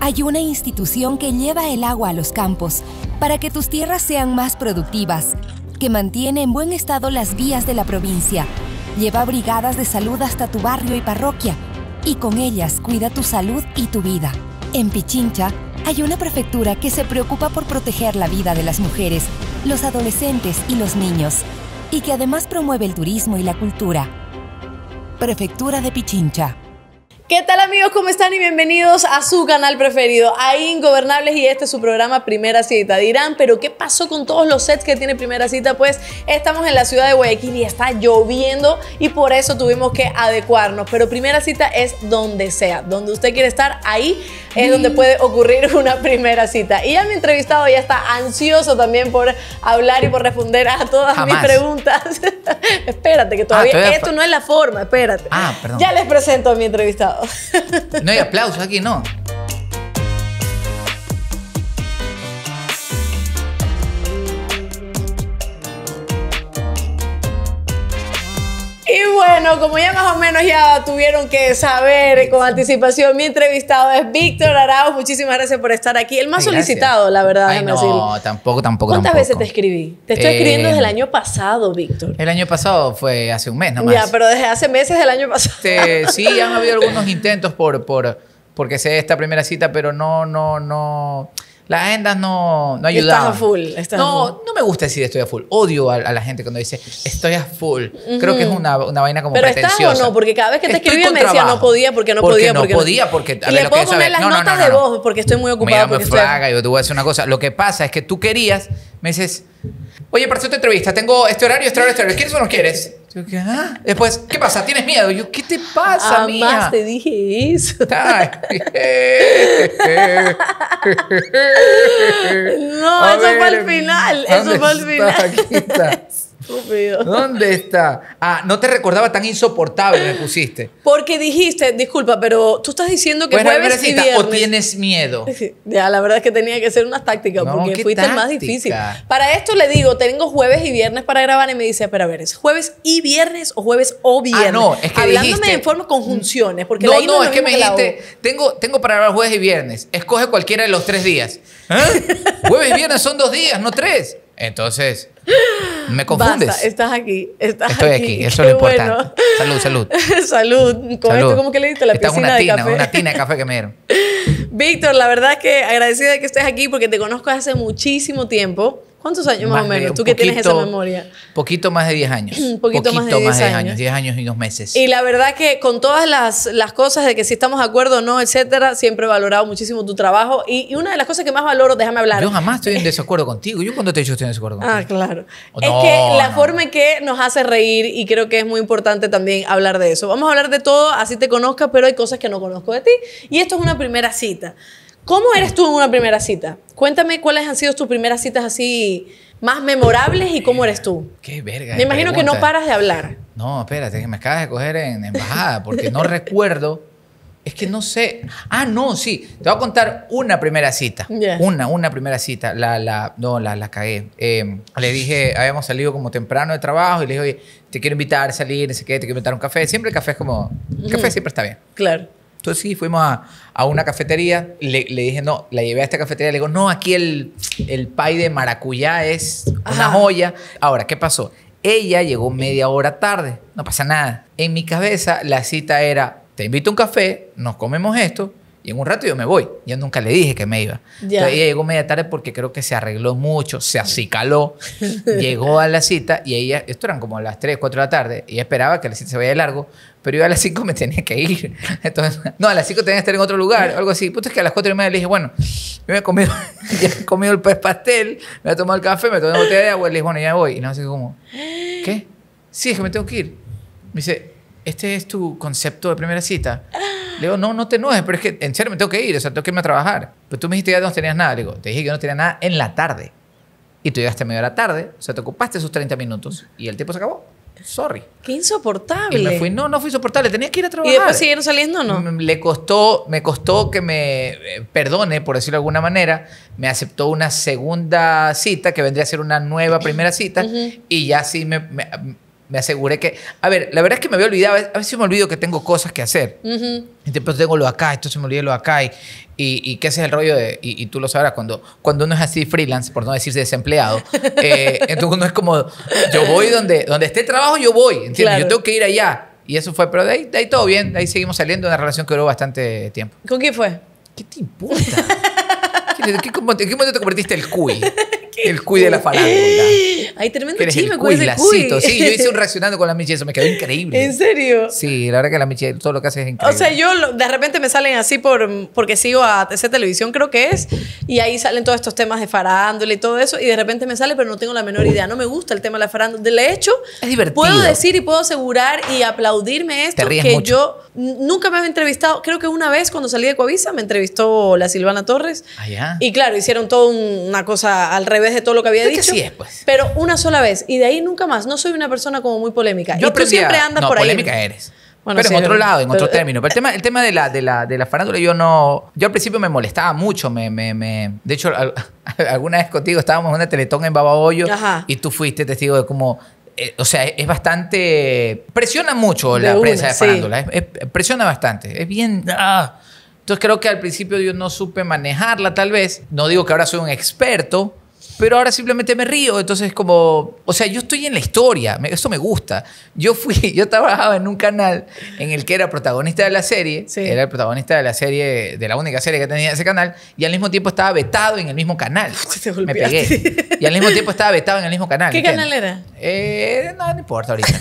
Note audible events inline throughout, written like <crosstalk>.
hay una institución que lleva el agua a los campos para que tus tierras sean más productivas, que mantiene en buen estado las vías de la provincia, lleva brigadas de salud hasta tu barrio y parroquia y con ellas cuida tu salud y tu vida. En Pichincha hay una prefectura que se preocupa por proteger la vida de las mujeres, los adolescentes y los niños y que además promueve el turismo y la cultura. Prefectura de Pichincha. ¿Qué tal amigos? ¿Cómo están? Y bienvenidos a su canal preferido, a Ingobernables y este es su programa Primera Cita. Dirán, pero ¿qué pasó con todos los sets que tiene Primera Cita? Pues estamos en la ciudad de Guayaquil y está lloviendo y por eso tuvimos que adecuarnos. Pero Primera Cita es donde sea, donde usted quiere estar, ahí es donde mm. puede ocurrir <laughs> una primera cita. Y ya mi entrevistado ya está ansioso también por hablar y por responder a todas mis preguntas. <laughs> espérate, que todavía, ah, esto no es la forma, espérate. Ah, perdón. Ya les presento a mi entrevistado. no hay aplauso aquí, no. Y bueno, como ya más o menos ya tuvieron que saber con anticipación, mi entrevistado es Víctor Arauz. Muchísimas gracias por estar aquí. El más solicitado, la verdad. Ay, no, tampoco, tampoco. ¿Cuántas veces te escribí? Te estoy escribiendo desde el eh, año pasado, Víctor. El año pasado fue hace un mes nomás. Ya, pero desde hace meses del año pasado. sí, <laughs> han habido algunos intentos por, por porque sea esta primera cita, pero no, no, no las agendas no, no ayudaban. Estás a full. Estás no, no me gusta decir estoy a full. Odio a, la gente cuando dice estoy a full. Creo que es una, una vaina como Pero pretenciosa. Pero estás o no, porque cada vez que te escribía me decía no podía porque no podía, porque podía. No porque podía porque... y le puedo poner las notas de voz porque estoy muy ocupada. Mira, me fraga, estoy... yo te voy a decir una cosa. Lo que pasa es que tú querías, me dices, oye, para hacer esta entrevista, tengo este horario, este horario, este horario. ¿Quieres o no quieres? ¿qué? Ah. Después, ¿qué pasa? ¿Tienes miedo? Yo, ¿qué te pasa, ah, mía? Jamás te dije eso. <laughs> no, eso fue al final. Eso fue al final. Está, aquí está. <laughs> ¿Dónde está? Ah, no te recordaba tan insoportable, me pusiste. Porque dijiste, disculpa, pero tú estás diciendo que pues, jueves y viernes. ¿O tienes miedo? <laughs> Ya, la verdad es que tenía que ser una táctica, porque fuiste el más difícil. Para esto le digo, tengo jueves y viernes para grabar, y me dice, pero a ver, ¿es jueves y viernes o jueves o ah, viernes? no, Hablándome en forma conjunciones, porque No, no, es, que me dijiste, tengo, tengo para grabar jueves y viernes, escoge cualquiera de los tres días. ¿Eh? <laughs> jueves y viernes son dos días, no tres. Entonces, me confundes. estás aquí, estás Estoy aquí, <laughs> eso es lo importante. Salud, salud. <laughs> salud. Con esto, ¿cómo que le diste? La Esta piscina una tina, café. una tina de café que me dieron. <laughs> Víctor, la verdad es que agradecida de que estés aquí porque te conozco hace muchísimo tiempo. ¿Cuántos años más, o menos? Tú que tienes esa memoria. Poquito más de 10 años. <clears throat> Un poquito más de 10, años. 10 años y unos meses. Y la verdad que con todas las, las cosas de que si estamos de acuerdo o no, etcétera, siempre he valorado muchísimo tu trabajo. Y, y, una de las cosas que más valoro, déjame hablar. Yo jamás estoy en desacuerdo contigo. Yo cuando te he dicho estoy en desacuerdo ah, contigo. Ah, claro. Oh, es que la forma en que nos hace reír y creo que es muy importante también hablar de eso. Vamos a hablar de todo, así te conozca, pero hay cosas que no conozco de ti. Y esto es una primera cita. ¿Cómo eres tú en una primera cita? Cuéntame cuáles han sido tus primeras citas así más memorables y cómo eres tú. Qué verga. Me imagino que no paras de hablar. No, espérate, que me acabas de coger en embajada porque no <laughs> recuerdo. Es que no sé. Ah, no, sí. Te voy a contar una primera cita. Una, una primera cita. La, la, no, la, la cagué. Em, le dije, habíamos salido como temprano de trabajo y le dije, oye, te quiero invitar a salir, no sé qué, te quiero invitar a un café. Siempre el café es como, el café siempre está bien. Claro. Entonces sí, fuimos a, a una cafetería, le, le, dije, no, la llevé a esta cafetería, le digo, no, aquí el, el pie de maracuyá es una joya. Ahora, ¿qué pasó? Ella llegó media hora tarde, no pasa nada. En mi cabeza la cita era, te invito a un café, nos comemos esto, y en un rato yo me voy. Yo nunca le dije que me iba. Entonces ella llegó media tarde porque creo que se arregló mucho, se acicaló, <laughs> llegó a la cita y ella, esto eran como las 3, 4 de la tarde, y esperaba que la cita se vaya de largo. Pero yo a las 5 me tenía que ir. Entonces, no, a las 5 tenía que estar en otro lugar, algo así. Puto es que a las 4 y media le dije, bueno, yo me he comido, <laughs> he comido el pastel, me he tomado el café, me he tomado una botella de agua, y le dije, bueno, ya voy. Y no sé cómo, ¿qué? Sí, es que me tengo que ir. Me dice, ¿este es tu concepto de primera cita? Le digo, no, no te enojes, pero es que en serio me tengo que ir, o sea, tengo que irme a trabajar. Pero tú me dijiste que ya no tenías nada. Le digo, te dije que no tenía nada en la tarde. Y tú llegaste a media hora tarde, o sea, te ocupaste esos 30 minutos y el tiempo se acabó sorry. Qué insoportable. no, no fui insoportable, tenía que ir a trabajar. ¿Y después siguieron saliendo no? Mm, le costó, me costó que me eh, perdone, por decirlo de alguna manera, me aceptó una segunda cita, que vendría a ser una nueva primera cita, y ya sí me, me aseguré que... A ver, la verdad es que me había olvidado, a veces me olvido que tengo cosas que hacer. Entonces tengo lo acá, entonces me olvidé lo acá y, y, qué es el rollo de... Y, tú lo sabrás, cuando, cuando uno es así freelance, por no decir desempleado, <laughs> eh, entonces uno es como, yo voy donde, donde esté trabajo, yo voy, Yo tengo que ir allá. Y eso fue, pero de ahí, de ahí todo bien, de ahí seguimos saliendo, una relación que duró bastante tiempo. ¿Con quién fue? ¿Qué te importa? ¿Qué, ¿En qué momento te convertiste el cuy? el cuy de la farándula. Ay, tremendo chisme cuide el cuy. Sí, yo hice un <laughs> reaccionando con la Michi, eso me quedó increíble. ¿En serio? Sí, la verdad que la Michi, todo lo que hace es increíble. O sea, yo de repente me salen así por, porque sigo a TC Televisión, creo que es, y ahí salen todos estos temas de farándula y todo eso, y de repente me sale, pero no tengo la menor idea. No me gusta el tema de la farándula. De hecho, es divertido. puedo decir y puedo asegurar y aplaudirme esto, que yo Nunca me había entrevistado. Creo que una vez cuando salí de Coavisa me entrevistó la Silvana Torres. Ah, ya. Y claro, hicieron todo una cosa al revés de todo lo que había dicho. pues. Pero una sola vez. Y de ahí nunca más. No soy una persona como muy polémica. Yo siempre andas por ahí. polémica eres. pero en otro lado, en otro eh, término. Pero el tema, el tema de, la, de, la, de farándula, yo no. Yo al principio me molestaba mucho. Me, me, de hecho, <laughs> alguna vez contigo estábamos en una teletón en Babahoyo y tú fuiste testigo de cómo eh, o sea, es bastante. Presiona mucho la prensa de parándola. presiona bastante. Es bien. Ah. Entonces creo que al principio yo no supe manejarla, tal vez. No digo que ahora soy un experto, pero ahora simplemente me río. Entonces, como, o sea, yo estoy en la historia, eso me gusta. Yo fui, <laughs> yo trabajaba en un canal en el que era protagonista de la serie, era el protagonista de la serie, de la única serie que tenía ese canal, y al mismo tiempo estaba vetado en el mismo canal. <laughs> me pegué. Y al mismo tiempo estaba vetado en el mismo canal. ¿Qué canal era? Eh, no, no importa ahorita.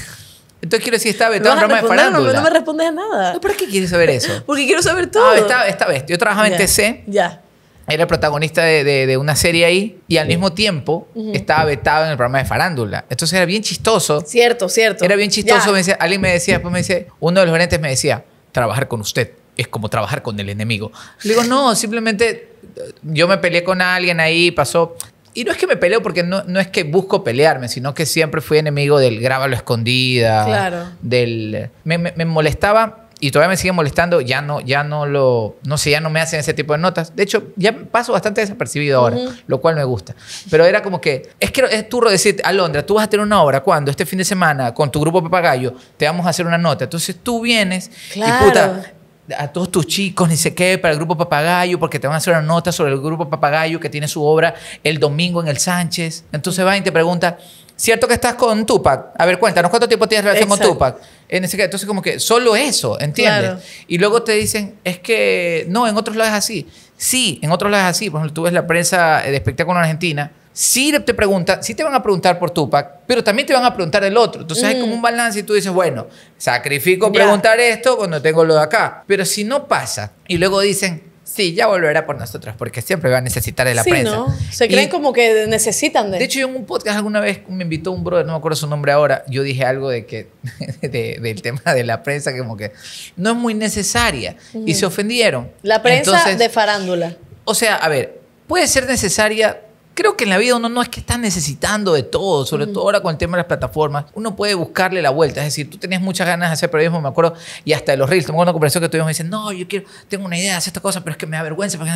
Entonces quiero decir, estaba vetado en programa de farándula. No, no me respondes a nada. No, por qué quieres saber eso? <laughs> Porque quiero saber ah, todo. esta vez. Este, yo trabajaba en TC. Ya era protagonista de, una serie ahí y al mismo tiempo estaba vetado en el programa de farándula. Entonces era bien chistoso. Cierto, cierto. Era bien chistoso. Me decía, alguien me decía, después pues me dice, uno de los gerentes me decía, trabajar con usted es como trabajar con el enemigo. Le digo, no, simplemente eh, yo me peleé con alguien ahí, pasó. Y no es que me peleo porque no, no es que busco pelearme, sino que siempre fui enemigo del grábalo escondida. Claro. Del, me, me molestaba y todavía me siguen molestando, ya no, ya no lo, no sé, ya no me hacen ese tipo de notas. De hecho, ya paso bastante desapercibido ahora, lo cual me gusta. Pero era como que, es que es turro decir, Alondra, tú vas a tener una obra cuando este fin de semana con tu grupo Papagayo te vamos a hacer una nota. Entonces tú vienes y puta, a todos tus chicos, ni se qué, para el grupo Papagayo, porque te van a hacer una nota sobre el grupo Papagayo que tiene su obra el domingo en el Sánchez. Entonces va y te pregunta ¿Cierto que estás con Tupac? A ver, cuéntanos, ¿cuánto tiempo tienes relación con Tupac? En eh, ese, entonces, como que solo eso, ¿entiendes? Y luego te dicen, es que no, en otros lados es así. Sí, en otros lados es así. Por ejemplo, tú ves la prensa eh, de espectáculo en Argentina, sí te preguntan, sí te van a preguntar por Tupac, pero también te van a preguntar el otro. Entonces hay como mm. un balance y tú dices, bueno, sacrifico preguntar esto cuando tengo lo de acá. Pero si no pasa, y luego dicen, Sí, ya volverá por nosotros, porque siempre va a necesitar de la sí, prensa. ¿no? Se creen como que necesitan de... De hecho, yo en un podcast alguna vez me invitó un brother, no me acuerdo su nombre ahora, yo dije algo de que, <laughs> del tema de la prensa, como que no es muy necesaria, y se ofendieron. La prensa de farándula. O sea, a ver, puede ser necesaria Creo que en la vida uno no es que está necesitando de todo, sobre todo ahora con el tema de las plataformas. Uno puede buscarle la vuelta. Es decir, tú tenías muchas ganas de hacer periodismo, me acuerdo, y hasta de los reels. tengo una conversación que tuvimos y me dicen, no, yo quiero, tengo una idea de hacer esta cosa, pero es que me da vergüenza. Porque...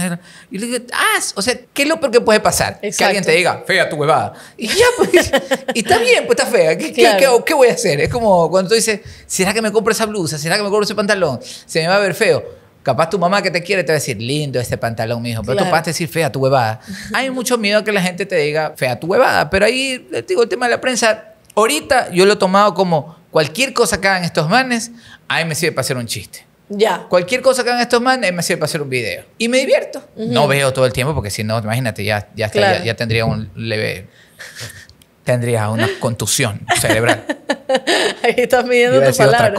Y le digo, ah, o sea, ¿qué es lo peor que puede pasar? Que alguien te diga, fea tu huevada. Y ya, pues, <laughs> y está bien, pues está fea. ¿Qué, ¿Qué, voy a hacer? Es como cuando tú dices, ¿será que me compro esa blusa? ¿Será que me compro ese pantalón? Se me va a ver feo Capaz tu mamá que te quiere te va a decir, lindo este pantalón, mijo. Pero tú vas a decir, fea tu huevada. <laughs> Hay mucho miedo que la gente te diga, fea tu huevada. Pero ahí, eh, digo, el tema de la prensa, ahorita yo lo he tomado como cualquier cosa que hagan estos manes, ahí me sirve para hacer un chiste. Ya. Cualquier cosa que hagan estos manes me sirve para hacer un video. Y me divierto. No veo todo el tiempo porque si no, imagínate, ya, ya, ya, tendría un leve... tendría una contusión cerebral. <laughs> Ahí estás midiendo tu palabra.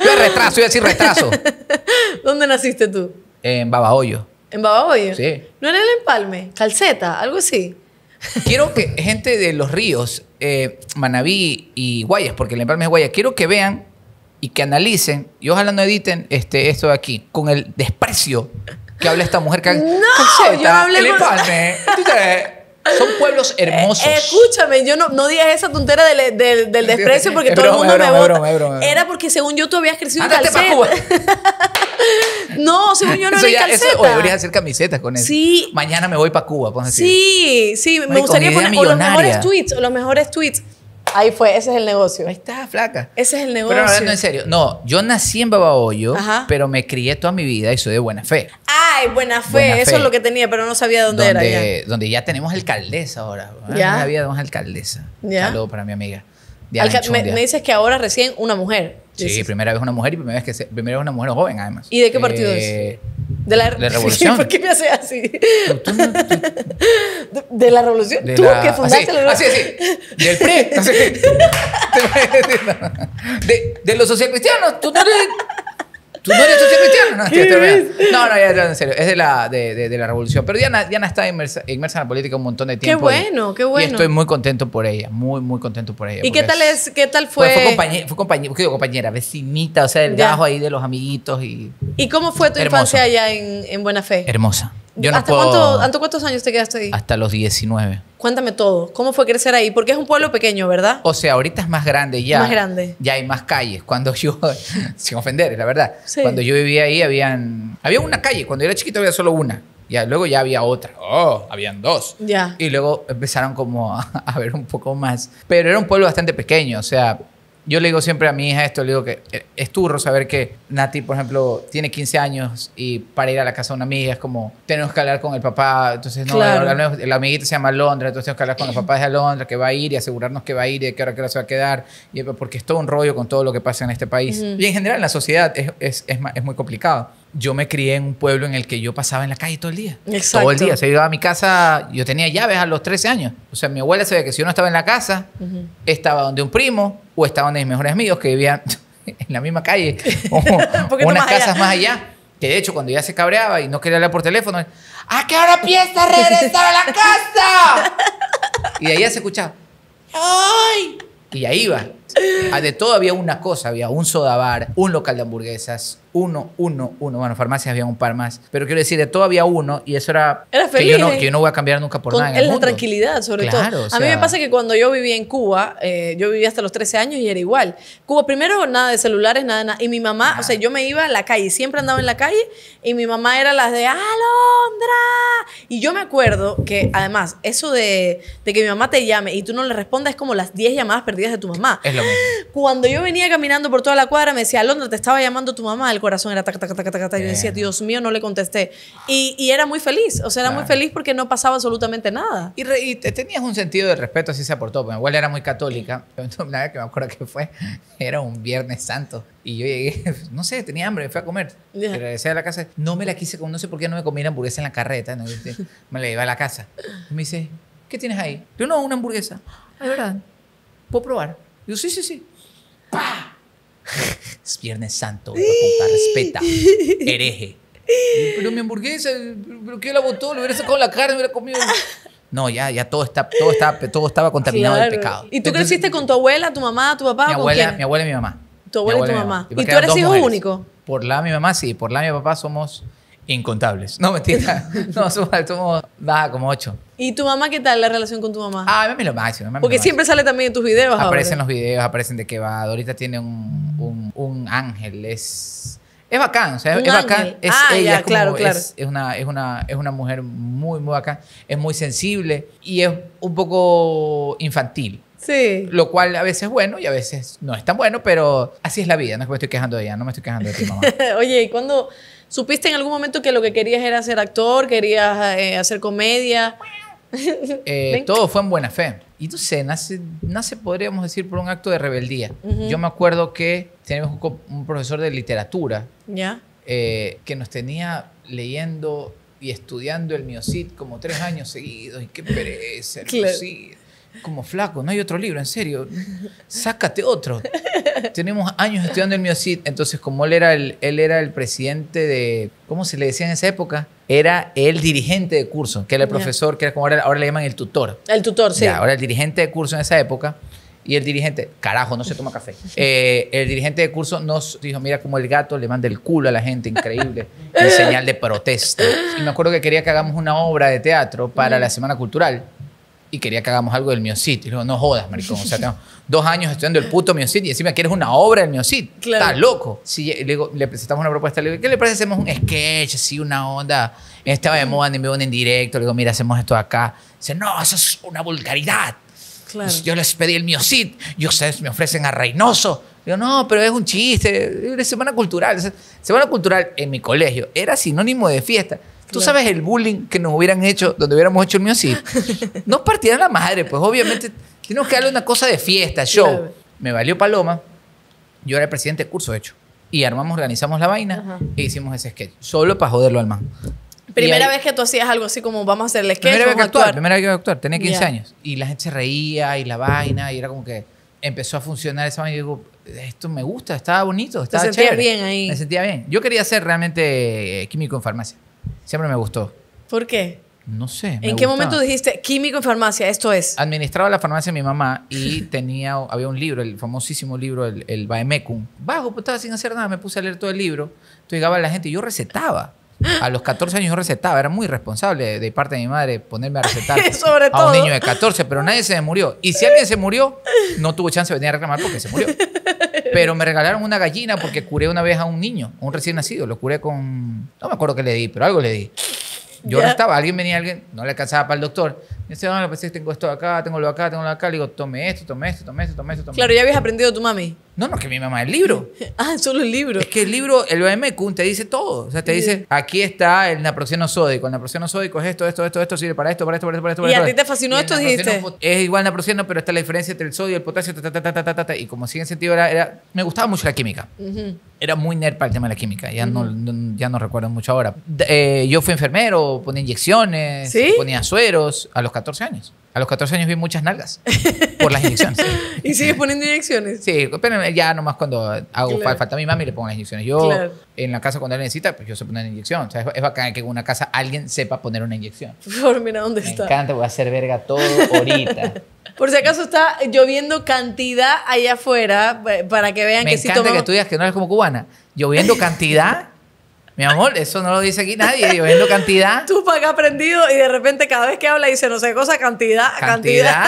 Yo de retraso, iba a decir retraso. <laughs> ¿Dónde naciste tú? En Babahoyo. ¿En Babahoyo? Sí. ¿No era el empalme? ¿Calceta? ¿Algo así? <laughs> Quiero que gente de los ríos, eh, Manabí y Guayas, porque el empalme es Guayas, quiero que vean y que analicen, y ojalá no editen este, esto de aquí, con el desprecio que habla esta mujer. que <laughs> no, calceta, yo no el empalme. Son pueblos eh, hermosos. escúchame, yo no, no digas esa tontera del, del, desprecio porque todo el mundo me vota. Era porque según yo tú habías crecido Andate en Cuba <laughs> no, según yo no era en calceta. deberías hacer camisetas con eso. Sí. Mañana me voy para Cuba, pues así. Sí, sí, me gustaría poner o los mejores tweets, o los mejores tweets. Ahí fue, ese es el negocio. Ahí está, flaca. Ese es el negocio. Pero hablando en serio, no, yo nací en Babahoyo, pero me crié toda mi vida y soy de buena fe. Ay, buena fe, eso es lo que tenía, pero no sabía dónde era. Ya. Donde ya tenemos alcaldesa ahora. Ya. No había dos alcaldesa. Ya. Saludo para mi amiga. me, dices que ahora recién una mujer. Sí, primera vez una mujer y primera vez que primera vez una mujer joven, además. ¿Y de qué partido es? Eh, de la, la <laughs> revolución. ¿Por qué me hace así? <laughs> de, la revolución. tú que ah, fundaste la revolución. Ah, así, así. Del PRI. <laughs> de, los socialcristianos. Tú no eres. No, no, no, ya, en serio. Es de la, de, de, la revolución. Pero Diana, Diana está inmersa, en la política un montón de tiempo. Qué bueno, qué bueno. Y estoy muy contento por ella. Muy, muy contento por ella. ¿Y qué tal, es, qué tal fue? Fue, compañera, fue compañera, vecinita, o sea, del gajo ahí de los amiguitos. ¿Y, ¿Y cómo fue tu infancia allá en, en Buena Fe? Hermosa. ¿Hasta ¿Cuántos años te quedaste ahí? Hasta los 19. Cuéntame todo. ¿Cómo fue crecer ahí? Porque es un pueblo pequeño, ¿verdad? O sea, ahorita es más grande ya. Más grande. Ya hay más calles. Cuando yo, <laughs> sin ofender, la verdad. Cuando yo vivía ahí, habían, había una calle. Cuando yo era chiquito había solo una. Ya, luego ya había otra. Oh, habían dos. Ya. Y luego empezaron como a, <laughs> a, ver un poco más. Pero era un pueblo bastante pequeño, o sea, yo le digo siempre a mi hija esto, le digo que eh, es turro saber que Nati, por ejemplo, tiene 15 años y para ir a la casa de una amiga es como, tenemos que hablar con el papá, entonces no, la, amiguita se llama Londra, entonces tenemos que hablar con los papás de Londra que va a ir y asegurarnos que va a ir y de qué hora, se va a quedar, eh, porque es todo un rollo con todo lo que pasa en este país. Y en general en la sociedad es, muy complicado yo me crié en un pueblo en el que yo pasaba en la calle todo el día. Exacto. Todo el día. se iba a mi casa, yo tenía llaves a los 13 años. O sea, mi abuela sabía que si yo no estaba en la casa, estaba donde un primo, o estaban de mis mejores amigos que vivían <laughs> en la misma calle <laughs> o, unas casas más allá. Que de hecho, cuando ya se cabreaba y no quería hablar por teléfono, ¿a qué empieza a regresar a la casa? Y de ya se escuchaba, ¡ay! Y ahí iba. Ah, de todo había una cosa: había un sodabar, un local de hamburguesas, uno, uno, uno. Bueno, farmacias había un par más. Pero quiero decir, de todo había uno y eso era. Era feliz. Que yo no, yo no voy a cambiar nunca por nada. En, la tranquilidad, sobre todo. a mí me pasa que cuando yo vivía en Cuba, eh, yo vivía hasta los 13 años y era igual. Cuba, primero, nada de celulares, nada, nada. Y mi mamá, o sea, yo me iba a la calle, siempre andaba en la calle y mi mamá era la de ¡Alondra! Y yo me acuerdo que, además, eso de, que mi mamá te llame y tú no le respondas es como las 10 llamadas perdidas de tu mamá. Es lo mismo. Cuando yo venía caminando por toda la cuadra, me decía, Alondra, te estaba llamando tu mamá. El corazón era tac, tac, tac, tac, tac. Y decía, Dios mío, no le contesté. Y, y era muy feliz. O sea, era muy feliz porque no pasaba absolutamente nada. Y, tenías un sentido de respeto, así se aportó. Mi igual era muy católica. <laughs> que me acuerdo que fue, era un Viernes Santo. Y yo llegué, <laughs> no sé, tenía hambre, fui a comer. regresé a la casa. No me la quise, no sé por qué no me comí la hamburguesa en la carreta. Este, me la llevé a la casa. me dice, ¿qué tienes ahí? Yo, no, una hamburguesa. Es verdad, ¿puedo probar? yo, sí, sí, sí. ¡Pah! <laughs> es Viernes Santo, respeta, hereje. <laughs> Pero mi hamburguesa, ¿pero que la botó? Le hubiera sacado la carne, hubiera comido. No, ya, ya todo, está, todo, está, todo estaba contaminado de pecado. ¿Y tú creciste con tu abuela, tu mamá, tu papá? Mi abuela, mi abuela y mi mamá. Tu abuela, y tu mamá. ¿Y, tú eres hijo único? Por la mi mamá, sí. Por la mi papá somos incontables. No, mentira. <laughs> No, somos, somos nada, como ocho. ¿Y tu mamá qué tal la relación con tu mamá? Ah, me lo máximo. Porque siempre sale también en tus videos. Aparecen los videos, aparecen de que va. Dorita tiene un, un, un ángel, es. Es bacán, o sea, es, bacán. Es, ah, ella como, claro, claro. Es, una, es, una, es una mujer muy, muy bacán. Es muy sensible y es un poco infantil. Sí. Lo cual a veces es bueno y a veces no es tan bueno, pero así es la vida. No es que me estoy quejando de ella, no me estoy quejando de tu mamá. <laughs> Oye, ¿y cuándo ¿Supiste en algún momento que lo que querías era ser actor, querías eh, hacer comedia? <laughs> <laughs> Eh, todo fue en buena fe. Y no sé, nace, nace podríamos decir por un acto de rebeldía. Yo me acuerdo que teníamos un, profesor de literatura eh, que nos tenía leyendo y estudiando el miocid como tres años seguidos y qué pereza, el como flaco, no hay otro libro, en serio, sácate otro. Tenemos años estudiando el Miocid, entonces como él era el, él era el presidente de, ¿cómo se le decía en esa época? Era el dirigente de curso, que era el profesor, que era como ahora, le llaman el tutor. El tutor, sí. ahora el dirigente de curso en esa época. Y el dirigente, carajo, no se toma café. <laughs> Eh, el dirigente de curso nos dijo, mira como el gato le manda el culo a la gente, increíble, en señal de protesta. Y me acuerdo que quería que hagamos una obra de teatro para la Semana Cultural y quería que hagamos algo del Miosit. Y luego, no jodas, maricón. O sea, <laughs> tengo dos años estudiando el puto Miosit y encima quieres una obra del Miosit. Claro. loco. si le, le, presentamos una propuesta. Le digo, ¿qué le parece? Hacemos un sketch, así, una onda. Estaba de moda, en vivo, en directo. Le digo, mira, hacemos esto acá. Dice, no, eso es una vulgaridad. Claro. yo les pedí el Miosit. Y ustedes me ofrecen a Reynoso. Digo, no, pero es un chiste. Es semana cultural. Semana cultural en mi colegio era sinónimo de fiesta. Tú sabes el bullying que nos hubieran hecho donde hubiéramos hecho el mío así. <laughs> Nos partían la madre, pues obviamente tenemos que darle una cosa de fiesta, show. Me valió Paloma. Yo era el presidente del curso, de hecho. Y armamos, organizamos la vaina y e hicimos ese sketch. Solo para joderlo al man. Primera vez que tú hacías algo así como vamos a hacer el sketch. Primera vez que primera vez que actuar. Tenía 15 años. Y la gente se reía y la vaina y era como que empezó a funcionar esa vaina y digo, esto me gusta, estaba bonito, estaba Te sentía bien ahí. Me sentía bien. Yo quería ser realmente químico en farmacia. Siempre me gustó. ¿Por qué? No sé. ¿En qué momento dijiste químico en farmacia? Esto es. Administraba la farmacia mi mamá y <laughs> tenía, había un libro, el famosísimo libro, el, el Baemecum. Bajo, pues estaba sin hacer nada, me puse a leer todo el libro. Entonces llegaba la gente y yo recetaba. A los 14 años yo recetaba, era muy responsable de parte de mi madre ponerme a recetar <laughs> Sobre a un niño de 14, pero nadie se murió. Y si alguien se murió, no tuvo chance de venir a reclamar porque se murió. <laughs> Pero me regalaron una gallina porque curé una vez a un niño, un recién nacido. Lo curé con. No me acuerdo qué le di, pero algo le di. Yo no estaba, alguien venía, alguien, no le alcanzaba para el doctor. dice, no, ah, pues tengo esto acá, tengo lo acá, tengo lo acá. Le digo, tome esto, tome esto, tome esto, tome esto, tome Claro, ya habías aprendido tu mami. No, no, que mi mamá, el libro. <laughs> Ah, solo el libro. Es que el libro, el BMQ te dice todo. O sea, te dice, aquí está el naproxeno sódico. El naproxeno sódico es esto, esto, esto, esto, sirve para esto, para esto, para esto, para esto. y a ti te fascinó esto, dijiste. Es igual naproxeno, pero está la diferencia entre el sodio y el potasio, ta, ta, ta, ta, ta, ta. Y como sigue en sentido, era, me gustaba mucho la química. Era muy nerd para el tema de la química. Ya, no, ya no recuerdo mucho ahora. Eh, yo fui enfermero, ponía inyecciones, ponía sueros a los 14 años. A los 14 años vi muchas nalgas por las inyecciones. <laughs> ¿Y sigues poniendo inyecciones? Sí, pero ya nomás cuando hago falta a mi mami le pongo las inyecciones. Yo en la casa cuando él necesita, pues yo sé poner una inyección. O sea, es, bacán que en una casa alguien sepa poner una inyección. Por mira dónde está. Me encanta, voy a hacer verga todo ahorita. <laughs> Por si acaso está lloviendo cantidad allá afuera, eh, para que vean que si Me encanta que tú digas que no eres como cubana. Lloviendo cantidad mi amor, eso no lo dice aquí nadie. Yo vendo cantidad. Tú pagas aprendido y de repente cada vez que habla dice no sé cosa, cantidad, cantidad.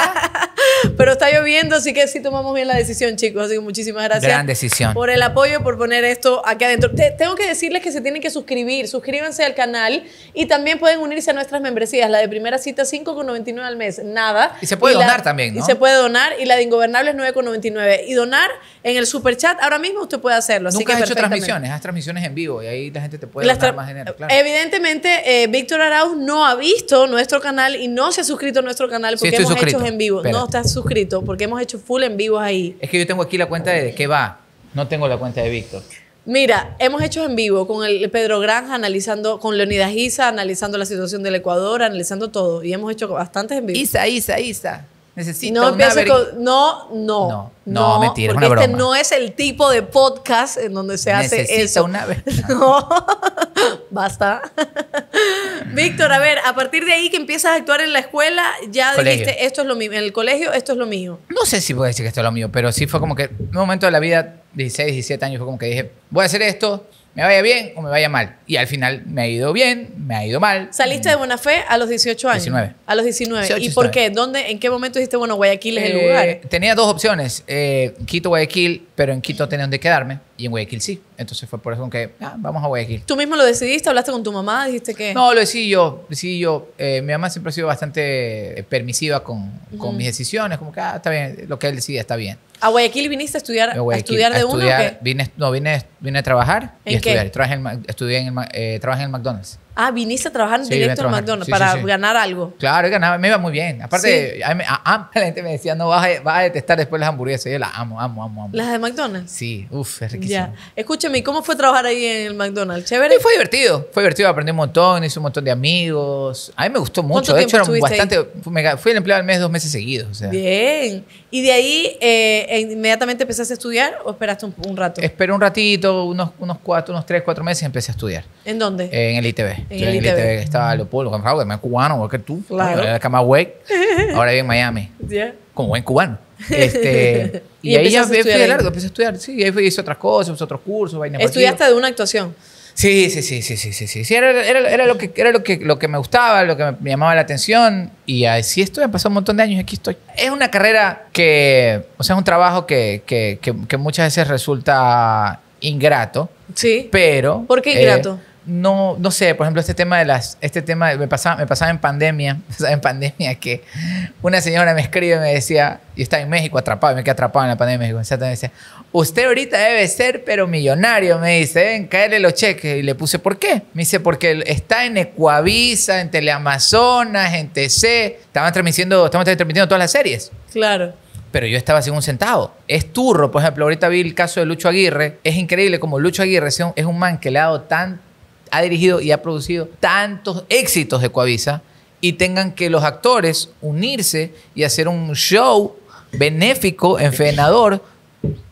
<laughs> Pero está lloviendo, así que sí tomamos bien la decisión, chicos. Así que muchísimas gracias. Gran decisión. Por el apoyo, por poner esto aquí adentro. tengo que decirles que se tienen que suscribir. Suscríbanse al canal y también pueden unirse a nuestras membresías. La de primera cita, 5,99 al mes. Nada. Y se puede donar también, ¿no? Y se puede donar. Y la de Ingobernables, 9,99. Y donar en el super chat. Ahora mismo usted puede hacerlo. Nunca has hecho transmisiones. Haz transmisiones en vivo y ahí la gente te eh, evidentemente, eh, Víctor Arauz no ha visto nuestro canal y no se ha suscrito a nuestro canal porque hemos hecho en vivo. No está suscrito porque hemos hecho full en vivo ahí. Es que yo tengo aquí la cuenta de, que qué va. No tengo la cuenta de Víctor. Mira, hemos hecho en vivo con el Pedro Granja analizando, con Leonidas Isa analizando la situación del Ecuador, analizando todo. Y hemos hecho bastantes en vivo. Isa, Isa, Isa. Necesito no no, no, no, no, no, mentira, es una broma. este no es el tipo de podcast en donde se hace eso. una ver... <laughs> No, <laughs> basta. <laughs> Víctor, a ver, a partir de ahí que empiezas a actuar en la escuela, ya dijiste, esto es lo mío, en el colegio, esto es lo mío. No sé si puedo decir que esto es lo mío, pero sí fue como que en un momento de la vida, 16, 17 años, fue como que dije, voy a hacer esto, me vaya bien o me vaya mal. Y al final me ha ido bien, me ha ido mal. Saliste de buena fe a los 18 años. 19. A los 19. ¿Y por qué? ¿Dónde, ¿En qué momento dijiste, bueno, Guayaquil es el eh, lugar? Tenía dos opciones, eh, Quito, Guayaquil, pero en Quito tenía donde quedarme. Y en Guayaquil sí. Entonces fue por eso que ah, vamos a Guayaquil. ¿Tú mismo lo decidiste? ¿Hablaste con tu mamá? ¿Dijiste que.? No, lo decidí yo. Decidí yo. Eh, mi mamá siempre ha sido bastante eh, permisiva con, mis decisiones. Como que, ah, está bien, lo que él decide, está bien. ¿A Guayaquil viniste a estudiar, a, estudiar de a uno? no, vine, a trabajar y a estudiar. Trabajé en, estudié en eh, trabajé en el McDonald's. Ah, viniste a trabajar en directo en McDonald's para ganar algo. Claro, ganaba, me iba muy bien. Aparte, la gente me decía, no, vas a, detestar después las hamburguesas. Yo las amo, amo, amo, amo. ¿Las de McDonald's? Sí, uff, es riquísimo. Escúchame, ¿cómo fue trabajar ahí en el McDonald's? ¿Chévere? fue divertido. Fue divertido, aprendí un montón, hice un montón de amigos. A mí me gustó mucho. De hecho, era bastante. Fui el empleado del mes dos meses seguidos. Bien. ¿Y de ahí eh, e inmediatamente empezaste a estudiar o esperaste un, rato? Esperé un ratito, unos, unos cuatro, unos tres, cuatro meses y empecé a estudiar. ¿En dónde? en el ITV. En en el ITV. ITV estaba Leopoldo, más cubano, igual que tú. Claro. Era Ahora vive en Miami. Como buen cubano. <laughs> Este, y, ahí ya fui de largo, empecé a estudiar. Sí, ahí hice otras cosas, hice otros cursos, vaina ¿Estudiaste de una actuación? Sí, sí, sí, sí, sí, sí, sí. era, era, era, lo que, era lo, que, lo que me gustaba, lo que me llamaba la atención. Y así estoy, han pasado un montón de años y aquí estoy. Es una carrera que, o sea, es un trabajo que, que, que, que muchas veces resulta ingrato. Sí. Pero. ¿Por qué ingrato? Eh, no, no sé, por ejemplo, este tema de las, este tema, me pasaba, me pasaba en pandemia, <laughs> en pandemia que una señora me escribe y me decía, y estaba en México atrapado, me quedé atrapado en la pandemia en me decía, usted ahorita debe ser pero millonario, me dice, "En caerle los cheques, y le puse, ¿por qué? Me dice, porque está en Ecuavisa, en Teleamazonas, en TC, estaban transmitiendo, estaban transmitiendo todas las series. Claro pero yo estaba sin un centavo. Es turro, por ejemplo, ahorita vi el caso de Lucho Aguirre. Es increíble como Lucho Aguirre es un, man que le ha dado tan, ha dirigido y ha producido tantos éxitos de Coavisa y tengan que los actores unirse y hacer un show benéfico, enfenador,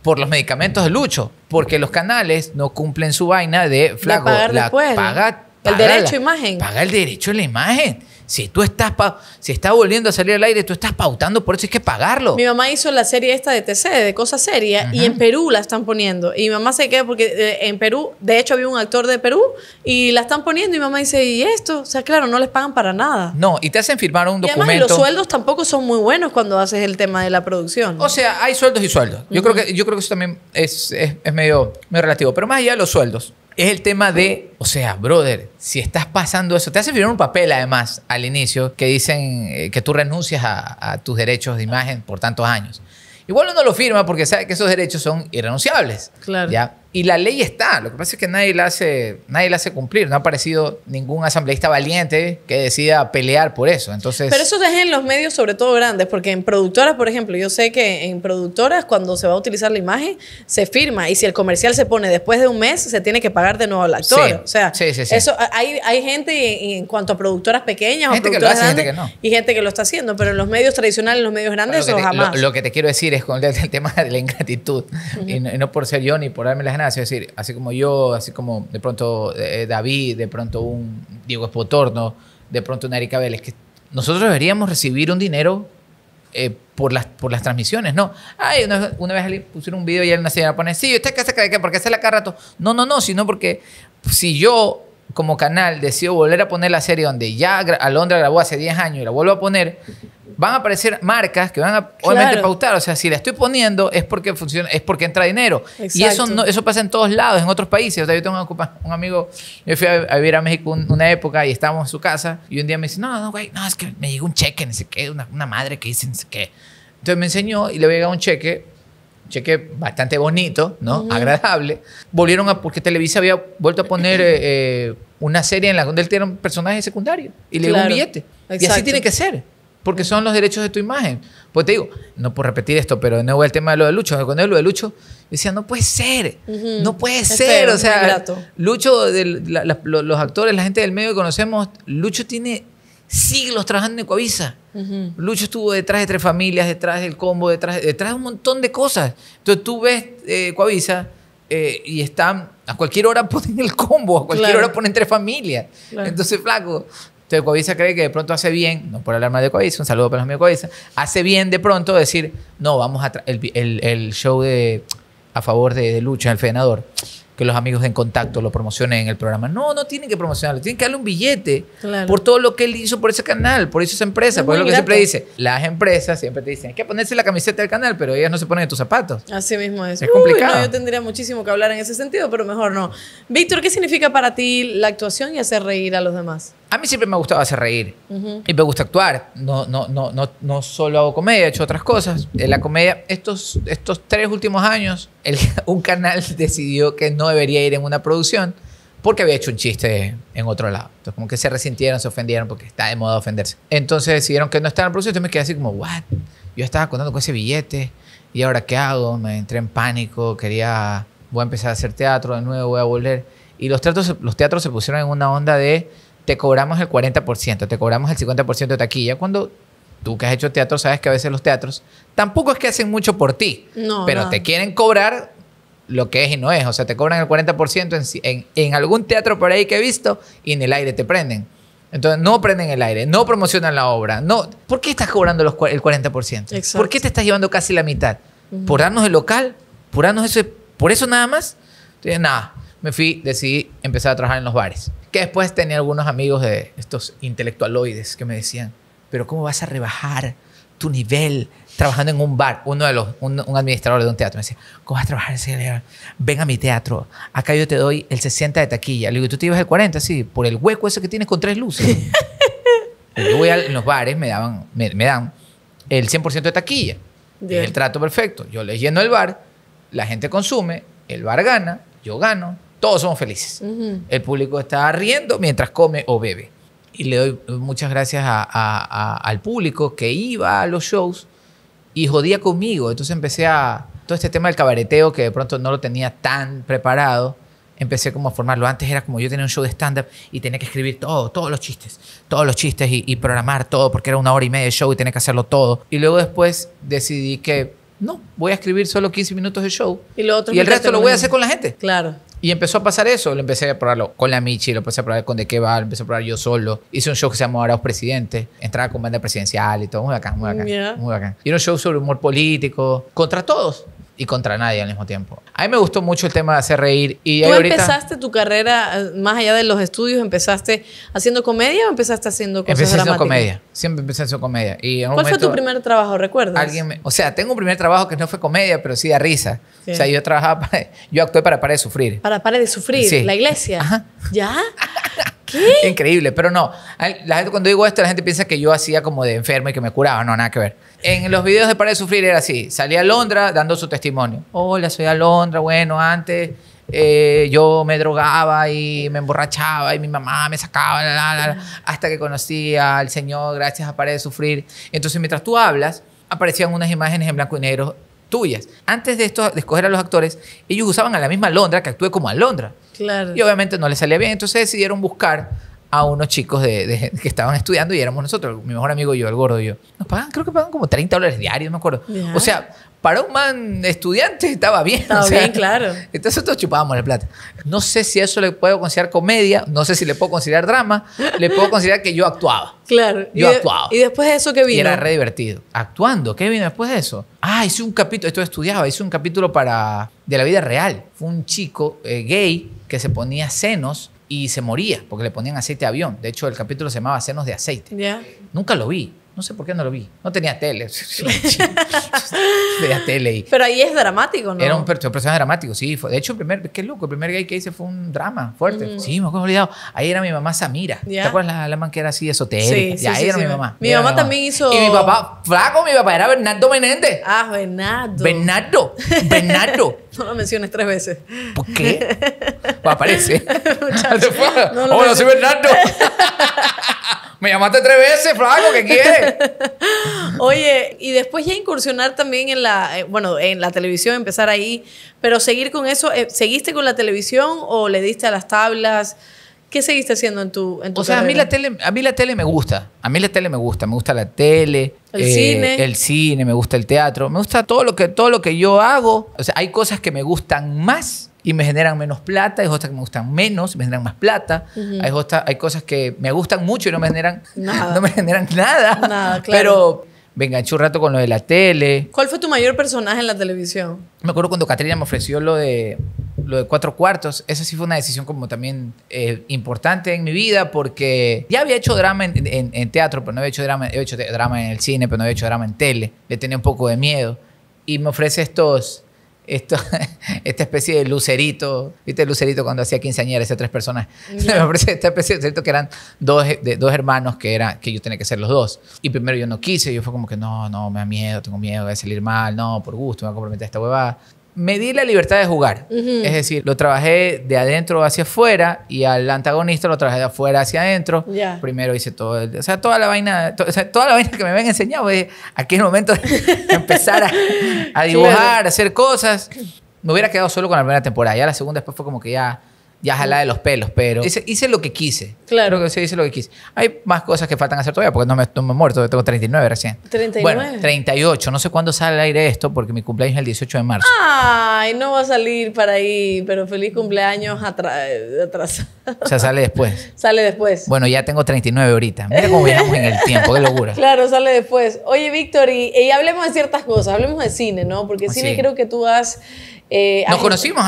por los medicamentos de Lucho, porque los canales no cumplen su vaina de flaco. la, paga, el derecho a imagen. Paga el derecho a la imagen. Si tú estás, si está volviendo a salir al aire, tú estás pautando, por eso hay que pagarlo. Mi mamá hizo la serie esta de TC, de cosas serias, y en Perú la están poniendo. Y mi mamá se queda porque eh, en Perú, de hecho había un actor de Perú, y la están poniendo y mi mamá dice, ¿y esto? O sea, claro, no les pagan para nada. No, y te hacen firmar un documento. Y los sueldos tampoco son muy buenos cuando haces el tema de la producción. O sea, hay sueldos y sueldos. Yo, creo, que, yo creo que eso también es, medio, medio relativo. Pero más allá de los sueldos, es el tema de, o sea, brother, si estás pasando eso, te hace firmar un papel además al inicio que dicen eh, que tú renuncias a, tus derechos de imagen por tantos años. Igual uno lo firma porque sabe que esos derechos son irrenunciables. Claro. ¿ya? Y la ley está, lo que pasa es que nadie la hace, nadie la hace cumplir. No ha aparecido ningún asambleísta valiente que decida pelear por eso. Entonces, Pero eso es en los medios, sobre todo grandes, porque en productoras, por ejemplo, yo sé que en productoras, cuando se va a utilizar la imagen, se firma y si el comercial se pone después de un mes, se tiene que pagar de nuevo al actor. o sea, eso hay, gente en cuanto a productoras pequeñas gente o productoras que lo hace, y gente que lo está haciendo, pero en los medios tradicionales, en los medios grandes, eso jamás. Lo, que te quiero decir es con el, <laughs> tema de la ingratitud, y, no, por ser yo ni por darme las decir, así como yo, así como de pronto eh, eh, David, de pronto un Diego Espotorno, de pronto un Erika Vélez, que nosotros deberíamos recibir un dinero eh, por, las, por las transmisiones, ¿no? Ay, una, vez pusieron un video y él una señora pone, sí, usted qué se qué qué porque se la cada rato. No, no, no, sino porque si yo como canal decido volver a poner la serie donde ya Alondra grabó hace 10 años y la vuelvo a poner, van a aparecer marcas que van a obviamente pautar. O sea, si la estoy poniendo es porque funciona, es porque entra dinero. Y eso no, eso pasa en todos lados, en otros países. O sea, yo tengo un, un amigo, yo fui a, vivir a México una época y estábamos en su casa y un día me dice, no, no, güey, no, es que me llegó un cheque, no sé qué, una, una madre que dice, no sé qué. Entonces me enseñó y le había llegado un cheque cheque bastante bonito, ¿no? Agradable. Volvieron a, porque Televisa había vuelto a poner <clears throat> eh, una serie en la donde él tiene un personaje secundario y le dio un billete. Y así tiene que ser, porque son los derechos de tu imagen. Pues te digo, no por repetir esto, pero de nuevo el tema de lo de Lucho, cuando es lo de Lucho, decía, no puede ser, no puede ser. o sea, Lucho, de los actores, la gente del medio que conocemos, Lucho tiene siglos trabajando en Coavisa. Lucho estuvo detrás de Tres Familias, detrás del Combo, detrás, de un montón de cosas. Entonces tú ves eh, Coavisa eh, y están, a cualquier hora <laughs> ponen el Combo, a cualquier hora ponen Tres Familias. Entonces, flaco, entonces Coavisa cree que de pronto hace bien, no por alarma de Coavisa, un saludo para los amigos de Coavisa, hace bien de pronto decir, no, vamos a el, show a favor de, de Lucho, el fenador que los amigos en contacto lo promocionen en el programa. No, no tienen que promocionarlo, tienen que darle un billete por todo lo que él hizo por ese canal, por esa empresa. Es por lo que siempre dice, las empresas siempre te dicen, hay que ponerse la camiseta del canal, pero ellas no se ponen en tus zapatos. Así mismo es. Es complicado. yo tendría muchísimo que hablar en ese sentido, pero mejor no. Víctor, ¿qué significa para ti la actuación y hacer reír a los demás? A mí siempre me ha gustado hacer reír y me gusta actuar. No, no, no, no, no solo hago comedia, he hecho otras cosas. En eh, La comedia, estos, estos tres últimos años, el, <laughs> un canal decidió que no debería ir en una producción porque había hecho un chiste en otro lado. Entonces, como que se resintieron, se ofendieron porque está de moda ofenderse. Entonces decidieron que no estaba en producción. Yo me quedé así como, ¿what? Yo estaba contando con ese billete y ahora qué hago? Me entré en pánico, quería, voy a empezar a hacer teatro de nuevo, voy a volver. Y los teatros, los teatros se pusieron en una onda de te cobramos el 40%, te cobramos el 50% de taquilla, cuando tú que has hecho teatro sabes que a veces los teatros tampoco es que hacen mucho por ti, pero te quieren cobrar lo que es y no es. O sea, te cobran el 40% en, en, algún teatro por ahí que he visto y en el aire te prenden. Entonces, no prenden el aire, no promocionan la obra. No. ¿Por qué estás cobrando el 40%? ¿Por qué te estás llevando casi la mitad? ¿Por darnos el local? ¿Por eso? ¿Por eso nada más? Entonces, nada, me fui, decidí empezar a trabajar en los bares. Que después tenía algunos amigos de estos intelectualoides que me decían, pero ¿cómo vas a rebajar tu nivel trabajando en un bar? Uno de los, un, administrador de un teatro me decía, ¿cómo vas a trabajar en ese Ven a mi teatro, acá yo te doy el 60 de taquilla. Le digo, ¿tú te ibas el 40? Sí, por el hueco ese que tienes con tres luces. <laughs> yo voy a, los bares, me, daban, me, dan el 100% de taquilla. Es El trato perfecto. Yo le lleno el bar, la gente consume, el bar gana, yo gano, todos somos felices. El público está riendo mientras come o bebe. Y le doy muchas gracias al público que iba a los shows y jodía conmigo. Entonces empecé a... Todo este tema del cabareteo que de pronto no lo tenía tan preparado empecé como a formarlo. Antes era como yo tenía un show de stand-up y tenía que escribir todo, todos los chistes, todos los chistes y, programar todo porque era una hora y media de show y tenía que hacerlo todo. Y luego después decidí que no, voy a escribir solo 15 minutos de show y, lo otro y el resto lo voy a hacer con la gente. Claro. Y empezó a pasar eso. Lo empecé a probarlo con la Michi, lo empecé a probar con De qué lo empecé a probar yo solo. Hice un show que se llamó Araos Presidente. Entraba con banda presidencial y todo. Muy bacán, muy acá, Muy bacán. Y era un show sobre humor político, contra todos y contra nadie al mismo tiempo. A mí me gustó mucho el tema de hacer reír. Y ¿Tú empezaste tu carrera, eh, más allá de los estudios, empezaste haciendo comedia o empezaste haciendo cosas Empecé haciendo comedia. Siempre empecé haciendo comedia. ¿Cuál fue tu primer trabajo, recuerdas? Alguien O sea, tengo un primer trabajo que no fue comedia, pero sí de risa. O sea, yo trabajaba, yo actué para Para de Sufrir. Para Para de Sufrir, la iglesia. Ajá. ¿Ya? <laughs> Increíble, pero no. La gente, cuando digo esto, la gente piensa que yo hacía como de enfermo y que me curaba. No, nada que ver. En los videos de Pare de Sufrir era así. Salía a Londra dando su testimonio. Hola, soy a Londra. Bueno, antes eh, yo me drogaba y me emborrachaba y mi mamá me sacaba, hasta que conocí al Señor gracias a Pare de Sufrir. Entonces, mientras tú hablas, aparecían unas imágenes en blanco y negro tuyas. Antes de esto, de escoger a los actores, ellos usaban a la misma Londra que actúe como a Londra. Y obviamente no les salía bien, entonces decidieron buscar a unos chicos que estaban estudiando y éramos nosotros, mi mejor amigo yo, el gordo y yo. Nos pagan, creo que pagan como 30 dólares diarios, no me acuerdo. O sea, para un man estudiante estaba bien. Estaba bien, claro. Entonces nosotros chupábamos la plata. No sé si eso le puedo considerar comedia, no sé si le puedo considerar drama, le puedo considerar que yo actuaba. Claro. Yo actuaba. ¿Y después de eso qué vino? Y era re divertido. Actuando, ¿qué vino después de eso? Ah, hice un capítulo, esto estudiaba, hice un capítulo para de la vida real. Fue un chico eh, gay que se ponía senos y se moría porque le ponían aceite a avión. De hecho, el capítulo se llamaba Senos de aceite. Nunca lo vi. No sé por qué no lo vi. No tenía tele. <laughs> tele. Pero ahí es dramático, ¿no? Era un personaje dramático, sí. Fue. De hecho, el primer, qué loco, el primer gay que hice fue un drama fuerte. Sí, me acuerdo olvidado. Ahí era mi mamá Samira. ¿Te acuerdas la, la man que era así de Sí, sí, ahí era mi mamá. Mi mamá, también hizo. Y mi papá, flaco, mi papá era Bernardo Menéndez. Ah, Bernardo. Bernardo. Bernardo. <laughs> <laughs> No lo menciones tres veces. ¿Por qué? Pues aparece. <laughs> no soy Bernardo. <laughs> Me llamaste tres veces, flaco, ¿qué quieres? Oye, y después ya incursionar también en la, eh, bueno, en la televisión, empezar ahí, pero seguir con eso, eh, ¿seguiste con la televisión o le diste a las tablas? ¿Qué seguiste haciendo en tu, en O sea, a mí, la tele, a mí la tele me gusta. A mí la tele me gusta. Me gusta la tele. El cine. Eh, el cine, me gusta el teatro. Me gusta todo lo, que, todo lo que yo hago. O sea, hay cosas que me gustan más y me generan menos plata, hay cosas que me gustan menos y me generan más plata, hay, cosas, hay cosas que me gustan mucho y no me generan <laughs> no me generan nada, nada claro. pero me enganché un rato con lo de la tele. ¿Cuál fue tu mayor personaje en la televisión? Me acuerdo cuando Catrina me ofreció lo de, lo de cuatro cuartos. Esa sí fue una decisión como también eh, importante en mi vida porque ya había hecho drama en, teatro, pero no había hecho drama, había hecho drama en el cine, pero no había hecho drama en tele. Le tenía un poco de miedo. Y me ofrece estos esto, <laughs> esta especie de lucerito, ¿viste el lucerito cuando hacía quinceañera, esas tres personas? <laughs> Me esta especie de lucerito que eran dos, de, dos hermanos que, era, que yo tenía que ser los dos. Y primero yo no quise, yo fue como que no, no, me da miedo, tengo miedo, voy a salir mal, no, por gusto, me voy a comprometer a esta huevada me di la libertad de jugar. Es decir, lo trabajé de adentro hacia afuera y al antagonista lo trabajé de afuera hacia adentro. Primero hice todo, o sea, toda la vaina, toda la vaina que me habían enseñado, aquí es el momento de <laughs> empezar a, dibujar, a hacer cosas. Me hubiera quedado solo con la primera temporada. Ya la segunda después fue como que ya ya jalada de los pelos, pero hice, lo que quise. Claro. que sí, hice lo que quise. Hay más cosas que faltan hacer todavía porque no me, he muerto, tengo 39 recién. 39. Bueno, 38. No sé cuándo sale al aire esto porque mi cumpleaños es el 18 de marzo. Ay, no va a salir para ahí, pero feliz cumpleaños atrás atrás O sea, sale después. <laughs> sale después. Bueno, ya tengo 39 ahorita. Mira cómo viajamos en el tiempo, qué locura. <laughs> Claro, sale después. Oye, Víctor, y, hablemos de ciertas cosas, hablemos de cine, ¿no? Porque ah, cine creo que tú has eh, nos conocimos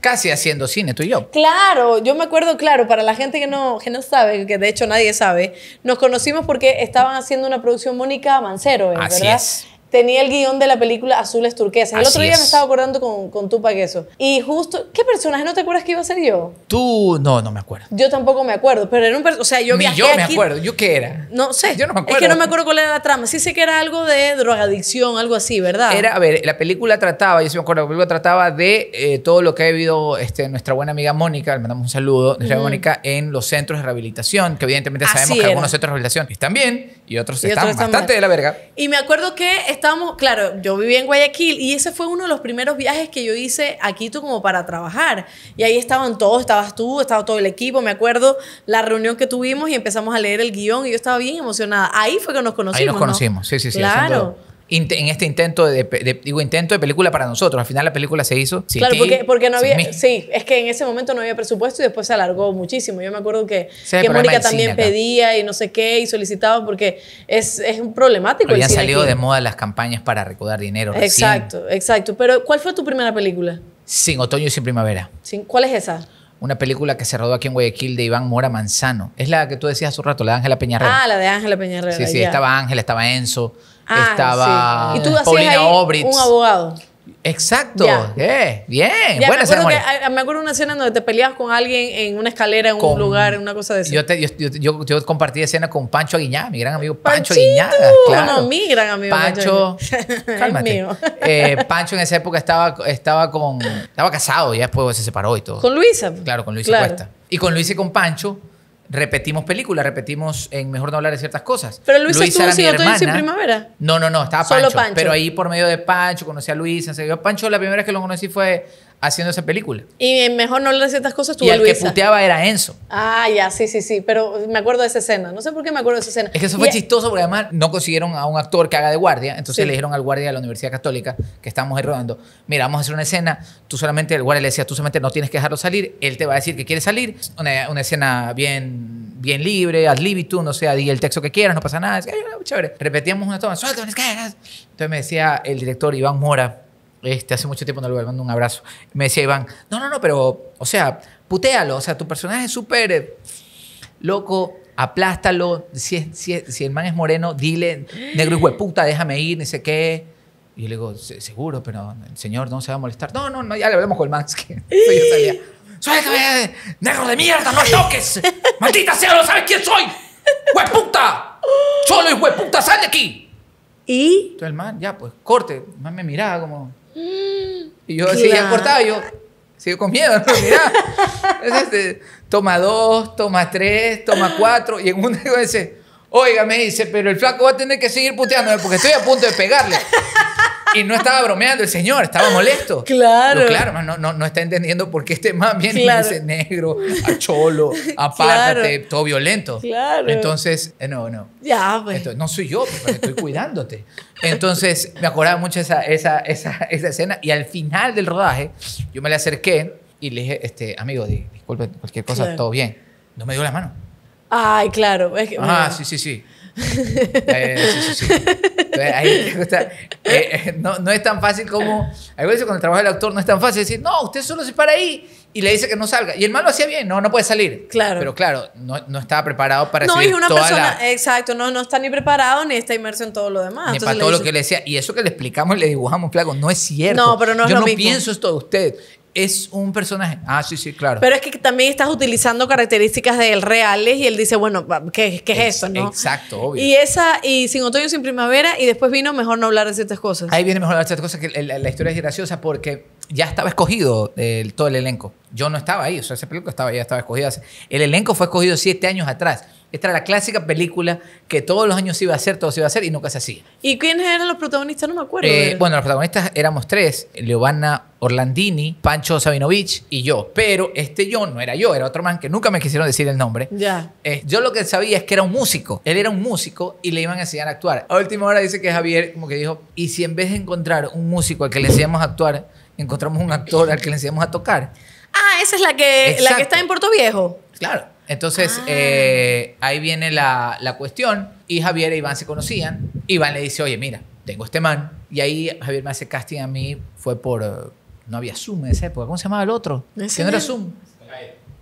casi haciendo cine, tú y yo. Claro, yo me acuerdo, claro, para la gente que no, que no sabe, que de hecho nadie sabe, nos conocimos porque estaban haciendo una producción Mónica Mancero, ¿verdad? Así tenía el guión de la película Azules Turquesas. El otro día me estaba acordando con, con Tupac eso. Y justo, ¿qué personaje no te acuerdas que iba a ser yo? Tú, no, no me acuerdo. Yo tampoco me acuerdo, pero era un personaje, o sea, yo Ni yo me acuerdo. ¿Yo qué era? No sé. no me Es que no me acuerdo cuál era la trama. Sí sé que era algo de drogadicción, algo así, ¿verdad? Era, a ver, la película trataba, yo sí me acuerdo, la película trataba de eh, todo lo que ha vivido este, nuestra buena amiga Mónica, le mandamos un saludo, nuestra amiga Mónica, en los centros de rehabilitación, que evidentemente sabemos que algunos centros de rehabilitación están bien, y otros, están, bastante de la verga. Y me acuerdo que estábamos, claro, yo vivía en Guayaquil y ese fue uno de los primeros viajes que yo hice a Quito como para trabajar. Y ahí estaban todos, estabas tú, estaba todo el equipo, me acuerdo la reunión que tuvimos y empezamos a leer el guión y yo estaba bien emocionada. Ahí fue que nos conocimos. Ahí nos conocimos, sí, sí, sí. Claro en este intento de, digo intento de película para nosotros al final la película se hizo claro porque, porque no había sí es que en ese momento no había presupuesto y después se alargó muchísimo yo me acuerdo que, Mónica también pedía y no sé qué y solicitaba porque es, un problemático habían salido de moda las campañas para recaudar dinero exacto exacto pero ¿cuál fue tu primera película? Sin otoño y sin primavera sin, ¿cuál es esa? una película que se rodó aquí en Guayaquil de Iván Mora Manzano. Es la que tú decías hace un rato, la de Ángela Peñarrera. Ah, la de Ángela Peñarrera. Sí, sí, estaba Ángela, estaba Enzo, Ah, estaba sí. ¿Y tú hacías ahí Un abogado. Exacto. Eh, bien. Buenas, Buena me, acuerdo que, me acuerdo una escena donde te peleabas con alguien en una escalera, en un lugar, en una cosa de eso. Yo, te, yo, yo, compartí escena con Pancho Aguiñá, mi gran amigo Pancho Panchito. Claro. No, mi gran amigo. Pancho. Pancho <laughs> cálmate. Eh, Pancho en esa época estaba, estaba con. Estaba casado, y después se separó y todo. Con Luisa. Claro, con Luisa Cuesta. Y con Luisa y con Pancho repetimos películas, repetimos en Mejor no hablar de ciertas cosas. Pero Luisa, estuvo en primavera. No, no, no, estaba Solo Pancho, Pero ahí por medio de Pancho conocí a Luisa. Pancho la primera vez que lo conocí fue haciendo esa película. Y mejor no le estas cosas tú Y el que puteaba era Enzo. Ah, ya, sí, sí, sí. Pero me acuerdo de esa escena. No sé por qué me acuerdo de esa escena. Es que eso fue chistoso porque además no consiguieron a un actor que haga de guardia. Entonces le dijeron al guardia de la Universidad Católica que estábamos ahí rodando: Mira, vamos a hacer una escena. Tú solamente, el guardia le decía, tú solamente no tienes que dejarlo salir. Él te va a decir que quiere salir. Una, escena bien bien libre, ad libitum, no sea, di el texto que quieras, no pasa nada. Es Repetíamos una toma, entonces me decía el director Iván Mora, este, hace mucho tiempo no lo veo, le mando un abrazo. Me decía Iván, no, no, no, pero, o sea, putéalo, o sea, tu personaje es súper eh, loco, aplástalo, si, si, si, el man es moreno, dile, negro y hueputa, déjame ir, ni sé qué. Y yo le digo, seguro, pero el señor no se va a molestar. No, no, no, ya le hablamos con el man, <laughs> que soy negro de mierda, no choques! ¡Maldita sea, no sabes quién soy! ¡Hueputa! ¡Solo y hueputa, sal de aquí! ¿Y? Entonces el man, ya, pues, corte. El man me miraba como... Y yo sigo cortado, yo sigo con miedo, <laughs> ¿no? Este, toma dos, toma tres, toma cuatro, y en un <laughs> digo, Dice Oiga, me dice, pero el flaco va a tener que seguir puteándome porque estoy a punto de pegarle. Y no estaba bromeando el señor, estaba molesto. <laughs> Claro. Pero claro, no, no, no, está entendiendo por qué este man viene claro. ese negro, a cholo, apártate, todo violento. Claro. Entonces, eh, no, no. Ya, pues. Entonces, no soy yo, pues, estoy cuidándote. Entonces, me acordaba mucho esa, esa, esa, esa escena. Y al final del rodaje, yo me le acerqué y le dije, este, amigo, disculpe, cualquier cosa, todo bien. No me dio la mano. Ay, claro. ah, sí, sí, sí. no, es tan fácil como. Hay veces cuando trabaja el actor no es tan fácil decir, no, usted solo se para ahí y le dice que no salga. Y el malo hacía bien, no, no puede salir. Claro. Pero claro, no, no estaba preparado para No, es una persona. Exacto, no, no está ni preparado ni está inmerso en todo lo demás. Ni para todo lo que le decía. Y eso que le explicamos y le dibujamos, claro, no es cierto. No, pero no es Yo no pienso esto de usted es un personaje. Ah, sí, sí, claro. Pero es que también estás utilizando características de reales y él dice, bueno, ¿qué, es, eso? Exacto, obvio. Y esa, y sin otoño, sin primavera, y después vino mejor no hablar de ciertas cosas. Ahí viene mejor hablar de ciertas cosas, que la, historia es graciosa porque ya estaba escogido todo el elenco. Yo no estaba ahí, o sea, ese película estaba, ya estaba escogida. El elenco fue escogido siete años atrás. Esta era la clásica película que todos los años se iba a hacer, todo se iba a hacer y nunca se hacía. ¿Y quiénes eran los protagonistas? No me acuerdo. Eh, bueno, los protagonistas éramos tres: Leobana, Orlandini, Pancho Sabinovich y yo. Pero este yo no era yo, era otro man que nunca me quisieron decir el nombre. Ya. Eh, yo lo que sabía es que era un músico. Él era un músico y le iban a enseñar a actuar. A última hora dice que Javier, como que dijo: ¿y si en vez de encontrar un músico al que le enseñamos a actuar, encontramos un actor al que le enseñamos a tocar? Ah, esa es la que, la que está en Puerto Viejo. Claro. Entonces, ah. eh, ahí viene la, la, cuestión. Y Javier e Iván se conocían. Iván le dice, oye, mira, tengo este man. Y ahí Javier me hace casting a mí. Fue por... Eh, no había Zoom en esa época. ¿Cómo se llamaba el otro? Que no era Zoom.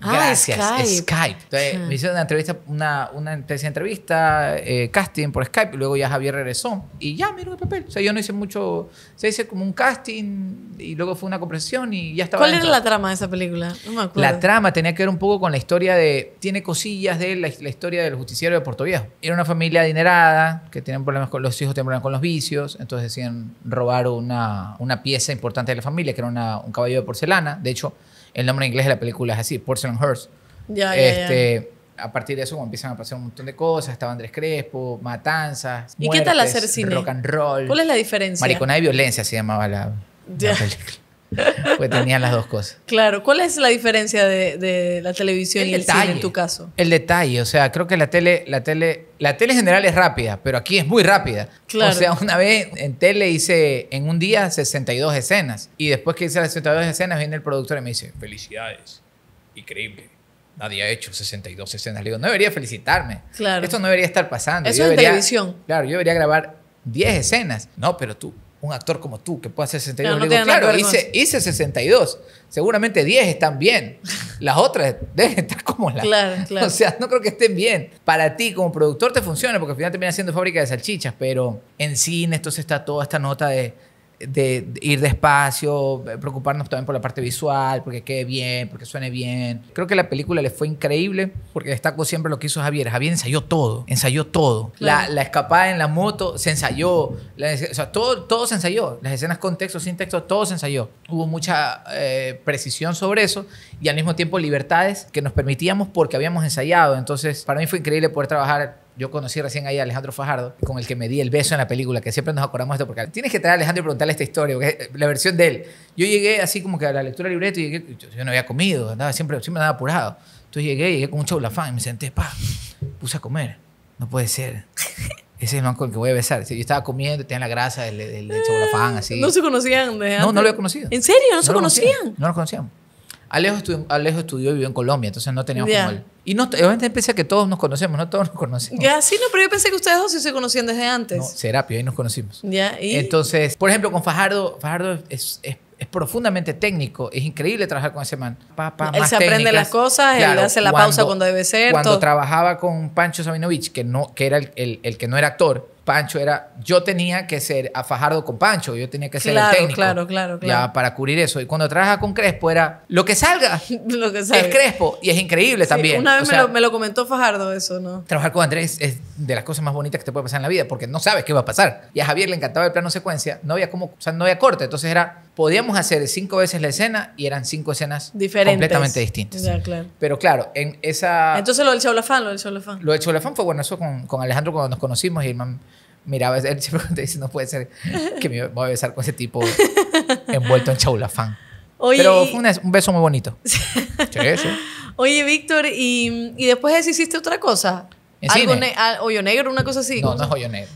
Ah, Gracias, Skype. Skype. Entonces, ah. Me hicieron una entrevista, una, una entrevista, eh, casting por Skype, y luego ya Javier regresó. Y ya, miró el papel. O sea, yo no hice mucho, se hizo como un casting y luego fue una compresión y ya estaba. ¿Cuál era la trama de esa película? No me acuerdo. La trama tenía que ver un poco con la historia de, tiene cosillas de la, historia del justiciero de Puerto Viejo. Era una familia adinerada, que tienen problemas con los hijos, tienen problemas con los vicios, entonces decían robar una, pieza importante de la familia, que era un caballo de porcelana. De hecho, el nombre en inglés de la película es así, Porcelain Hearst. Ya, este, A partir de eso empiezan a pasar un montón de cosas. Estaba Andrés Crespo, matanzas, ¿Y qué tal hacer cine? rock and roll. ¿Cuál es la diferencia? Maricona y violencia se llamaba la, la película. <laughs> pues tenían las dos cosas. Claro, ¿cuál es la diferencia de, la televisión y el cine en tu caso? El detalle, o sea, creo que la tele, la tele, la tele en general es rápida, pero aquí es muy rápida. Claro. O sea, una vez en tele hice en un día 62 escenas y después que hice las 62 escenas viene el productor y me dice, felicidades, increíble nadie ha hecho 62 escenas. Le digo, no debería felicitarme. Claro. Esto no debería estar pasando. Eso televisión. Claro, yo debería grabar 10 escenas. No, pero tú, un actor como tú que pueda hacer 62. Claro, claro hice, hice, 62. Seguramente 10 están bien. <laughs> Las otras deben estar como las. Claro, claro. <laughs> O sea, no creo que estén bien. Para ti como productor te funciona porque al final viene haciendo fábrica de salchichas, pero en cine entonces está toda esta nota de de ir despacio, preocuparnos también por la parte visual, porque quede bien, porque suene bien. Creo que la película le fue increíble porque destacó siempre lo que hizo Javier. Javier ensayó todo, ensayó todo. La, escapada en la moto se ensayó, o sea, todo, todo se ensayó. Las escenas con texto, sin texto, todo se ensayó. Hubo mucha eh, precisión sobre eso y al mismo tiempo libertades que nos permitíamos porque habíamos ensayado. Entonces, para mí fue increíble poder trabajar yo conocí recién ahí a Alejandro Fajardo, con el que me di el beso en la película, que siempre nos acordamos de esto, porque tienes que traer a Alejandro y preguntarle esta historia, eh, la versión de él. Yo llegué así como que a la lectura del libreto y yo, no había comido, andaba siempre, siempre andaba apurado. Entonces llegué, llegué con un Fan y me senté, pa, puse a comer. No puede ser. <laughs> Ese es el man con el que voy a besar. Yo estaba comiendo, tenía la grasa del, del, del así. No se conocían de No, no lo había conocido. ¿En serio? ¿No, se conocían? No lo conocíamos. Alejo estudió, y vivió en Colombia, entonces no teníamos como él. Y no, obviamente pensé que todos nos conocemos, no todos nos conocemos. Ya, sí, no, pero yo pensé que ustedes dos sí se conocían desde antes. No, Serapio, ahí nos conocimos. Ya, y. Entonces, por ejemplo, con Fajardo, Fajardo es, es es profundamente técnico, es increíble trabajar con ese man. él se aprende las cosas, él hace la pausa cuando debe ser. Cuando trabajaba con Pancho Sabinovich, que, no, que era el, que no era actor, Pancho era, yo tenía que ser a Fajardo con Pancho, yo tenía que ser el técnico. Claro, claro, claro. Ya, para cubrir eso. Y cuando trabajaba con Crespo era, lo que salga, <laughs> lo que salga. es Crespo y es increíble también. Una vez me, lo, comentó Fajardo eso, ¿no? Trabajar con Andrés es de las cosas más bonitas que te puede pasar en la vida, porque no sabes qué va a pasar. Y a Javier le encantaba el plano secuencia, no había como, o sea, no había corte, entonces era podíamos hacer cinco veces la escena y eran cinco escenas completamente distintas. Pero claro, en esa... Entonces lo del Fan, lo del Fan. Lo del Fan fue bueno, eso con, con, Alejandro cuando nos conocimos y él miraba, él siempre <laughs> dice, no puede ser que me voy a besar con ese tipo <laughs> envuelto en chaulafán. Pero fue un beso muy bonito. <laughs> Oye, Víctor, ¿y, ¿y, después de hiciste otra cosa? ¿En ¿Algo cine? ¿Hoyo negro, una cosa así? No, no es hoyo negro.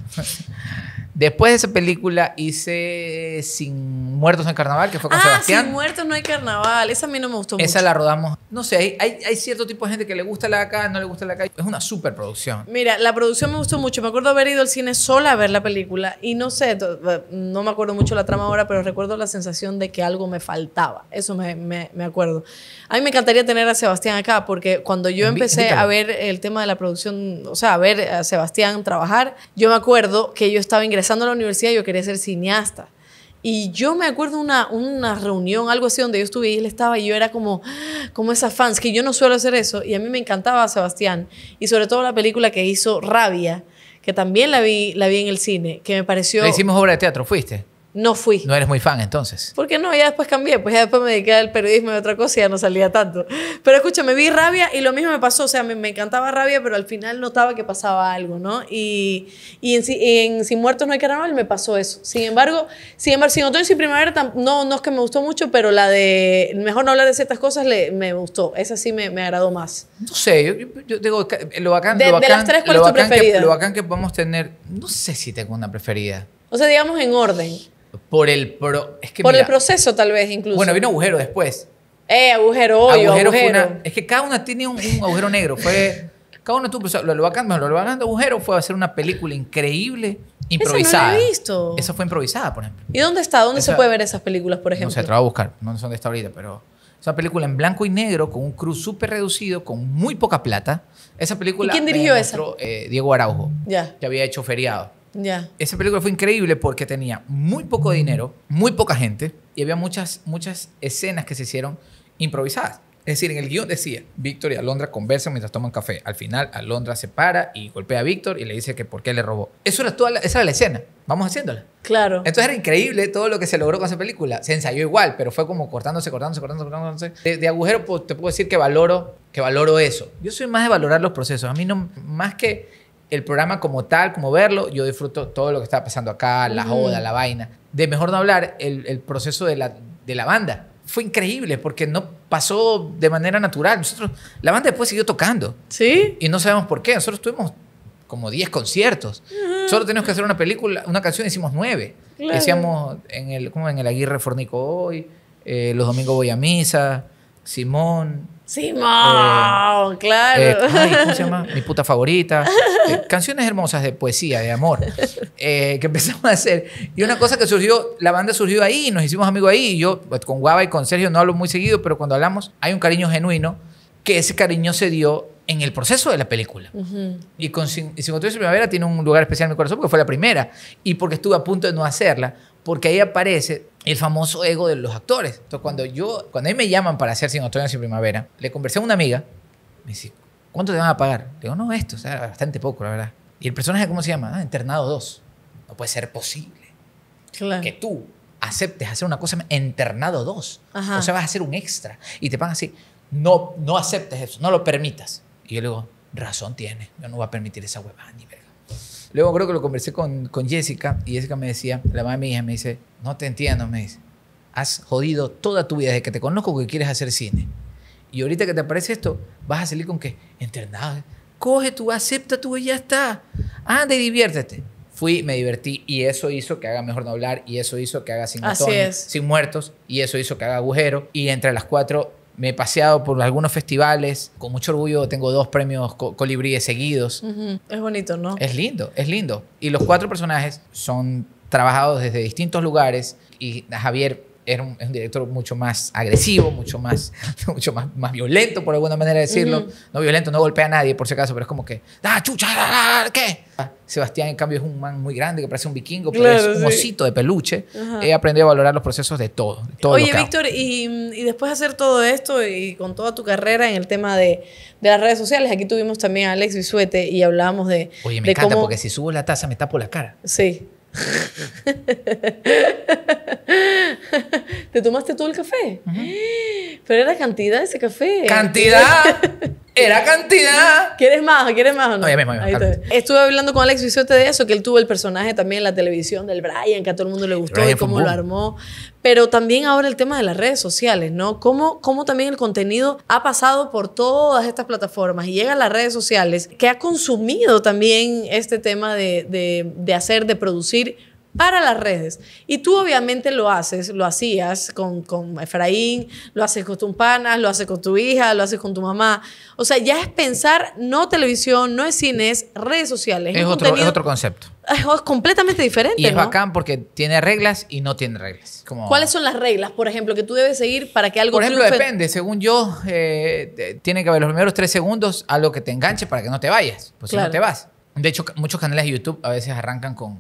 Después de esa película hice Sin Muertos en Carnaval, que fue con ah, Sebastián. Sin Muertos no hay carnaval. Esa a mí no me gustó mucho. Esa la rodamos. No sé, hay, cierto tipo de gente que le gusta la acá, no le gusta la acá. Es una producción. Mira, la producción me gustó mucho. Me acuerdo haber ido al cine sola a ver la película y no sé, eh, no me acuerdo mucho la trama ahora, pero recuerdo la sensación de que algo me faltaba. Eso me, acuerdo. A mí me encantaría tener a Sebastián acá porque cuando yo empecé a ver el tema de la producción, o sea, a ver a Sebastián trabajar, yo me acuerdo que yo estaba ingresando estando en la universidad yo quería ser cineasta. Y yo me acuerdo una, una reunión, algo así, donde yo estuve y él estaba y yo era como, como esas fans, que yo no suelo hacer eso. Y a mí me encantaba Sebastián. Y sobre todo la película que hizo Rabia, que también la vi, la vi en el cine, que me pareció... hicimos obra de teatro, ¿fuiste? No fui. No eres muy fan entonces. ¿Por qué no, ya después cambié, pues ya después me dediqué al periodismo y otra cosa y ya no salía tanto. Pero me vi rabia y lo mismo me pasó, o sea, me, me encantaba rabia, pero al final notaba que pasaba algo, ¿no? Y, y en, en, Sin Muertos no hay carnaval me pasó eso. Sin embargo, sin embargo, Sin Otoño y Sin Primavera no, no es que me gustó mucho, pero la de Mejor no hablar de ciertas cosas me gustó, esa sí me, agradó más. No sé, yo, digo, lo bacán, lo bacán, Que, lo bacán que podemos tener, no sé si tengo una preferida. O sea, digamos en orden. Por el pro, es que por el proceso tal vez incluso. Bueno, vino agujero después. Eh, agujero agujero. es que cada una tiene un, agujero negro. Fue, cada una tuvo, lo, lo bacán, lo, lo bacán agujero fue hacer una película increíble improvisada. Esa no he visto. Esa fue improvisada, por ejemplo. ¿Y dónde está? ¿Dónde se puede ver esas películas, por ejemplo? No sé, te voy a buscar. No sé dónde está ahorita, pero es una película en blanco y negro con un cruz súper reducido, con muy poca plata. Esa película. ¿Y ¿Quién dirigió esa? Eh, Diego Araujo. Ya. Que había hecho feriado. Esa película fue increíble porque tenía muy poco dinero, muy poca gente y había muchas, muchas escenas que se hicieron improvisadas. Es decir, en el guión decía, Víctor y Alondra conversan mientras toman café. Al final, Alondra se para y golpea a Víctor y le dice que por qué le robó. Eso era toda esa era la escena. Vamos haciéndola. Claro. Entonces era increíble todo lo que se logró con esa película. Se ensayó igual, pero fue como cortándose, cortándose, cortándose, cortándose. De, agujero pues, te puedo decir que valoro, que valoro eso. Yo soy más de valorar los procesos. A mí no, más que el programa como tal, como verlo, yo disfruto todo lo que estaba pasando acá, la joda, la vaina. De mejor no hablar, el, proceso de la, banda fue increíble porque no pasó de manera natural. Nosotros, la banda después siguió tocando. Sí. Y no sabemos por qué. Nosotros tuvimos como 10 conciertos. Solo tenemos que hacer una película, una canción, hicimos 9. Hicimos en el, como en el Aguirre Fornico hoy, eh, los domingos voy a misa, Simón, ¡Sí, eh, claro. Eh, se llama? Mi puta favorita. Eh, canciones hermosas de poesía, de amor, eh, que empezamos a hacer. Y una cosa que surgió, la banda surgió ahí, nos hicimos amigos ahí. yo pues, con Guava y con Sergio no hablo muy seguido, pero cuando hablamos hay un cariño genuino, que ese cariño se dio en el proceso de la película. Y con Y con Primavera tiene un lugar especial en mi corazón porque fue la primera y porque estuve a punto de no hacerla porque ahí aparece el famoso ego de los actores. Entonces, cuando yo, cuando a me llaman para hacer Sin Otoño, Sin Primavera, le conversé a una amiga, me dice, ¿cuánto te van a pagar? Le digo, no, esto, o sea, bastante poco, la verdad. ¿Y el personaje cómo se llama? Ah, internado 2. No puede ser posible que tú aceptes hacer una cosa internado 2. O sea, vas a hacer un extra. Y te van a decir, no, no aceptes eso, no lo permitas. Y yo le digo, razón tiene, yo no voy a permitir esa huevada a nivel. Luego creo que lo conversé con, con Jessica y Jessica me decía, la mamá de mi hija me dice, no te entiendo, me dice, has jodido toda tu vida desde que te conozco que quieres hacer cine. Y ahorita que te aparece esto, vas a salir con que, internado, coge tú, acepta tú y ya está. Anda y diviértete. Fui, me divertí y eso hizo que haga Mejor No Hablar y eso hizo que haga Sin Sin Muertos y eso hizo que haga Agujero. Y entre las cuatro me he paseado por algunos festivales. Con mucho orgullo tengo dos premios colibríes seguidos. Es bonito, ¿no? Es lindo, es lindo. Y los cuatro personajes son trabajados desde distintos lugares y Javier era un, es un director mucho más agresivo, mucho más, <laughs> mucho más, más violento, por alguna manera de decirlo. No violento, no golpea a nadie, por si acaso, pero es como que, ¡ah, chucha! Ah, ah, ah, ¿Qué? Sebastián, en cambio, es un man muy grande que parece un vikingo, pero es un osito de peluche. Él He aprendido a valorar los procesos de todo. Oye, Víctor, y, después de hacer todo esto y con toda tu carrera en el tema de, las redes sociales, aquí tuvimos también a Alex Bisuete y hablábamos de. Oye, me encanta porque si subo la taza me tapo la cara. Sí. <laughs> ¿Te tomaste tú el café? Pero era cantidad ese café. ¿Cantidad? <laughs> Era cantidad. ¿Quieres más? ¿Quieres más no? Estuve hablando con Alex Viciote de eso, que él tuvo el personaje también en la televisión del Brian, que a todo el mundo le gustó y cómo lo armó. Pero también ahora el tema de las redes sociales, ¿no? Cómo, cómo también el contenido ha pasado por todas estas plataformas y llega a las redes sociales, que ha consumido también este tema de, de hacer, de producir para las redes. Y tú obviamente lo haces, lo hacías con, Efraín, lo haces con tus panas, lo haces con tu hija, lo haces con tu mamá. O sea, ya es pensar no televisión, no es cine, es redes sociales. Es, otro, otro, concepto. Es completamente diferente. Y es bacán porque tiene reglas y no tiene reglas. ¿Cuáles son las reglas, por ejemplo, que tú debes seguir para que algo Por ejemplo, depende. Según yo, eh, tiene que haber los primeros tres segundos algo que te enganche para que no te vayas. Pues si no te vas. De hecho, muchos canales de YouTube a veces arrancan con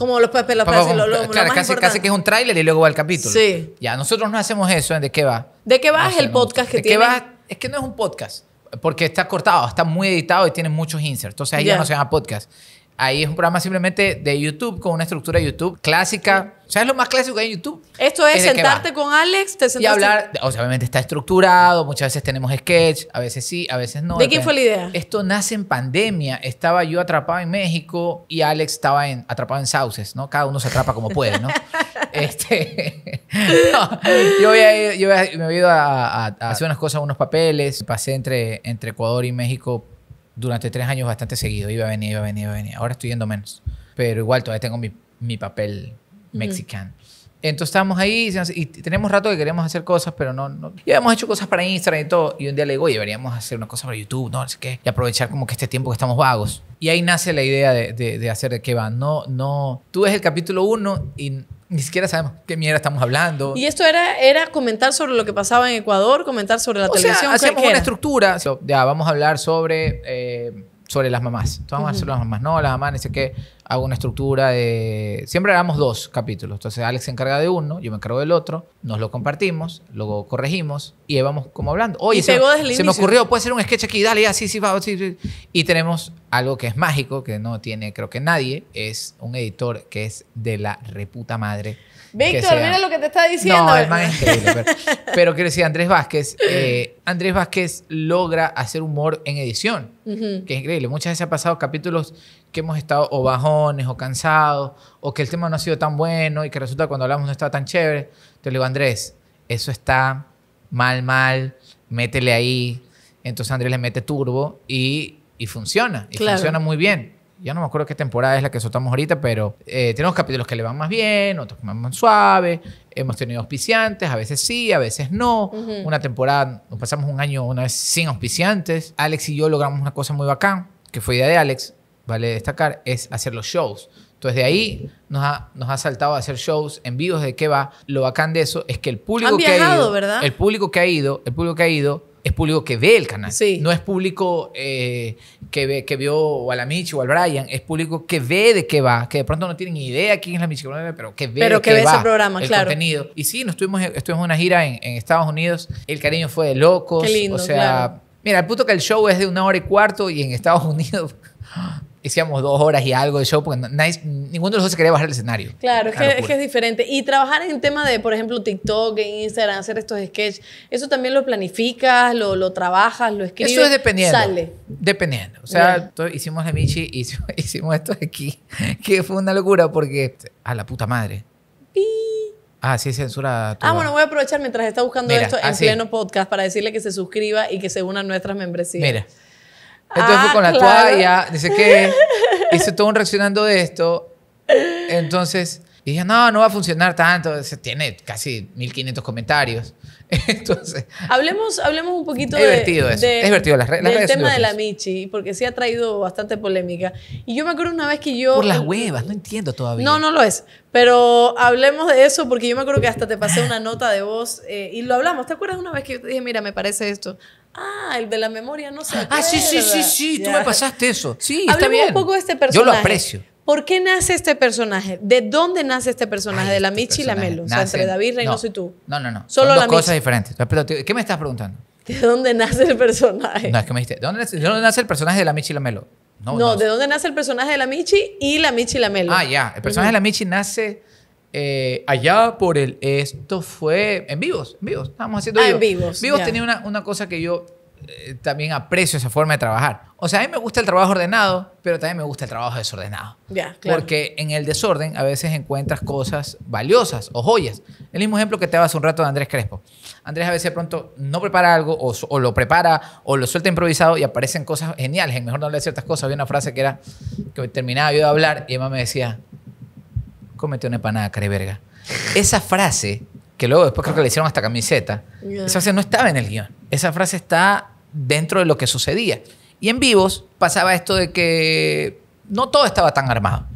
como los papeles, los, papeles, lo, claro, casi, que es un tráiler y luego va el capítulo. Sí. Ya, nosotros no hacemos eso. ¿De qué va? ¿De qué va el podcast que Es que no es un podcast. Porque está cortado, está muy editado y tiene muchos inserts. Entonces ahí no se llama podcast. Ahí es un programa simplemente de YouTube con una estructura de YouTube clásica. sea, es lo más clásico que hay en YouTube? Esto es, sentarte con Alex, te sentaste. Y hablar, o sea, obviamente está estructurado, muchas veces tenemos sketch, a veces sí, a veces no. ¿De quién fue la idea? Esto nace en pandemia, estaba yo atrapado en México y Alex estaba en, atrapado en Sauces, ¿no? Cada uno se atrapa como puede, ¿no? <laughs> este, <laughs> yo, yo me había ido a, a hacer unas cosas, unos papeles, pasé entre, entre Ecuador y México durante tres años bastante seguido. Iba a venir, iba a venir, iba a venir. Ahora estoy yendo menos. Pero igual todavía tengo mi, mi papel mexicano. Entonces estábamos ahí y tenemos rato que queremos hacer cosas, pero no, no. Ya hemos hecho cosas para Instagram y todo. Y un día le digo, oye, deberíamos hacer una cosa para YouTube, no sé qué. Y aprovechar como que este tiempo que estamos vagos. Y ahí nace la idea de, de, de hacer de qué va. No, no. Tú ves el capítulo 1 y ni siquiera sabemos qué mierda estamos hablando. Y esto era, era comentar sobre lo que pasaba en Ecuador, comentar sobre la televisión. Sea, hacíamos una estructura. Ya, vamos a hablar sobre eh, sobre las mamás. Entonces, vamos a hacer las mamás. No, las mamás, no sé qué. Hago una estructura de... Siempre hagamos dos capítulos. Entonces, Alex se encarga de uno, yo me encargo del otro. Nos lo compartimos, luego corregimos y ahí como hablando. Oye, se, me ocurrió, puede ser un sketch aquí. Dale, ya, sí, sí, sí, sí. Y tenemos algo que es mágico, que no tiene creo que nadie. Es un editor que es de la reputa madre Víctor, mira lo que te está diciendo. No, es es increíble. Pero, <laughs> pero quiero decir, Andrés Vázquez, eh, Andrés Vázquez logra hacer humor en edición, que es increíble. Muchas veces ha pasado capítulos que hemos estado o bajones o cansados, o que el tema no ha sido tan bueno y que resulta cuando hablamos no estaba tan chévere. Te digo, Andrés, eso está mal, mal, métele ahí. Entonces Andrés le mete turbo y, funciona, y funciona muy bien ya no me acuerdo qué temporada es la que soltamos ahorita, pero eh, tenemos capítulos que le van más bien, otros que van más suave, hemos tenido auspiciantes, a veces sí, a veces no. Una temporada, nos pasamos un año una vez sin auspiciantes. Alex y yo logramos una cosa muy bacán, que fue idea de Alex, vale destacar, es hacer los shows. Entonces de ahí nos ha, nos ha saltado a hacer shows en vivos de qué va. Lo bacán de eso es que el público el público que ha ido, el público que ha ido es público que ve el canal. Sí. No es público eh, que, que vio a la Michi o al Brian, es público que ve de qué va, que de pronto no tienen ni idea quién es la Michi, pero que ve, pero que qué ve ese programa, el claro. contenido. Y sí, nos estuvimos, en una gira en, Estados Unidos, el cariño fue de locos, o sea, mira, el punto que el show es de una hora y cuarto y en Estados <laughs> Unidos hicimos dos horas y algo de show porque nadie, ninguno de nosotros dos quería bajar el escenario. Claro, es que, es diferente. Y trabajar en tema de, por ejemplo, TikTok, Instagram, hacer estos sketches, ¿eso también lo planificas, lo, trabajas, lo escribes? Eso es dependiendo. Sale. Dependiendo. O sea, hicimos la Michi, y <laughs> hicimos esto aquí, <laughs> que fue una locura porque, a la puta madre. Ah, sí, censura. Ah, bueno, voy a aprovechar mientras está buscando esto en ah, pleno podcast para decirle que se suscriba y que se una a nuestras membresías. Mira. Entonces fue con la ah, toalla, dice que se todo un reaccionando de esto. Entonces dije, no, no va a funcionar tanto. Se tiene casi 1500 comentarios. <laughs> Entonces. Hablemos, hablemos un poquito de, es divertido las, las del tema de la Michi, porque sí ha traído bastante polémica. Y yo me acuerdo una vez que yo. Por las huevas, no entiendo todavía. No, no lo es. Pero hablemos de eso, porque yo me acuerdo que hasta te pasé una nota de voz eh, y lo hablamos. ¿Te acuerdas una vez que yo te dije, mira, me parece esto? Ah, el de la memoria no sé. Ah, sí, sí, sí, sí, tú me pasaste eso. Sí, está bien. un poco de este personaje. Yo lo aprecio. ¿Por qué nace este personaje? ¿De dónde nace este personaje? ¿De la este Michi y la Melo? O sea, entre David Reynoso no, y tú. No, no, no. Son dos cosas diferentes. ¿Qué me estás preguntando? ¿De dónde nace el personaje? No, es que me dijiste, ¿de dónde nace, el personaje de la Michi y la Melo? No, ¿de dónde nace el personaje de la Michi y la Michi y la Melo? Ah, ya. El personaje de la Michi nace eh, allá por el... Esto fue en vivos, en vivos. Estábamos haciendo ah, En vivos. Vivos tenía una, una, cosa que yo eh, también aprecio esa forma de trabajar. O sea, a mí me gusta el trabajo ordenado, pero también me gusta el trabajo desordenado. Ya, claro. Porque en el desorden a veces encuentras cosas valiosas o joyas. El mismo ejemplo que te daba hace un rato de Andrés Crespo. Andrés a veces de pronto no prepara algo o, lo prepara o lo suelta improvisado y aparecen cosas geniales. En Mejor no hablar de ciertas cosas. Había una frase que era que terminaba yo de hablar y Emma me decía, cometió una panada careverga. Esa frase, que luego después creo que le hicieron hasta camiseta, esa frase no estaba en el guión. Esa frase está dentro de lo que sucedía. Y en vivos pasaba esto de que no todo estaba tan armado.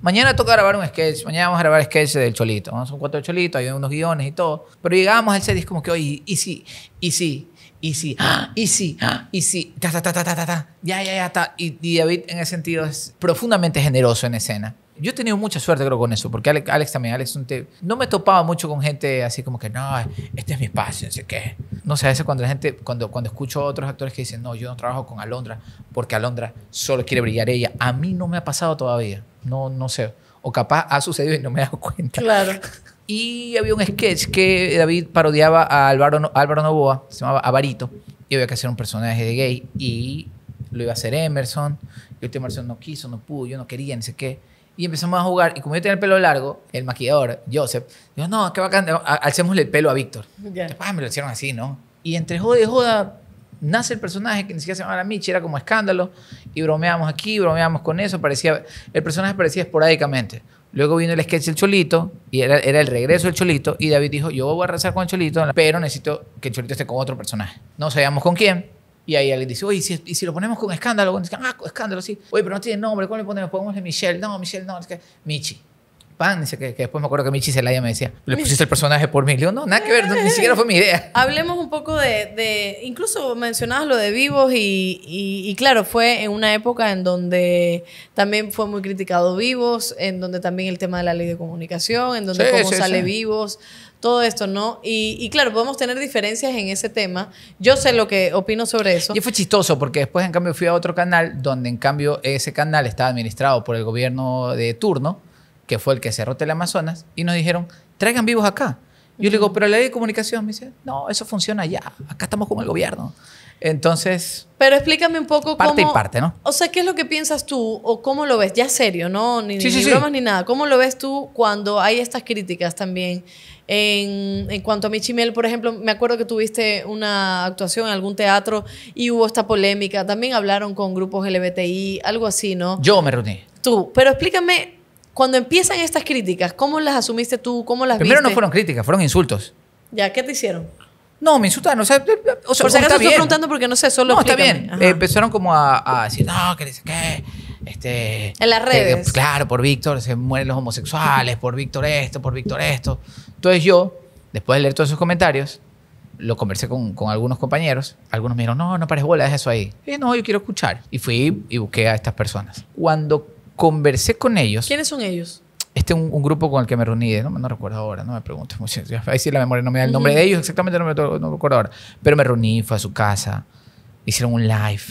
Mañana toca grabar un sketch, mañana vamos a grabar sketch del Cholito. Vamos cuatro cholitos Cholito, hay unos guiones y todo. Pero llegábamos al set y es como que, oye, y sí, y sí, y sí, y sí, y sí, ta, ta, ya, ya, ya, y David en ese sentido es profundamente generoso en escena yo he tenido mucha suerte, creo, con eso, porque Alex, también, Alex, no me topaba mucho con gente así como que, no, este es mi espacio, no sé qué. No sé, a veces cuando la gente, cuando, cuando escucho a otros actores que dicen, no, yo no trabajo con Alondra porque Alondra solo quiere brillar ella. A mí no me ha pasado todavía, no, no sé. O capaz ha sucedido y no me he dado cuenta. Claro. <laughs> Y había un sketch que David parodiaba a Álvaro, Álvaro Novoa, se llamaba Avarito, y había que hacer un personaje de gay, y lo iba a hacer Emerson, y el Emerson no quiso, no pudo, yo no quería, no sé qué y empezamos a jugar. Y como yo tenía el pelo largo, el maquillador, Joseph, dijo, no, qué bacán, alcémosle el pelo a Víctor. Ah, me lo hicieron así, ¿no? Y entre joda y joda nace el personaje que ni siquiera se llamaba Michi, era como escándalo. Y bromeábamos aquí, bromeábamos con eso. Parecía, el personaje aparecía esporádicamente. Luego vino el sketch del Cholito, y era, era, el regreso del Cholito, y David dijo, yo voy a rezar con el Cholito, pero necesito que el Cholito esté con otro personaje. No sabíamos con quién, y ahí alguien dice, oye, ¿y si, y si lo ponemos con escándalo? escándalo, ah, escándalo, sí. Oye, pero no tiene nombre, ¿cómo le ponemos? Pongámosle Michelle. No, Michelle, no. Es que, Michi. Pan, dice que, que, después me acuerdo que Michi Zelaya me decía, le pusiste el personaje por mí. Le digo, no, nada que ver, ni eh. siquiera fue mi idea. <laughs> Hablemos un poco de, de incluso mencionabas lo de Vivos y, y, claro, fue en una época en donde también fue muy criticado Vivos, en donde también el tema de la ley de comunicación, en donde cómo sale Vivos todo esto, ¿no? Y, claro, podemos tener diferencias en ese tema. Yo sé lo que opino sobre eso. Y fue chistoso porque después, en cambio, fui a otro canal donde, en cambio, ese canal estaba administrado por el gobierno de turno, que fue el que cerró amazonas y nos dijeron, traigan vivos acá. Yo le digo, pero la ley de comunicación me dice, no, eso funciona ya. acá estamos como el gobierno. Entonces. Pero explícame un poco parte cómo. y parte, ¿no? O sea, ¿qué es lo que piensas tú o cómo lo ves? Ya serio, ¿no? Ni, ni bromas ni nada. ¿Cómo lo ves tú cuando hay estas críticas también? En, cuanto a Michimel, por ejemplo, me acuerdo que tuviste una actuación en algún teatro y hubo esta polémica. También hablaron con grupos LBTI, algo así, ¿no? Yo me reuní. Tú. Pero explícame, cuando empiezan estas críticas, ¿cómo las asumiste tú? ¿Cómo las Primero no fueron críticas, fueron insultos. ¿Ya? ¿Qué te hicieron? No, me insultaron. O sea, eh, eh, o sea por si acaso estoy preguntando porque no sé, solo. No, está bien. empezaron como a, decir, no, que qué. Este, en las redes. claro, por Víctor se mueren los homosexuales, por Víctor esto, por Víctor esto. Entonces yo, después de leer todos esos comentarios, lo conversé con, algunos compañeros. Algunos me dijeron, no, no pares bola, deja eso ahí. Y no, yo quiero escuchar. Y fui y busqué a estas personas. Cuando conversé con ellos. ¿Quiénes son ellos? este es un, grupo con el que me reuní, no, recuerdo ahora, no me preguntes mucho. Ahí sí la memoria no me da el nombre de ellos, exactamente no me recuerdo ahora. Pero me reuní, fue a su casa, hicieron un live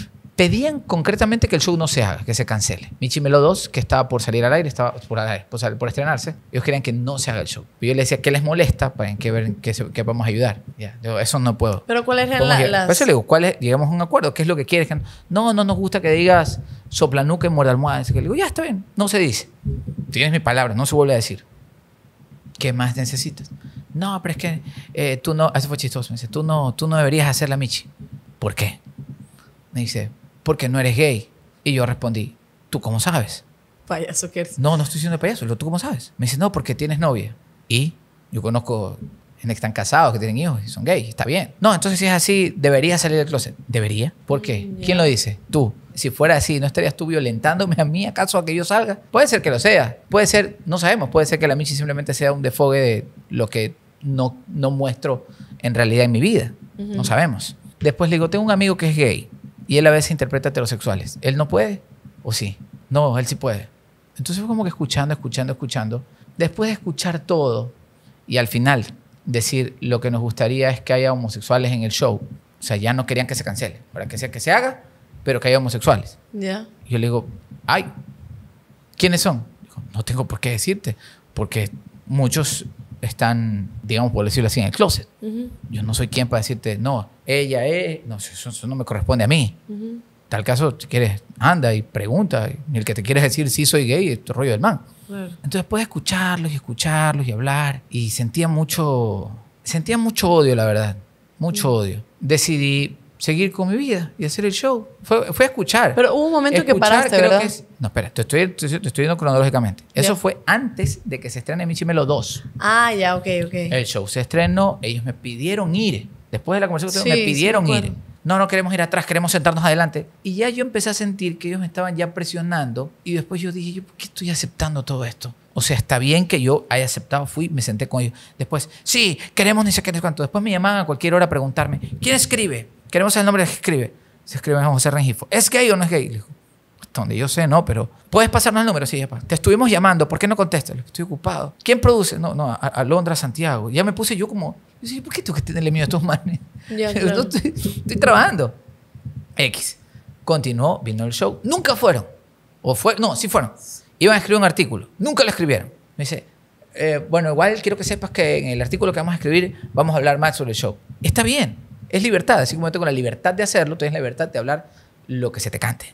pedían concretamente que el show no se haga, que se cancele. Melo 2, que estaba por salir al aire, estaba por, estrenarse, ellos querían que no se haga el show. yo les decía, ¿qué les molesta? Para pues, que ver qué, vamos podemos ayudar. Ya, eso no puedo. Pero ¿cuál es la, Por le digo, ¿cuál es, llegamos a un acuerdo, ¿qué es lo que quieres? No, no nos gusta que digas soplanuca y almohada. Entonces, le digo, ya está bien, no se dice. Tienes mi palabra, no se vuelve a decir. ¿Qué más necesitas? No, pero es que eh, tú no, eso fue chistoso, me dice, tú no, tú no deberías hacer la Michi. ¿Por qué? Me dice, porque no eres gay. Y yo respondí, ¿tú cómo sabes? Payaso que eres. No, no estoy siendo payaso, ¿tú cómo sabes? Me dice, no, porque tienes novia. Y yo conozco gente que están casados, que tienen hijos y son gays, está bien. No, entonces si es así, debería salir del closet. ¿Debería? ¿Por qué? Mm, ¿Quién lo dice? Tú. Si fuera así, ¿no estarías tú violentándome a mí acaso a que yo salga? Puede ser que lo sea. Puede ser, no sabemos, puede ser que la Michi simplemente sea un defogue de lo que no, no muestro en realidad en mi vida. No sabemos. Después le digo, tengo un amigo que es gay. Y él a veces interpreta heterosexuales. Él no puede, o sí. No, él sí puede. Entonces fue como que escuchando, escuchando, escuchando. Después de escuchar todo y al final decir lo que nos gustaría es que haya homosexuales en el show. O sea, ya no querían que se cancele. Para que sea que se haga, pero que haya homosexuales. Ya. Yo le digo, ay, ¿quiénes son? no tengo por qué decirte, porque muchos están, digamos, por decirlo así, en el closet. Yo no soy quien para decirte, no, ella es, no, eso, no me corresponde a mí. Tal caso, quieres, anda y pregunta, ni el que te quieres decir, Si soy gay, es rollo del man. Entonces puedes escucharlos y escucharlos y hablar. Y sentía mucho, sentía mucho odio, la verdad, mucho odio. Decidí seguir con mi vida y hacer el show. Fue, fue escuchar. Pero hubo un momento que paraste, ¿verdad? no, espera, te estoy, te estoy viendo cronológicamente. Eso fue antes de que se estrene Michimelo 2. Ah, ya, ok, ok. El show se estrenó, ellos me pidieron ir. Después de la conversación me pidieron ir. No, no queremos ir atrás, queremos sentarnos adelante. Y ya yo empecé a sentir que ellos me estaban ya presionando y después yo dije, ¿por qué estoy aceptando todo esto? O sea, está bien que yo haya aceptado, fui, me senté con ellos. Después, sí, queremos ni sé qué, cuánto. Después me llamaban a cualquier hora a preguntarme, ¿quién escribe? Queremos el nombre que escribe. Se escribe José Rengifo. ¿Es gay o no es gay? donde yo sé, no, pero puedes pasarnos el número, sí, ya Te estuvimos llamando, ¿por qué no contestas? Estoy ocupado. ¿Quién produce? No, no, a, a Santiago. Ya me puse yo como, ¿por qué tú que tenerle miedo a estos manes? <laughs> Ya, <laughs> estoy, trabajando. X. Continuó, vino el show. Nunca fueron. O fue, no, sí fueron. Iban a escribir un artículo. Nunca lo escribieron. Me dice, eh, bueno, igual quiero que sepas que en el artículo que vamos a escribir vamos a hablar más sobre el show. Está bien es libertad, así como tengo la libertad de hacerlo, tú tienes la libertad de hablar lo que se te cante.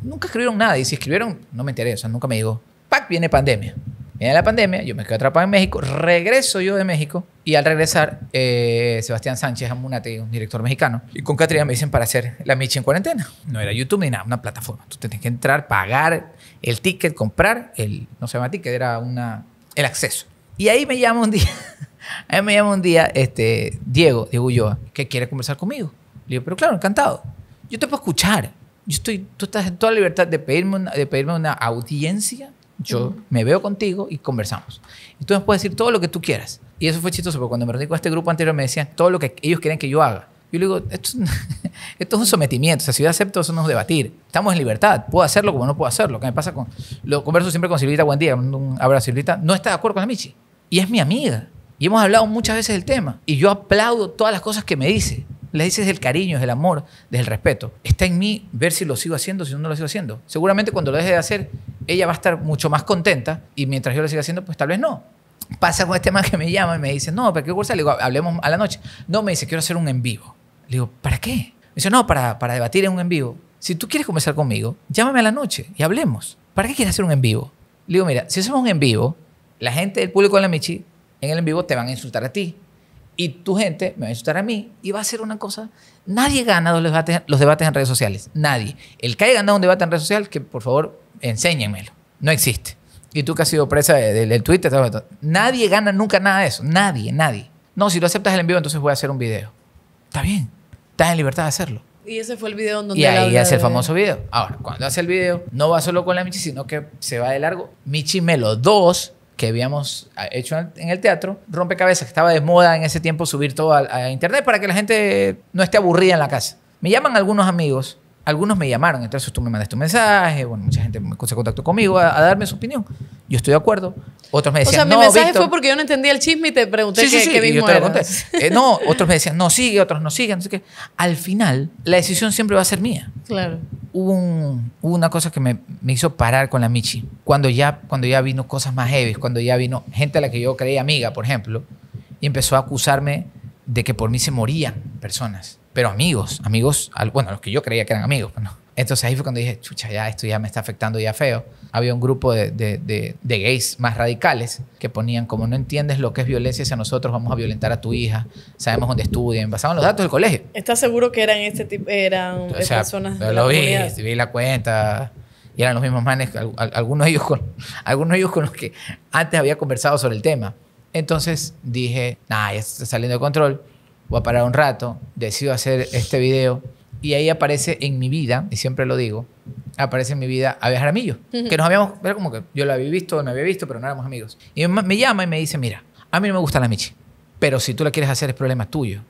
Nunca escribieron nada y si escribieron, no me interesa, nunca me digo, Pac, viene pandemia. Viene la pandemia, yo me quedo atrapado en México, regreso yo de México y al regresar, eh, Sebastián Sánchez Amunate, un director mexicano, y con Catrina me dicen para hacer la Michi en cuarentena. No era YouTube ni nada, una plataforma. Tú tenías que entrar, pagar el ticket, comprar el, no se llama ticket, era una, el acceso. Y ahí me llama un día, <laughs> me llama un día este, Diego, Diego Ulloa, que quiere conversar conmigo. Le digo, pero claro, encantado. Yo te puedo escuchar. Yo estoy, tú estás en toda libertad de pedirme una, de pedirme una audiencia. Yo me veo contigo y conversamos. Y tú me puedes decir todo lo que tú quieras. Y eso fue chistoso, porque cuando me reuní con este grupo anterior me decían todo lo que ellos quieren que yo haga. Yo le digo, esto, <laughs> esto, es un sometimiento. O sea, si yo acepto, eso no es debatir. Estamos en libertad. Puedo hacerlo como no puedo hacerlo. ¿Qué me pasa con.? Lo converso siempre con Silvita Buen día. Un abrazo, Silvita. No está de acuerdo con la Michi y es mi amiga. Y hemos hablado muchas veces del tema. Y yo aplaudo todas las cosas que me dice. Le dices el cariño, el amor, del respeto. Está en mí ver si lo sigo haciendo, si no lo sigo haciendo. Seguramente cuando lo deje de hacer, ella va a estar mucho más contenta y mientras yo lo siga haciendo, pues tal vez no. Pasa con este man que me llama y me dice, no, ¿para qué cursa? Le digo, hablemos a la noche. No, me dice, quiero hacer un en vivo. Le digo, ¿para qué? Me dice, no, para, para debatir en un en vivo. Si tú quieres conversar conmigo, llámame a la noche y hablemos. ¿Para qué quieres hacer un en vivo? Le digo, mira, si hacemos un en vivo, la gente del público de la Michi en el en vivo te van a insultar a ti. Y tu gente me va a insultar a mí y va a ser una cosa. Nadie gana los debates, los debates en redes sociales. Nadie. El que haya ganado un debate en redes sociales, que por favor enséñenmelo. No existe. Y tú que has sido presa del Twitter, nadie gana nunca nada de eso. Nadie, nadie. No, si lo aceptas el en vivo, entonces voy a hacer un video. Está bien. Estás en libertad de hacerlo. Y ese fue el video donde. Y ahí hace el famoso video. Ahora, cuando hace el video, no va solo con la Michi, sino que se va de largo. Michi Melo 2 que habíamos ah, hecho en el teatro, rompecabezas, que estaba de moda en ese tiempo subir todo a internet para que la gente no esté aburrida en la casa. Me llaman algunos amigos algunos me llamaron, entonces tú me mandaste un mensaje, bueno, mucha gente se contactó conmigo a, darme su opinión. Yo estoy de acuerdo. Otros me decían, o sea, mi mensaje fue porque yo no entendía el chisme y te pregunté qué, sí, qué mismo yo <laughs> eh, no, otros me decían, no sigue, otros no siguen, Entonces que Al final, la decisión siempre va a ser mía. Claro. Hubo, una cosa que me, hizo parar con la Michi. Cuando ya, cuando ya vino cosas más heavy, cuando ya vino gente a la que yo creía amiga, por ejemplo, y empezó a acusarme de que por mí se morían personas pero amigos, amigos, bueno, los que yo creía que eran amigos, pues, no. Entonces ahí fue cuando dije, chucha, ya esto ya me está afectando ya feo. Había un grupo de, gays más radicales que ponían, como no entiendes lo que es violencia a nosotros, vamos a violentar a tu hija, sabemos dónde estudian, basaban los datos del colegio. ¿Estás seguro que eran este tipo, eran eh, personas de lo la vi, vi la cuenta y eran los mismos manes, algunos de ellos con, <laughs> algunos de ellos con los que antes había conversado sobre el tema. Entonces dije, nada, ya está saliendo de control voy a parar un rato, decido hacer este video y ahí aparece en mi vida, y siempre lo digo, aparece en mi vida a Jaramillo, que nos habíamos, era como que yo lo había visto, no había visto, pero no éramos amigos. Y me llama y me dice, mira, a mí no me gusta la Michi, pero si tú la quieres hacer es problema tuyo.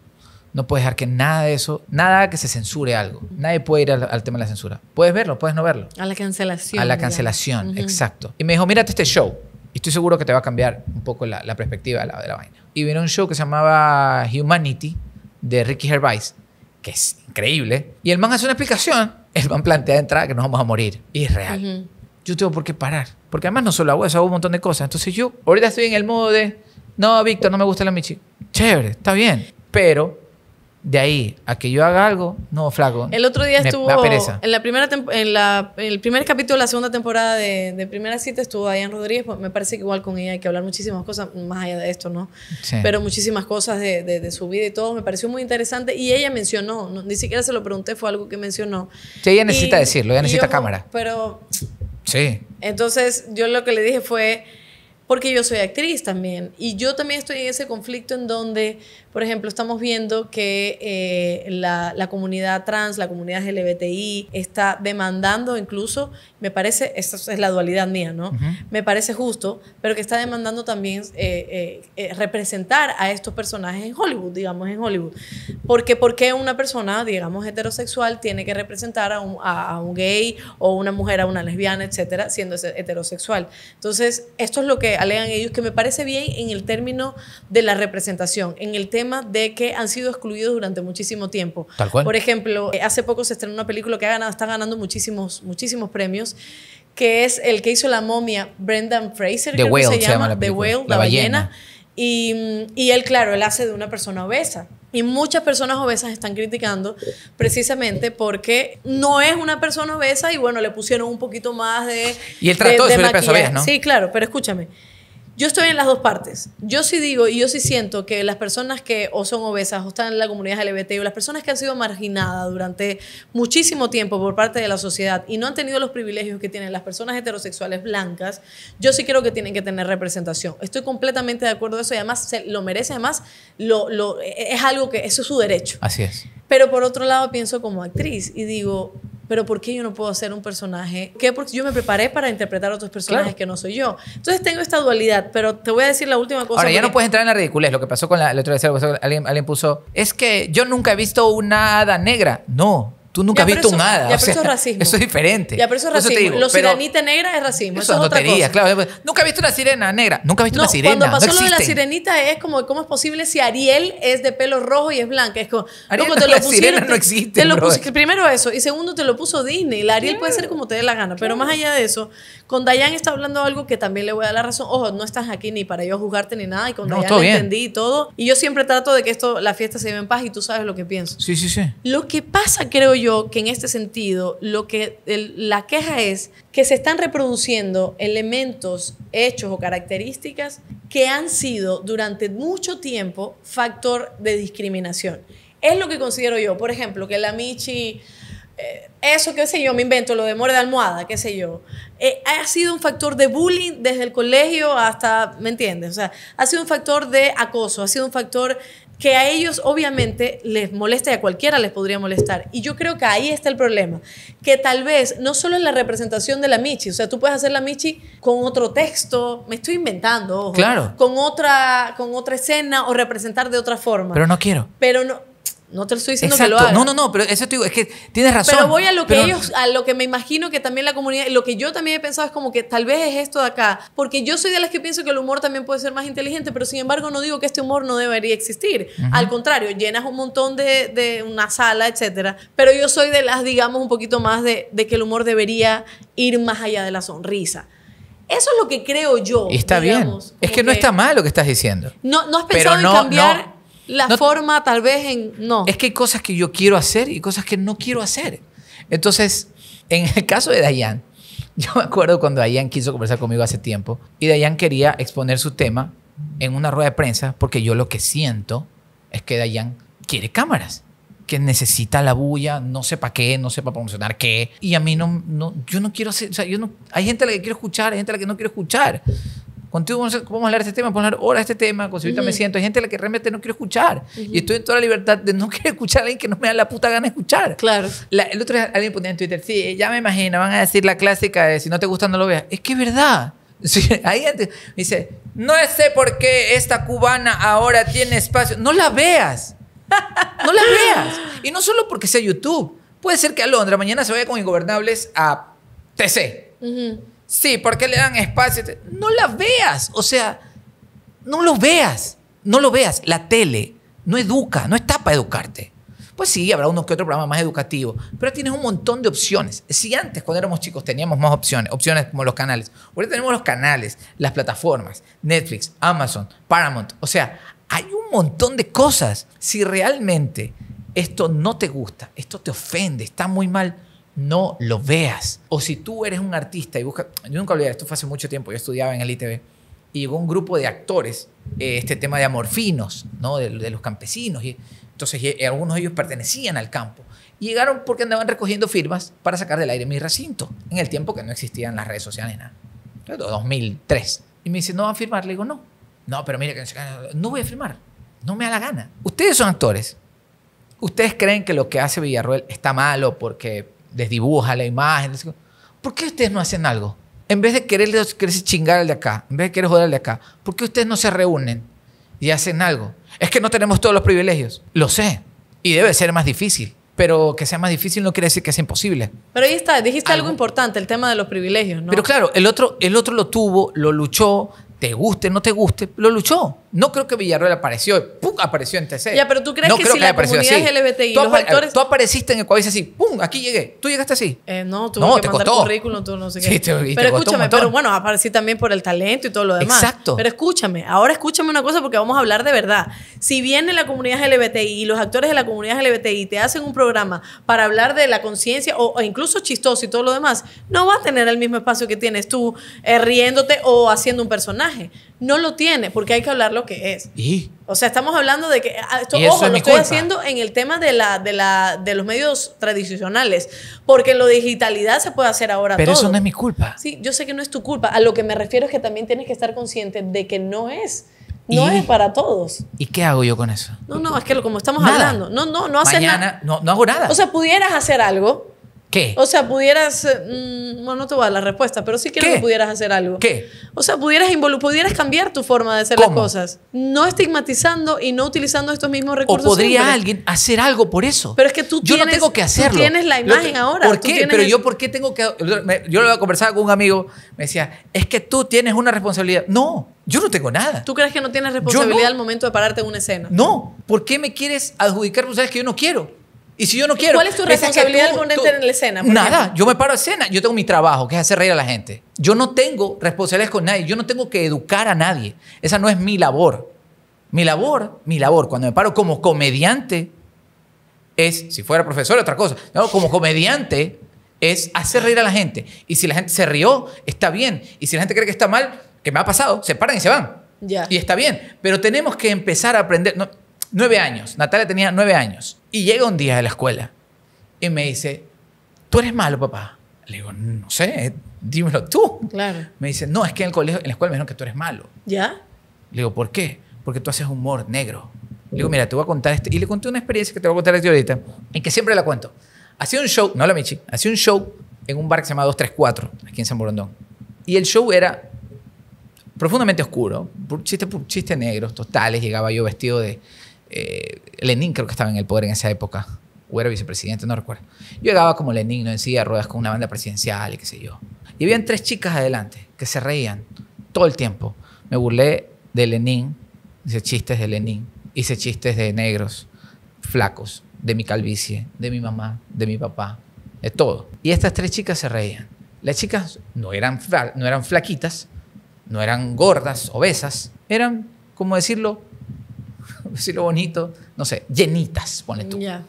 No puedes dejar que nada de eso, nada que se censure algo. Nadie puede ir al, tema de la censura. Puedes verlo, puedes no verlo. A la cancelación. A la cancelación, exacto. Y me dijo, mírate este show. Y estoy seguro que te va a cambiar un poco la, perspectiva de la, de la, vaina. Y viene un show que se llamaba Humanity de Ricky Gervais, que es increíble. Y el man hace una explicación. El man plantea de entrada que nos vamos a morir. Y es real. Yo tengo por qué parar. Porque además no solo hago eso, hago un montón de cosas. Entonces yo ahorita estoy en el modo de, no, Víctor, no me gusta la Michi. Chévere, está bien. Pero de ahí a que yo haga algo, no, flaco. El otro día estuvo. pereza. En, la primera en, la, el primer capítulo de la segunda temporada de, Primera Cita estuvo Diane Rodríguez. Pues, me parece que igual con ella hay que hablar muchísimas cosas, más allá de esto, ¿no? Pero muchísimas cosas de, su vida y todo. Me pareció muy interesante. Y ella mencionó, ni siquiera se lo pregunté, fue algo que mencionó. Sí, ella necesita decirlo, ella necesita cámara. Pero. Sí. Entonces, yo lo que le dije fue. Porque yo soy actriz también. Y yo también estoy en ese conflicto en donde por ejemplo, estamos viendo que eh, la, comunidad trans, la comunidad LGBTI está demandando incluso, me parece, esta es la dualidad mía, ¿no? Me parece justo, pero que está demandando también eh, eh, representar a estos personajes en Hollywood, digamos, en Hollywood. Porque ¿por qué una persona, digamos, heterosexual tiene que representar a un, a un gay o una mujer, a una lesbiana, etcétera, siendo heterosexual? Entonces, esto es lo que alegan ellos, que me parece bien en el término de la representación, en el término tema de que han sido excluidos durante muchísimo tiempo. Por ejemplo, eh, hace poco se estrenó una película que ha está ganando muchísimos, muchísimos premios que es el que hizo la momia, Brendan Fraser, creo que se, llama, The Whale, la, ballena. Y, y, él, claro, él hace de una persona obesa. Y muchas personas obesas están criticando precisamente porque no es una persona obesa y bueno, le pusieron un poquito más de... Y el trató de, ¿no? Sí, claro, pero escúchame. Yo estoy en las dos partes. Yo sí digo y yo sí siento que las personas que o son obesas o están en la comunidad LGBT o las personas que han sido marginadas durante muchísimo tiempo por parte de la sociedad y no han tenido los privilegios que tienen las personas heterosexuales blancas, yo sí creo que tienen que tener representación. Estoy completamente de acuerdo con eso y además lo merece, además lo, e, e, es algo que eso es su derecho. Así es. Pero por otro lado pienso como actriz y digo, pero ¿por qué yo no puedo hacer un personaje? ¿Qué? Porque yo me preparé para interpretar a otros personajes que no soy yo. Entonces tengo esta dualidad, pero te voy a decir la última cosa. Ahora, ya no puedes entrar en la ridiculez. Lo que pasó con la, la otra vez, alguien, alguien puso, es que yo nunca he visto una hada negra. No, Tú nunca has visto nada un hada. Ya, o <laughs> eso es racismo. Eso es diferente. Ya, pero eso es racismo. lo sirenita negra es racismo. Eso, es otra cosa. claro. Pues, nunca has visto una sirena negra. Nunca has visto una sirena. Cuando pasó lo de la sirenita es como, ¿cómo es posible si Ariel es de pelo rojo y es blanca? Es como, Ariel, te no, lo pusieron. no existe, te lo primero eso. Y segundo, te lo puso Disney. La Ariel puede ser como te dé la gana. Pero más allá de eso, con Dayan está hablando algo que también le voy a dar la razón. Ojo, no estás aquí ni para yo juzgarte ni nada. Y con Dayan entendí y todo. Y yo siempre trato de que esto, la fiesta se lleve en paz y tú sabes lo que pienso. Sí, sí, sí. Lo que pasa, creo yo yo que en este sentido lo que la queja es que se están reproduciendo elementos, hechos o características que han sido durante mucho tiempo factor de discriminación. Es lo que considero yo, por ejemplo, que la Michi eh, eso, qué sé yo, me invento, lo de de almohada, qué sé yo, eh, ha sido un factor de bullying desde el colegio hasta, ¿me entiendes? O sea, ha sido un factor de acoso, ha sido un factor que a ellos obviamente les molesta y a cualquiera les podría molestar. Y yo creo que ahí está el problema, que tal vez no solo en la representación de la Michi, o sea, tú puedes hacer la Michi con otro texto, me estoy inventando, claro. con otra con otra escena o representar de otra forma. Pero no quiero. Pero no no te estoy diciendo que lo haga. No, no, no, pero eso te es que tienes razón. Pero voy a lo que ellos, a lo que me imagino que también la comunidad, lo que yo también he pensado es como que tal vez es esto de acá, porque yo soy de las que pienso que el humor también puede ser más inteligente, pero sin embargo no digo que este humor no debería existir. Al contrario, llenas un montón de, una sala, etcétera. Pero yo soy de las, digamos, un poquito más de, que el humor debería ir más allá de la sonrisa. Eso es lo que creo yo. está bien. Es que, no está mal lo que estás diciendo. No, no has pensado en cambiar la forma tal vez en... No. Es que hay cosas que yo quiero hacer y cosas que no quiero hacer. Entonces, en el caso de Dayan, <laughs> yo me acuerdo cuando Dayan quiso conversar conmigo hace tiempo y Dayan quería exponer su tema en una rueda de prensa porque yo lo que siento es que Dayan quiere cámaras que necesita la bulla, no sé para qué, no sé para promocionar qué. Y a mí no, no yo no quiero hacer, o sea, yo no, hay gente a la que quiero escuchar, hay gente a la que no quiero escuchar. Contigo vamos a, hablar de este tema, vamos a hablar ahora de este tema, con ahorita me siento. Hay gente a la que realmente no quiero escuchar. Y estoy en toda la libertad de no <laughs> querer escuchar a alguien que no me da la puta gana de escuchar. Claro. el otro día alguien ponía en Twitter, sí, ya me imagino, van a decir la clásica de si no te gusta no lo veas. Es que es verdad. <laughs> Sí, ahí antes dice, no sé por qué esta cubana ahora tiene espacio. No la veas. <laughs> No la veas. Y no solo porque sea YouTube. Puede ser que a Londres mañana se vaya con Ingobernables a TC. Uh sí, porque le dan espacio. No la veas, o sea, no lo veas, no lo veas. La tele no educa, no está para educarte. Pues sí, habrá uno que otro programa más educativo, pero tienes un montón de opciones. Si antes, cuando éramos chicos, teníamos más opciones, opciones como los canales, ahora tenemos los canales, las plataformas, Netflix, Amazon, Paramount, o sea, hay un montón de cosas. Si realmente esto no te gusta, esto te ofende, está muy mal, no lo veas. O si tú eres un artista y buscas, yo nunca olvidé, esto fue hace mucho tiempo, yo estudiaba en el ITV y llegó un grupo de actores, eh, este tema de amorfinos, ¿no? de, los campesinos, y entonces eh, algunos de ellos pertenecían al campo. Y llegaron porque andaban recogiendo firmas para sacar del aire mi recinto, en el tiempo que no existían las redes sociales, nada. 2003. Y me dice, ¿no van a firmar? Le digo, no. No, pero mire... no voy a firmar. No me da la gana. Ustedes son actores. Ustedes creen que lo que hace Villarroel está malo porque desdibuja la imagen. ¿Por qué ustedes no hacen algo? En vez de querer quererse chingar al de acá, en vez de querer joder al de acá, ¿por qué ustedes no se reúnen y hacen algo? Es que no tenemos todos los privilegios. Lo sé. Y debe ser más difícil pero que sea más difícil no quiere decir que sea imposible. Pero ahí está, dijiste algo, importante, el tema de los privilegios, Pero claro, el otro, el otro lo tuvo, lo luchó, te guste, no te guste, lo luchó. No creo que Villarreal apareció, apareció en TC. Ya, pero tú crees que si que la comunidad LGBTI, los actores... tú apareciste en el país así, ¡pum! Aquí llegué. Tú llegaste así. Eh, no, tuve no, que te mandar currículum, tú no sé qué. Sí, te, pero escúchame, pero bueno, aparecí también por el talento y todo lo demás. Exacto. Pero escúchame, ahora escúchame una cosa porque vamos a hablar de verdad. Si viene la comunidad LGBTI y los actores de la comunidad LGBTI te hacen un programa para hablar de la conciencia o, incluso chistoso y todo lo demás, no va a tener el mismo espacio que tienes tú eh, riéndote o haciendo un personaje no lo tiene, porque hay que hablar lo que es. O sea, estamos hablando de que, ah, esto, ojo, lo estoy haciendo en el tema de, la, de, la, de los medios tradicionales, porque lo digitalidad se puede hacer ahora Pero eso no es mi culpa. Sí, yo sé que no es tu culpa. A lo que me refiero es que también tienes que estar consciente de que no es. No es para todos. ¿Y qué hago yo con eso? No, no, es que como estamos hablando, no, no, no haces nada. No, no hago nada. O sea, pudieras hacer algo, ¿Qué? O sea, pudieras, eh, mm, Bueno, no te voy a dar la respuesta, pero sí quiero que pudieras hacer algo. ¿Qué? O sea, pudieras pudieras cambiar tu forma de hacer las cosas, no estigmatizando y no utilizando estos mismos recursos. O podría alguien hacer algo por eso. Pero es que tú yo tienes, no tengo que hacerlo. Tú tienes la imagen ahora. ¿Por qué? Pero yo por qué tengo que yo lo conversado con un amigo, me decía, "Es que tú tienes una responsabilidad." No, yo no tengo nada. ¿Tú crees que no tienes responsabilidad al momento de pararte en una escena? No, ¿por qué me quieres adjudicar responsabilidades que yo no quiero? Y si yo no quiero... ¿Cuál es tu responsabilidad con él en la escena? Nada, yo me paro a escena, yo tengo mi trabajo, que es hacer reír a la gente. Yo no tengo responsabilidades con nadie, yo no tengo que educar a nadie. Esa no es mi labor. Mi labor, mi labor, cuando me paro como comediante, es, si fuera profesor, otra cosa, no, como comediante, es hacer reír a la gente. Y si la gente se rió, está bien. Y si la gente cree que está mal, que me ha pasado, se paran y se van. Ya. Y está bien. Pero tenemos que empezar a aprender. Nueve años. Natalia tenía nueve años. Y llega un día de la escuela y me dice, ¿tú eres malo, papá? Le digo, no sé, dímelo tú. Claro. Me dice, no, es que en el colegio, en la escuela me dijeron que tú eres malo. ¿Ya? Le digo, ¿por qué? Porque tú haces humor negro. Le digo, mira, te voy a contar esto. Y le conté una experiencia que te voy a contar a ahorita, en que siempre la cuento. Hacía un show, no la Michi, hacía un show en un bar que se llama 234, aquí en San Borondón. Y el show era profundamente oscuro, chistes chiste negros, totales. Llegaba yo vestido de eh, Lenin creo que estaba en el poder en esa época, o era vicepresidente, no recuerdo. Yo llegaba como Lenin, no en silla ruedas, con una banda presidencial y qué sé yo. Y habían tres chicas adelante que se reían todo el tiempo. Me burlé de Lenin, hice chistes de Lenin, hice chistes de negros, flacos, de mi calvicie, de mi mamá, de mi papá, de todo. Y estas tres chicas se reían. Las chicas no eran, no eran flaquitas, no eran gordas, obesas, eran, como decirlo, lo bonito, no sé, llenitas, pone tú. Ya.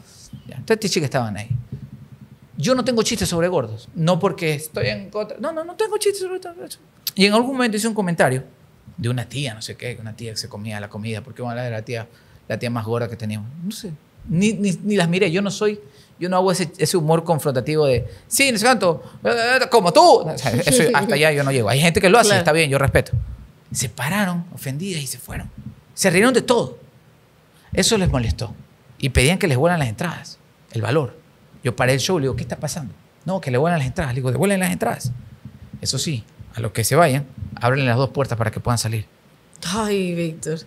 Entonces, chicas estaban ahí. Yo no tengo chistes sobre gordos, no porque estoy en contra. No, no, no tengo chistes sobre eso. Y en algún momento hice un comentario de una tía, no sé qué, una tía que se comía la comida, porque bueno, era la tía, la tía más gorda que teníamos. No sé, ni, ni, ni las miré, yo no soy, yo no hago ese, ese humor confrontativo de, sí, en ese cuánto, como tú. <laughs> hasta allá yo no llego. Hay gente que lo hace, está bien, yo respeto. Se pararon ofendidas y se fueron. Se rieron de todo. Eso les molestó. Y pedían que les vuelan las entradas, el valor. Yo paré el show, le digo, ¿qué está pasando? No, que le vuelan las entradas. Le digo, devuelven las entradas. Eso sí, a los que se vayan, abren las dos puertas para que puedan salir. Ay, Víctor.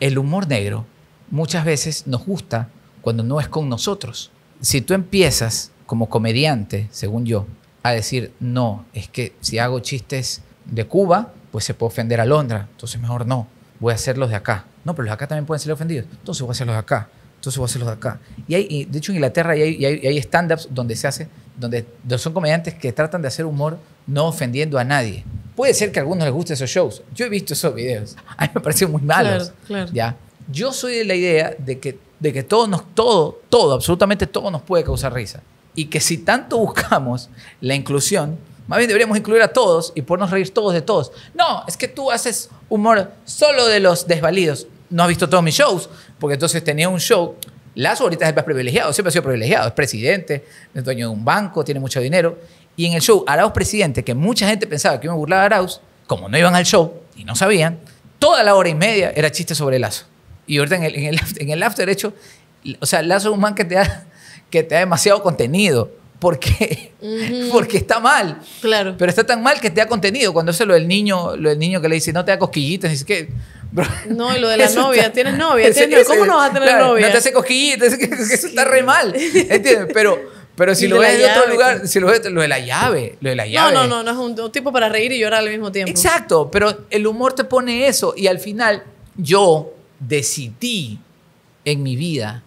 El humor negro muchas veces nos gusta cuando no es con nosotros. Si tú empiezas como comediante, según yo, a decir, no, es que si hago chistes de Cuba, pues se puede ofender a Londra, entonces mejor no, voy a hacerlos de acá. No, pero los de acá también pueden ser ofendidos. Entonces voy a hacer los de acá. Entonces voy a hacer los de acá. Y hay, de hecho, en Inglaterra hay, hay, hay stand-ups donde se hace, donde son comediantes que tratan de hacer humor no ofendiendo a nadie. Puede ser que a algunos les gusten esos shows. Yo he visto esos videos. <laughs> A mí me parecen muy malos. Claro, claro. ¿ya? Yo soy de la idea de que, de que todo, nos, todo, todo, absolutamente todo nos puede causar risa. Y que si tanto buscamos la inclusión, más bien deberíamos incluir a todos y podernos reír todos de todos. No, es que tú haces humor solo de los desvalidos no ha visto todos mis shows, porque entonces tenía un show. Lazo ahorita es el más privilegiado, siempre ha sido privilegiado, es presidente, es dueño de un banco, tiene mucho dinero. Y en el show Arauz Presidente, que mucha gente pensaba que me burlaba de Arauz, como no iban al show y no sabían, toda la hora y media era chiste sobre Lazo. Y ahorita en el, en el, en el hecho, o sea, Lazo es un man que te da, que te da demasiado contenido. Porque, porque está mal. Claro. Pero está tan mal que te da contenido. Cuando hace lo del niño, lo del niño que le dice, no te da cosquillitas, dice que no, y lo de la novia. ¿Tienes novia? ¿Tienes? ¿Cómo no vas a tener novia? No te hace cosquillita. Eso, está re mal. ¿Entiendes? Pero... Pero si lo ves en otro lugar, si lo ves, lo de la llave, lo de la llave. No, no, no, no es un, tipo para reír y llorar al mismo tiempo. Exacto, pero el humor te pone eso y al final yo decidí en mi vida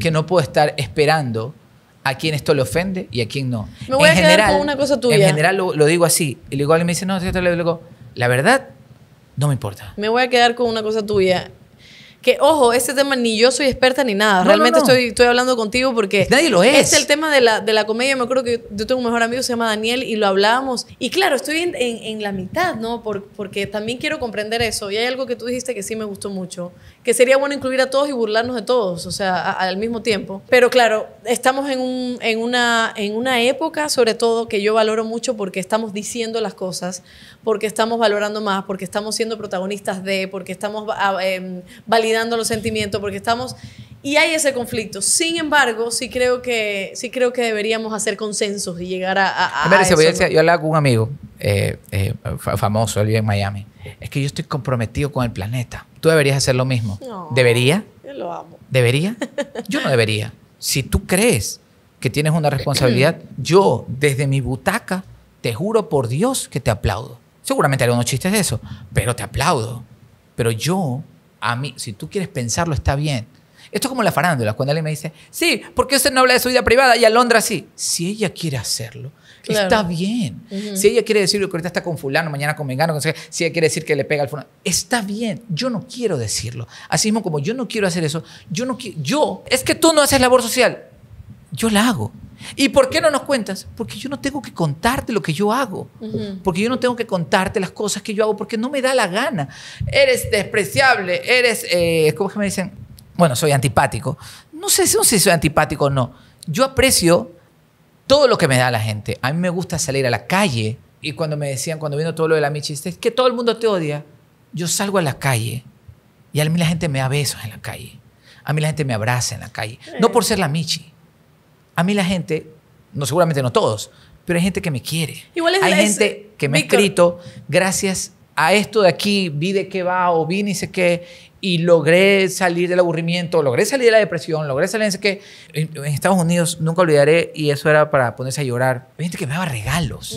que no puedo estar esperando a quien esto le ofende y a quien no. Me voy en a general, quedar con una cosa tuya. En general lo, digo así. El igual me dice, no, si te lo digo. La verdad, no me importa. Me voy a quedar con una cosa tuya. Que, ojo, este tema ni yo soy experta ni nada. Realmente Estoy, estoy hablando contigo porque... Nadie lo es. Este es el tema de la, comedia. Me creo que yo tengo un mejor amigo, se llama Daniel, y lo hablábamos. Y claro, estoy en, la mitad, ¿no? porque también quiero comprender eso. Y hay algo que tú dijiste que sí me gustó mucho, que sería bueno incluir a todos y burlarnos de todos, o sea, al mismo tiempo. Pero claro, estamos en, un, en, una, en una época, sobre todo, que yo valoro mucho porque estamos diciendo las cosas, porque estamos valorando más, porque estamos siendo protagonistas de, porque estamos em, validando los sentimientos, porque estamos y hay ese conflicto. Sin embargo, sí creo que, sí creo que deberíamos hacer consensos y llegar a... a, a, a yo hablaba con un amigo eh, eh, famoso, él vive en Miami. Es que yo estoy comprometido con el planeta. Tú deberías hacer lo mismo. No, ¿Debería? Yo lo amo. ¿Debería? <laughs> Yo no debería. Si tú crees que tienes una responsabilidad, <clears throat> yo desde mi butaca te juro por Dios que te aplaudo. Seguramente haré unos chistes de eso, pero te aplaudo. Pero yo, a mí, si tú quieres pensarlo, está bien esto es como la farándula, cuando alguien me dice, sí, ¿por qué usted no habla de su vida privada y a Londra sí. Si ella quiere hacerlo, está bien. Si ella quiere decir que ahorita está con fulano, mañana con mengano, si ella quiere decir que le pega al fulano, está bien. Yo no quiero decirlo. Así mismo como yo no quiero hacer eso, yo no quiero, yo, es que tú no haces labor social, yo la hago. ¿Y por qué no nos cuentas? Porque yo no tengo que contarte lo que yo hago. Porque yo no tengo que contarte las cosas que yo hago porque no me da la gana. Eres despreciable, eres, eh, ¿cómo es que me dicen? bueno, soy antipático. No sé, si soy antipático o no. Yo aprecio todo lo que me da la gente. A mí me gusta salir a la calle y cuando me decían, cuando vino todo lo de la Michi, es que todo el mundo te odia. Yo salgo a la calle y a mí la gente me da besos en la calle. A mí la gente me abraza en la calle. No por ser la Michi. A mí la gente, no seguramente no todos, pero hay gente que me quiere. Igual hay gente que me ha escrito, gracias a esto de aquí, vi de qué va o vi ni sé qué, y logré salir del aburrimiento, logré salir de la depresión, logré salir de que en, Estados Unidos nunca olvidaré y eso era para ponerse a llorar. gente que me daba regalos,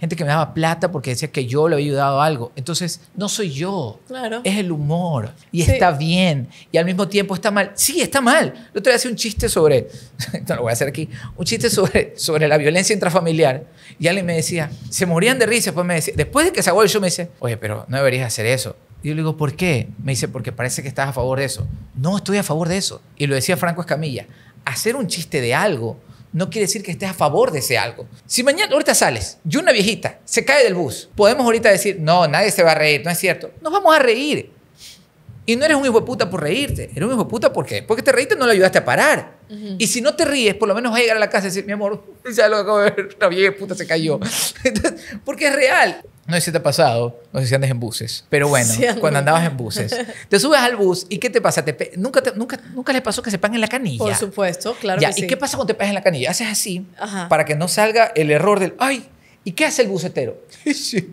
gente que me daba plata porque decía que yo le había ayudado a algo. Entonces, no soy yo, claro. es el humor y está bien y al mismo tiempo está mal. Sí, está mal. te otro a hacer un chiste sobre, no <laughs> lo voy a hacer aquí, un chiste sobre, sobre la violencia intrafamiliar y alguien me decía, se morían de risa, después me después de que se yo el show me dice, oye, pero no deberías hacer eso. Y yo le digo, ¿por qué? Me dice, porque parece que estás a favor de eso. No estoy a favor de eso. Y lo decía Franco Escamilla, hacer un chiste de algo no quiere decir que estés a favor de ese algo. Si mañana, ahorita sales y una viejita se cae del bus, podemos ahorita decir, no, nadie se va a reír, no es cierto. Nos vamos a reír, y no eres un hijo de puta por reírte, eres un hijo de puta porque porque te reíste no le ayudaste a parar. Y si no te ríes, por lo menos vas a llegar a la casa y decir, mi amor, <laughs> ya lo acabo de ver, vieja puta se cayó. <laughs> porque es real. No sé si te ha pasado, no sé si andas en buses, pero bueno, cuando andabas en buses, <laughs> te subes al bus y ¿qué te pasa? nunca, nunca, nunca le pasó que se paguen en la canilla. Por supuesto, claro. Ya, ¿Y qué pasa cuando te paguen en la canilla? Haces así para que no salga el error del, ay, ¿y qué hace el busetero? se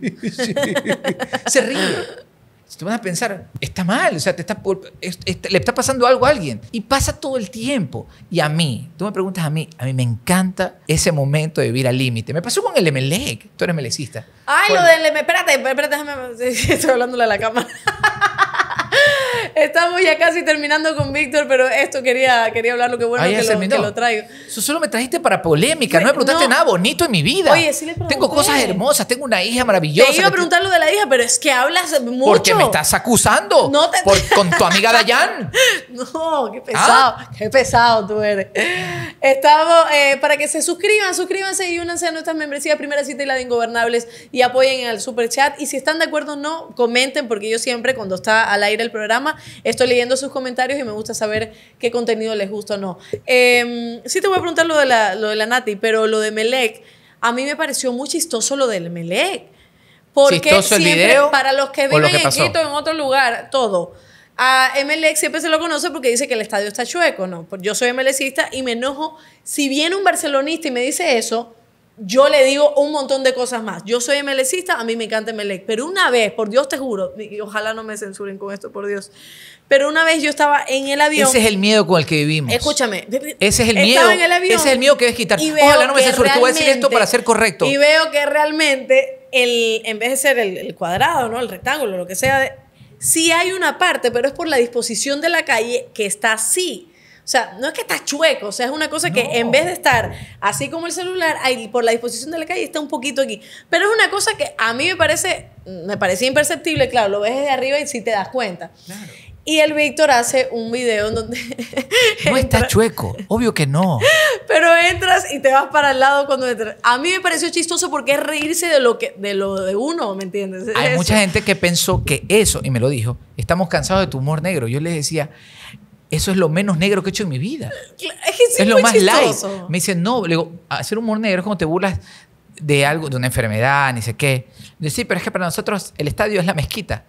ríe te vas a pensar, está mal, o sea, te está, le está pasando algo a alguien. Y pasa todo el tiempo. Y a mí, tú me preguntas a mí, a mí me encanta ese momento de vivir al límite. Me pasó con el MLEC, tú eres melecista. Ay, lo del espérate, espérate, déjame, <laughs> estoy hablándole a la cámara. Estamos ya casi terminando con Víctor, pero esto quería, quería hablar lo que bueno que, lo, traigo. Eso solo me trajiste para polémica, no me preguntaste nada bonito en mi vida. Oye, sí le pregunté. Tengo cosas hermosas, tengo una hija maravillosa. Te iba a preguntar lo de la hija, pero es que hablas mucho. Porque me estás acusando. No te... con tu amiga Dayan. <laughs> no, qué ah. pesado, qué pesado tú eres. Estamos, eh, para que se suscriban, suscríbanse y únanse a nuestras membresías Primera Cita y la de Ingobernables y apoyen el super chat. Y si están de acuerdo o no, comenten, porque yo siempre cuando está al aire el programa estoy leyendo sus comentarios y me gusta saber qué contenido les gusta o no. Em, sí te voy a preguntar lo de, la, lo de la Nati, pero lo de Melec, a mí me pareció muy chistoso lo del Melec. Porque chistoso el video, para los que viven en en otro lugar, todo. A Melec siempre se lo conoce porque dice que el estadio está chueco, ¿no? Pues yo soy melecista y me enojo. Si viene un barcelonista y me dice eso, yo le digo un montón de cosas más. Yo soy MLCista, a mí me encanta MLC, pero una vez, por Dios te juro, y ojalá no me censuren con esto, por Dios, pero una vez yo estaba en el avión. Ese es el miedo con el que vivimos. Escúchame. Ese es el miedo. En el avión, ese es el miedo que debes quitar. Ojalá no me censuren, tú decir esto para ser correcto. Y veo que realmente, el, en vez de ser el, cuadrado, ¿no? el rectángulo, lo que sea, sí hay una parte, pero es por la disposición de la calle que está así. O sea, no es que está chueco, o sea, es una cosa que en vez de estar así como el celular, ahí por la disposición de la calle está un poquito aquí. Pero es una cosa que a mí me parece, me parece imperceptible, claro, lo ves desde arriba y sí te das cuenta. Y el Víctor hace un video en donde... no está chueco, obvio que no. <laughs> Pero entras y te vas para el lado cuando entras. A mí me pareció chistoso porque es reírse de lo, que, de, lo de uno, ¿me entiendes? Hay <laughs> mucha gente que pensó que eso, y me lo dijo, estamos cansados de tu humor negro. Yo les decía, eso es lo menos negro que he hecho en mi vida. Es, lo más light. Me dicen, no, le digo, hacer humor negro es como te burlas de algo, de una enfermedad, ni sé qué. Yo, sí, pero es que para nosotros el estadio es la mezquita.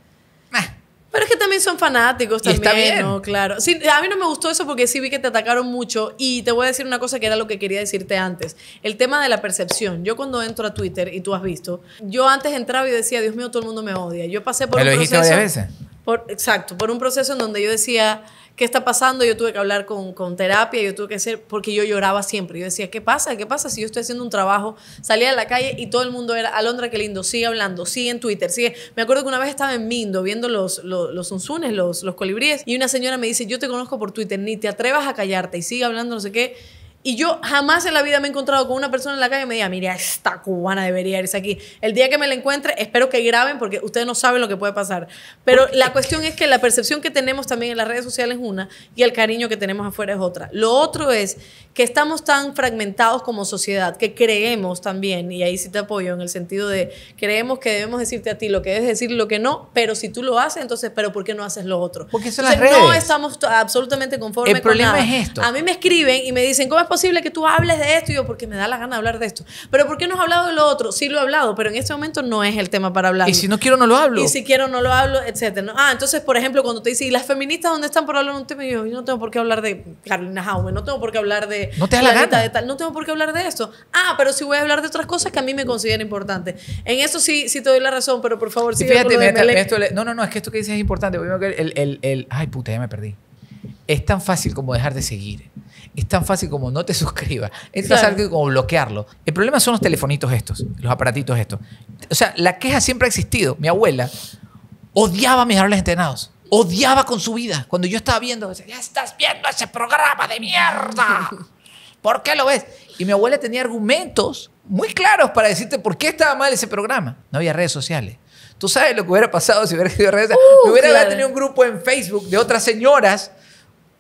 Ah, pero es que también son fanáticos también, está bien. ¿no? Claro. a mí no me gustó eso porque sí vi que te atacaron mucho y te voy a decir una cosa que era lo que quería decirte antes. El tema de la percepción. Yo cuando entro a Twitter y tú has visto, yo antes entraba y decía, Dios mío, todo el mundo me odia. Yo pasé por ¿Me un proceso. veces? Por, exacto, por un proceso en donde yo decía, ¿qué está pasando? Yo tuve que hablar con, terapia, yo tuve que hacer, porque yo lloraba siempre. Yo decía, ¿qué pasa? ¿Qué pasa si yo estoy haciendo un trabajo? Salía a la calle y todo el mundo era, Alondra, qué lindo, sigue hablando, sigue en Twitter, sigue. Me acuerdo que una vez estaba en Mindo viendo los, los, los unzunes, los, los colibríes, y una señora me dice, yo te conozco por Twitter, ni te atrevas a callarte y sigue hablando no sé qué. Y yo jamás en la vida me he encontrado con una persona en la calle y me diga, mira, esta cubana debería irse aquí. El día que me la encuentre, espero que graben porque ustedes no saben lo que puede pasar. Pero la cuestión es que la percepción que tenemos también en las redes sociales es una y el cariño que tenemos afuera es otra. Lo otro es que estamos tan fragmentados como sociedad que creemos también, y ahí sí te apoyo en el sentido de creemos que debemos decirte a ti lo que debes decir y lo que no, pero si tú lo haces, entonces, pero ¿por qué no haces lo otro? Porque son las redes. No estamos absolutamente conformes el problema con es esto. A mí me escriben y me dicen, ¿cómo es posible que tú hables de esto? Y yo, porque me da la gana de hablar de esto. ¿Pero por qué no has hablado de lo otro? Sí lo he hablado, pero en este momento no es el tema para hablar. Y si no quiero, no lo hablo. Y si quiero, no lo hablo, etcétera. Ah, entonces, por ejemplo, cuando te dice ¿y las feministas dónde están por hablar de un tema? Y yo, yo no tengo por qué hablar de Carolina Jaume, no tengo por qué hablar de... No te da la gana. De tal, no tengo por qué hablar de esto. Ah, pero sí voy a hablar de otras cosas que a mí me consideran importantes. En eso sí, sí te doy la razón, pero por favor, sí. Fíjate, no, no, no, es que esto que dices es importante. El, el, el, ay, puta, ya me perdí. Es tan fácil como dejar de seguir es tan fácil como no te <laughs> suscribas. Es tan fácil como bloquearlo. El problema son los telefonitos estos, los aparatitos estos. O sea, la queja siempre ha existido. Mi abuela odiaba mis árboles entrenados. Odiaba con su vida. Cuando yo estaba viendo, decía, ya estás viendo ese programa de mierda. <laughs> ¿Por qué lo ves? Y mi abuela tenía argumentos muy claros para decirte por qué estaba mal ese programa. No había redes sociales. Tú sabes lo que hubiera pasado si hubiera sido redes sociales. Uh, hubiera tenido un grupo en Facebook de otras señoras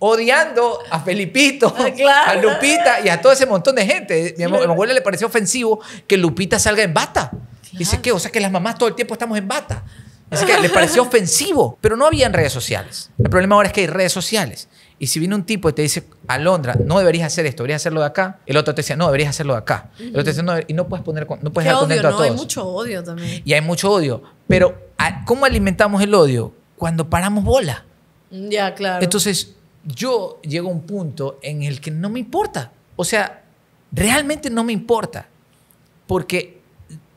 odiando a Felipito, ah, a Lupita y a todo ese montón de gente. Mi, abuela le pareció ofensivo que Lupita salga en bata. Dice que, o sea, que las mamás todo el tiempo estamos en bata. Así que le pareció <laughs> ofensivo, pero no había redes sociales. El problema ahora es que hay redes sociales. Y si viene un tipo y te dice, Alondra, no deberías hacer esto, deberías hacerlo de acá. El otro te decía, no, deberías hacerlo de acá. El otro te no, y no puedes poner, no puedes a Todos. Hay mucho odio también. Y hay mucho odio. Pero, ah, ¿cómo alimentamos el odio? Cuando paramos bola. Ya, claro. Entonces, yo llego a un punto en el que no me importa. O sea, realmente no me importa. Porque,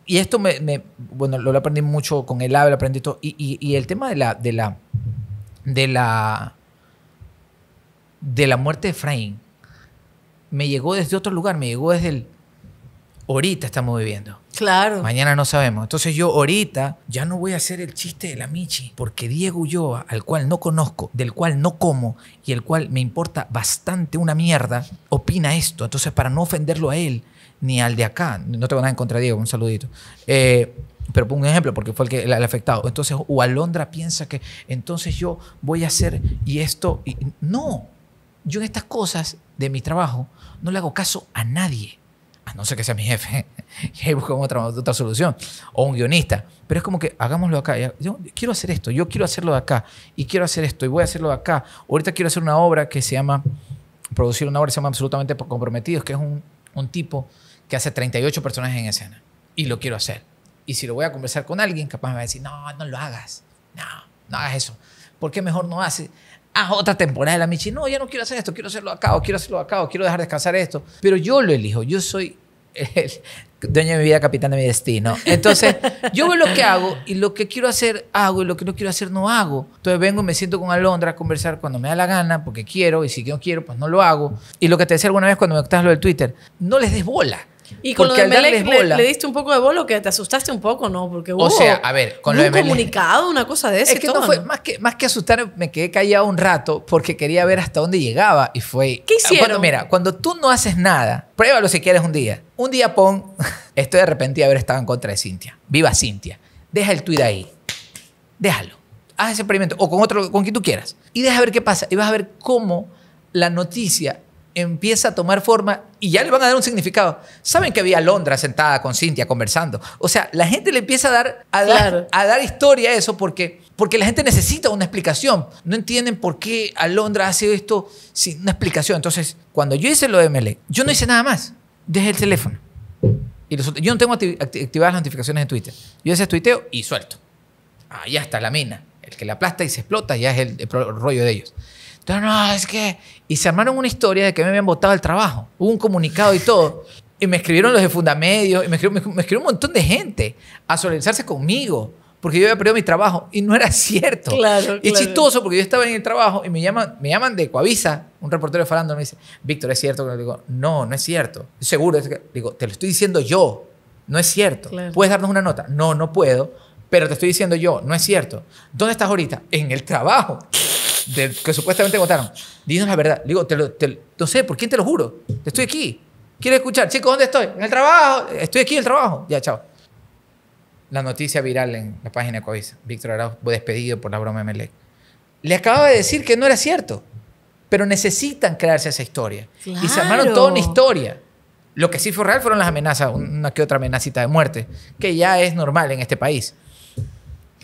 y esto me, bueno, lo aprendí mucho con el AVE, lo aprendí todo. Y, y, el tema de la, de la, de la, de la muerte de Efraín me llegó desde otro lugar, me llegó desde el, ahorita estamos viviendo. Claro. Mañana no sabemos. Entonces yo ahorita ya no voy a hacer el chiste de la Michi, porque Diego Ulloa, al cual no conozco, del cual no como y el cual me importa bastante una mierda, opina esto. Entonces para no ofenderlo a él ni al de acá, no tengo nada en contra Diego, un saludito. Eh, pero pongo un ejemplo porque fue el que el, afectado. Entonces, o Alondra piensa que entonces yo voy a hacer y esto. Y, no, yo en estas cosas de mi trabajo no le hago caso a nadie a no ser que sea mi jefe, <laughs> y ahí otra, solución, o un guionista. Pero es como que hagámoslo acá. Yo quiero hacer esto, yo quiero hacerlo de acá, y quiero hacer esto, y voy a hacerlo de acá. Ahorita quiero hacer una obra que se llama, producir una obra que se llama Absolutamente Comprometidos, que es un, un tipo que hace 38 personajes en escena, y lo quiero hacer. Y si lo voy a conversar con alguien, capaz me va a decir, no, no lo hagas, no, no hagas eso. ¿Por qué mejor no haces? Ah, otra temporada de la Michi. No, ya no quiero hacer esto, quiero hacerlo acá, o quiero hacerlo acá, o quiero dejar descansar esto. Pero yo lo elijo, yo soy el dueño de mi vida, capitán de mi destino. Entonces, yo veo lo que hago y lo que quiero hacer, hago y lo que no quiero hacer, no hago. Entonces vengo y me siento con Alondra a conversar cuando me da la gana, porque quiero, y si no quiero, pues no lo hago. Y lo que te decía alguna vez cuando me contaste lo del Twitter, no les des bola. Y con porque lo de le, diste un poco de bolo que te asustaste un poco, ¿no? Porque hubo, o sea, un comunicado, una cosa de ese. Es que fue, Más, que, más que asustar, me quedé callado un rato porque quería ver hasta dónde llegaba y fue... ¿Qué hicieron? mira, cuando tú no haces nada, pruébalo si quieres un día. Un día pon, <laughs> estoy repente de haber estado en contra de Cintia. Viva Cintia. Deja el tweet ahí. Déjalo. Haz ese experimento o con otro, con quien tú quieras. Y deja ver qué pasa. Y vas a ver cómo la noticia empieza a tomar forma y ya le van a dar un significado. Saben que había Londra sentada con Cintia conversando. O sea, la gente le empieza a dar, a historia a eso porque, porque la gente necesita una explicación. No entienden por qué Alondra hace esto sin una explicación. Entonces, cuando yo hice lo de yo no hice nada más. Dejé el teléfono. Y yo no tengo activadas las notificaciones en Twitter. Yo hice tuiteo y suelto. Ahí está la mina. El que la aplasta y se explota ya es el, el rollo de ellos. Entonces, no, es que y se armaron una historia de que me habían votado el trabajo. Hubo un comunicado y todo. Y me escribieron los de Fundamedio, y me escribió, me escribió un montón de gente a solidarizarse conmigo, porque yo había perdido mi trabajo. Y no era cierto. Claro, y chistoso porque yo estaba en el trabajo y me llaman, me llaman de Coavisa, un reportero de Falando, me dice, Víctor, ¿es cierto? digo, no, no es cierto. Seguro, digo, te lo estoy diciendo yo, no es cierto. ¿Puedes darnos una nota? No, no puedo, pero te estoy diciendo yo, no es cierto. ¿Dónde estás ahorita? En el trabajo que supuestamente votaron. Dinos la verdad. Digo, lo, no sé, ¿por quién te lo juro? Estoy aquí. ¿Quieres escuchar? Chicos, ¿dónde estoy? En el trabajo. Estoy aquí en el trabajo. Ya, chao. La noticia viral en la página de Coisa. Víctor Araujo fue despedido por la broma de Melec. Le acababa de decir que no era cierto. Pero necesitan crearse esa historia. Y se armaron toda una historia. Lo que sí fue real fueron las amenazas, una que otra amenazita de muerte, que ya es normal en este país.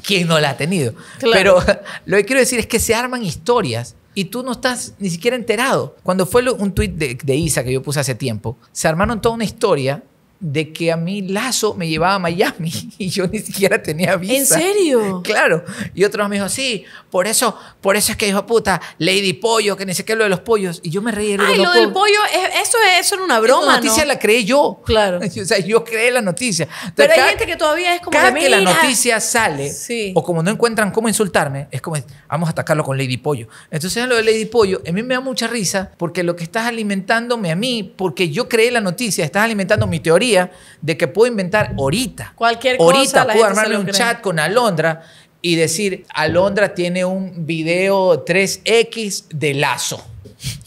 ¿Quién no la ha tenido? Pero <laughs> lo que quiero decir es que se arman historias y tú no estás ni siquiera enterado. Cuando fue un tweet de, de, Isa que yo puse hace tiempo, se armaron toda una historia de que a mí Lazo me llevaba a Miami <laughs> y yo ni siquiera tenía visa. ¿En serio? <laughs> Claro. Y otro me dijo, sí, por eso, por eso es que dijo, puta, Lady Pollo, que ni sé qué lo de los pollos. Y yo me reí. Ay, lo, del pollo, e-, eso, es, eso era una broma, La noticia la creé yo. Claro. <laughs> O sea, yo creé la noticia. Pero hay gente que todavía es como cada que, que la noticia sale, o como no encuentran cómo insultarme, es como, vamos a atacarlo con Lady Pollo. Entonces lo de Lady Pollo, a mí me da mucha risa porque lo que estás alimentándome a mí, porque yo creé la noticia, estás alimentando mi teoría de que puedo inventar ahorita. Cualquier cosa. Ahorita puedo armarle un chat con Alondra y decir, Alondra tiene un video 3X de lazo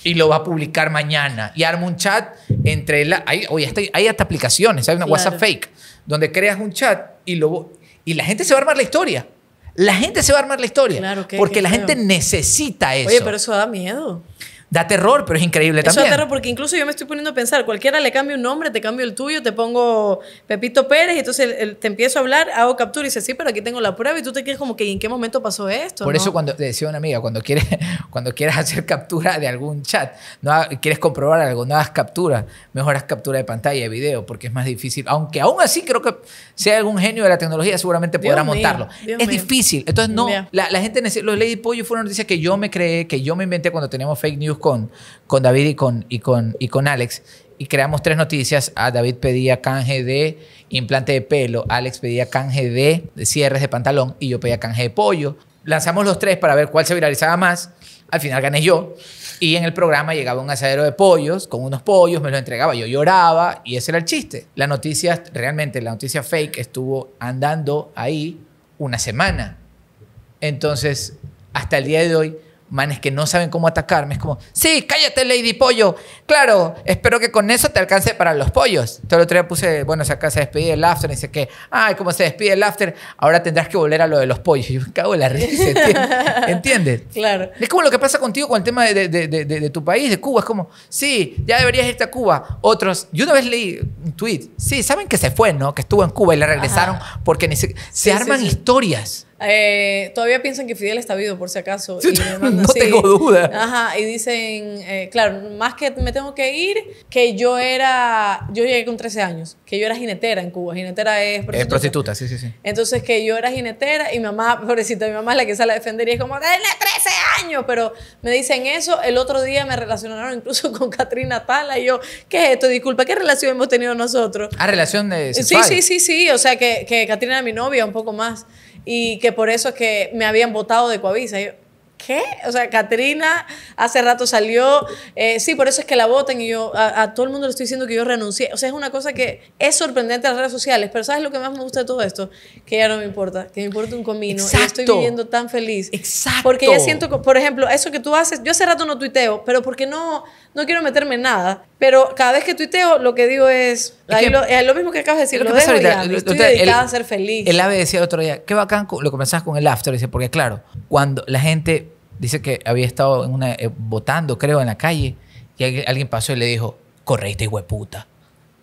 y lo va a publicar mañana. Y armo un chat entre la... Hay, oye, hay hasta aplicaciones, hay una WhatsApp fake, donde creas un chat y, y la gente se va a armar la historia. La gente se va a armar la historia. porque la gente necesita eso. Oye, pero eso da miedo da terror, pero es increíble también. Eso Da terror porque incluso yo me estoy poniendo a pensar, cualquiera le cambia un nombre, te cambio el tuyo, te pongo Pepito Pérez y entonces te empiezo a hablar, hago captura y dice sí, pero aquí tengo la prueba y tú te quieres como que en qué momento pasó esto. Por eso cuando le decía una amiga, cuando quieres, <laughs> cuando quieras hacer captura de algún chat, no quieres comprobar algo, no hagas captura, mejor haz captura de pantalla, de video, porque es más difícil. Aunque aún así creo que sea algún genio de la tecnología, seguramente podrá montarlo. es difícil. Entonces no, la, gente, los Lady Pollo fue una noticia que yo me creé, que yo me inventé cuando teníamos fake news con, David y con, y, con, y con Alex y creamos tres noticias. A David pedía canje de implante de pelo, Alex pedía canje de, de cierres de pantalón y yo pedía canje de pollo. Lanzamos los tres para ver cuál se viralizaba más. Al final gané yo. Y en el programa llegaba un asadero de pollos con unos pollos, me lo entregaba, yo lloraba y ese era el chiste. La noticia, realmente, la noticia fake estuvo andando ahí una semana. Entonces, hasta el día de hoy, manes que no saben cómo atacarme. Es como, sí, cállate, Lady Pollo. Claro, espero que con eso te alcance para los pollos. Todo el otro día puse, bueno, se casa se despide el after. Y dice que, ay, como se despide el after, ahora tendrás que volver a lo de los pollos. Y yo me cago en la risa, <laughs> ¿entiendes? Claro. Es como lo que pasa contigo con el tema de, tu país, de Cuba. Es como, sí, ya deberías irte a Cuba. Otros, yo una vez leí un tweet, sí, saben que se fue, ¿no? Que estuvo en Cuba y le regresaron porque ni se, se arman historias. Eh, todavía piensan que Fidel está vivo, por si acaso. <laughs> no tengo duda. Ajá, y dicen, eh, claro, más que me tengo que ir, que yo era, yo llegué con 13 años, que yo era jinetera en Cuba. Jinetera es prostituta. prostituta, sí, sí, Entonces, que yo era jinetera y mi mamá, pobrecita, mi mamá es la que se la defendería es como, ¡Denle 13 años! Pero me dicen eso. El otro día me relacionaron incluso <laughs> con Katrina Tala y yo, ¿qué es esto? Disculpa, ¿qué relación hemos tenido nosotros? Ah, relación de. Sí, sí, sí, sí. O sea, que, que Katrina era mi novia un poco más y que por eso es que me habían votado de Coavisa. yo, ¿Qué? O sea, Catrina hace rato salió, eh, sí, por eso es que la voten y yo a, todo el mundo le estoy diciendo que yo renuncié. O sea, es una cosa que es sorprendente en las redes sociales, pero ¿sabes lo que más me gusta de todo esto? Que ya no me importa, que me importa un comino. Exacto. Y estoy viviendo tan feliz. Exacto. Porque ya siento, por ejemplo, eso que tú haces, yo hace rato no tuiteo, pero porque no, no quiero meterme en nada. Pero cada vez que tuiteo, lo que digo es. Es, lo, mismo que acabas de decir. Lo, dejo estoy dedicada a ser feliz. El AVE decía otro día, qué bacán lo comenzás con el after. Dice, porque claro, cuando la gente dice que había estado en una, eh, votando, creo, en la calle, y alguien pasó y le dijo, correíste, hueputa.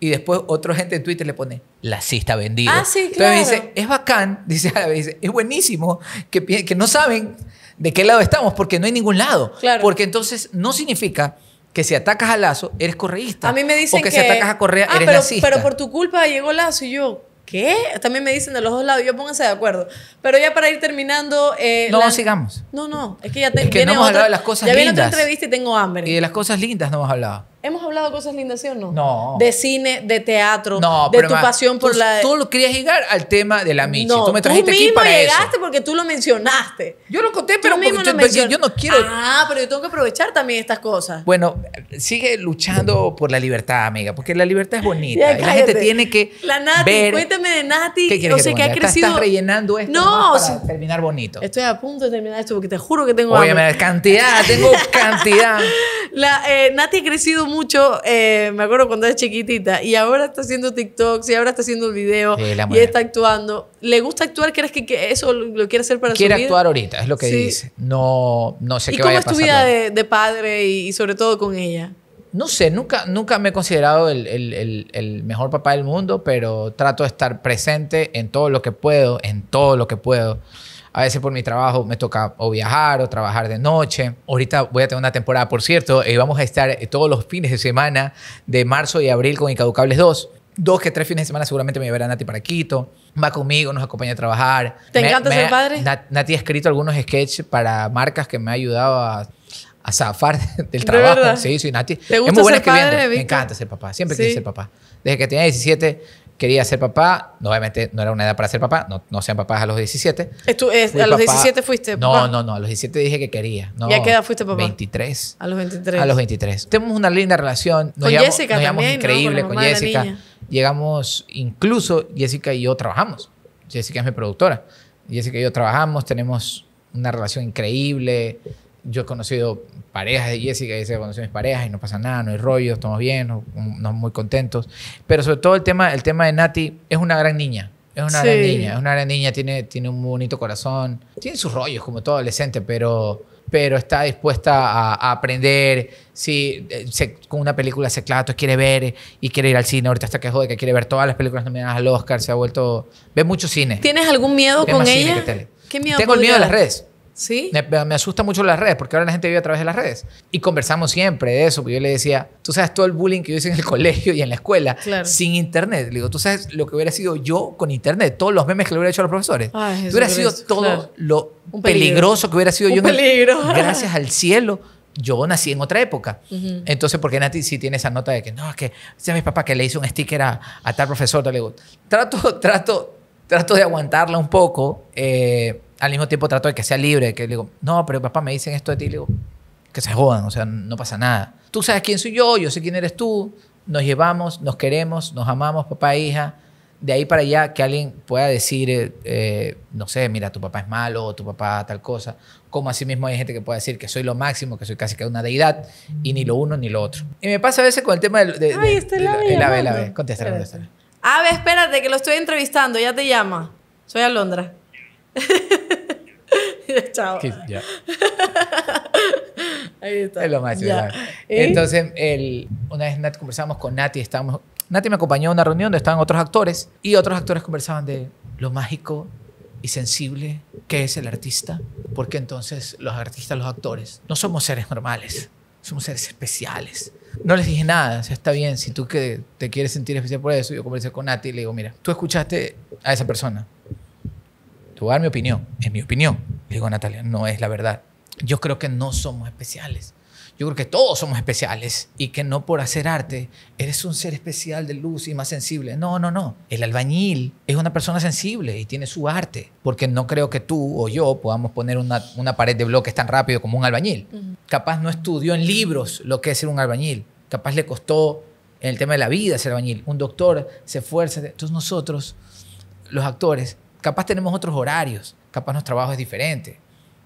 Y después otra gente en Twitter le pone, la cista vendida. Ah, sí, claro. Entonces dice, es bacán, <laughs> dice ave dice, es buenísimo que, que no saben de qué lado estamos porque no hay ningún lado. Claro. Porque entonces no significa que si atacas a Lazo, eres correísta. A mí me dicen o que, si atacas a Correa, ah, eres pero, Pero por tu culpa llegó Lazo y yo, ¿qué? También me dicen de los dos lados, yo pónganse de acuerdo. Pero ya para ir terminando... Eh, no, sigamos. No, no, es que ya te, viene de las cosas lindas. Ya viene otra entrevista y tengo hambre. Y de las cosas lindas no hemos hablado. ¿Hemos hablado cosas lindas, sí o no? No. De cine, de teatro, de tu pasión por la... Tú lo querías llegar al tema de la Michi. tú me trajiste mismo llegaste porque tú lo mencionaste. Yo lo conté, pero porque yo, mencioné. yo no quiero... Ah, pero yo tengo que aprovechar también estas cosas. Bueno, sigue luchando por la libertad, amiga, porque la libertad es bonita. la gente tiene que La Nati, cuéntame de Nati. ¿Qué quieres o que, ha crecido... rellenando esto no, terminar bonito. Estoy a punto de terminar esto porque te juro que tengo... Oye, cantidad, tengo cantidad. <laughs> La, eh, Nati ha crecido mucho mucho, eh, me acuerdo cuando era chiquitita, y ahora está haciendo TikToks, y ahora está haciendo videos, video y está actuando. ¿Le gusta actuar? ¿Crees que, eso lo, quiere hacer para quiere vida? Quiere actuar ahorita, es lo que dice. No, no sé qué vaya a pasar. ¿Y cómo es tu vida de, padre y, sobre todo con ella? No sé, nunca, nunca me he considerado el, el mejor papá del mundo, pero trato de estar presente en todo lo que puedo, en todo lo que puedo. A veces por mi trabajo me toca o viajar o trabajar de noche. Ahorita voy a tener una temporada, por cierto, y eh, vamos a estar eh, todos los fines de semana de marzo y abril con Incaducables 2 dos que tres fines de semana seguramente me llevará Nati para Quito. Va conmigo, nos acompaña a trabajar. ¿Te encanta ser padre? Nati ha escrito algunos sketches para marcas que me ha ayudado a, zafar <laughs> del trabajo. sí, soy Nati. ¿Te gusta es ser padre, Me encanta ser papá. Siempre quise ser papá. Desde que tenía 17 quería ser papá. Obviamente no era una edad para ser papá. No, no sean papás a los 17. ¿A los 17 fuiste papá? No, no, no. A los 17 dije que quería. ¿Y a qué edad fuiste papá? 23. A los 23. A los 23. Tenemos una linda relación. Nos con Jessica nos también. increíble con, con Jessica. Llegamos, incluso Jessica y yo trabajamos. Jessica es mi productora. Jessica y yo trabajamos, tenemos una relación increíble yo he conocido parejas de Jessica, Jessica son mis parejas y no pasa nada, no hay rollo, estamos bien, no, muy contentos. Pero sobre todo el tema, el tema de Nati es una gran niña. Es una gran niña, es una gran niña, tiene, tiene un bonito corazón, tiene sus rollos como todo adolescente, pero, pero está dispuesta a, aprender. Si eh, con una película se clava, quiere ver y quiere ir al cine, ahorita está que de que quiere ver todas las películas nominadas al Oscar, se ha vuelto. Ve mucho cine. ¿Tienes algún miedo con ella? ¿Qué miedo? Tengo el miedo de las redes. Sí. Me, asusta mucho las redes, porque ahora la gente vive a través de las redes. Y conversamos siempre de eso, porque yo le decía, tú sabes todo el bullying que yo hice en el <laughs> colegio y en la escuela sin internet. Le digo, tú sabes lo que hubiera sido yo con internet, todos los memes que le hubiera hecho a los profesores. hubiera sido todo lo peligroso que hubiera sido yo. <laughs> gracias al cielo yo nací en otra época. Entonces, porque Nati sí tiene esa nota de que, no, es que, mi papá, que le hizo un sticker a, tal profesor? Le digo, trato, trato, trato de aguantarla un poco, eh, al mismo tiempo trato de que sea libre, que le digo, no, pero papá me dicen esto de ti, le digo, que se jodan, o sea, no pasa nada. Tú sabes quién soy yo, yo sé quién eres tú, nos llevamos, nos queremos, nos amamos, papá e hija. De ahí para allá que alguien pueda decir, eh, eh, no sé, mira, tu papá es malo, tu papá tal cosa. Como así mismo hay gente que puede decir que soy lo máximo, que soy casi que una deidad, y ni lo uno ni lo otro. Y me pasa a veces con el tema del... De, Ay, está el ave, el ave. Contéstale, contéstale. Ave, espérate, que lo estoy entrevistando, ya te llama. Soy Alondra. <laughs> Chao. <laughs> Ahí está. Entonces, el, una vez conversábamos con Nati, estamos Nati me acompañó a una reunión donde estaban otros actores y otros actores conversaban de lo mágico y sensible que es el artista, porque entonces los artistas, los actores, no somos seres normales, somos seres especiales. No les dije nada, o sea, está bien, si tú que te quieres sentir especial por eso, yo conversé con Nati y le digo, mira, tú escuchaste a esa persona, te dar mi opinión, es mi opinión. digo, Natalia, no es la verdad. Yo creo que no somos especiales. Yo creo que todos somos especiales y que no por hacer arte eres un ser especial de luz y más sensible. No, no, no. El albañil es una persona sensible y tiene su arte, porque no creo que tú o yo podamos poner una, una pared de bloques tan rápido como un albañil. Capaz no estudió en libros lo que es ser un albañil. Capaz le costó en el tema de la vida ser albañil. Un doctor se esfuerza. Entonces nosotros, los actores, capaz tenemos otros horarios, capaz nuestro trabajo es diferente.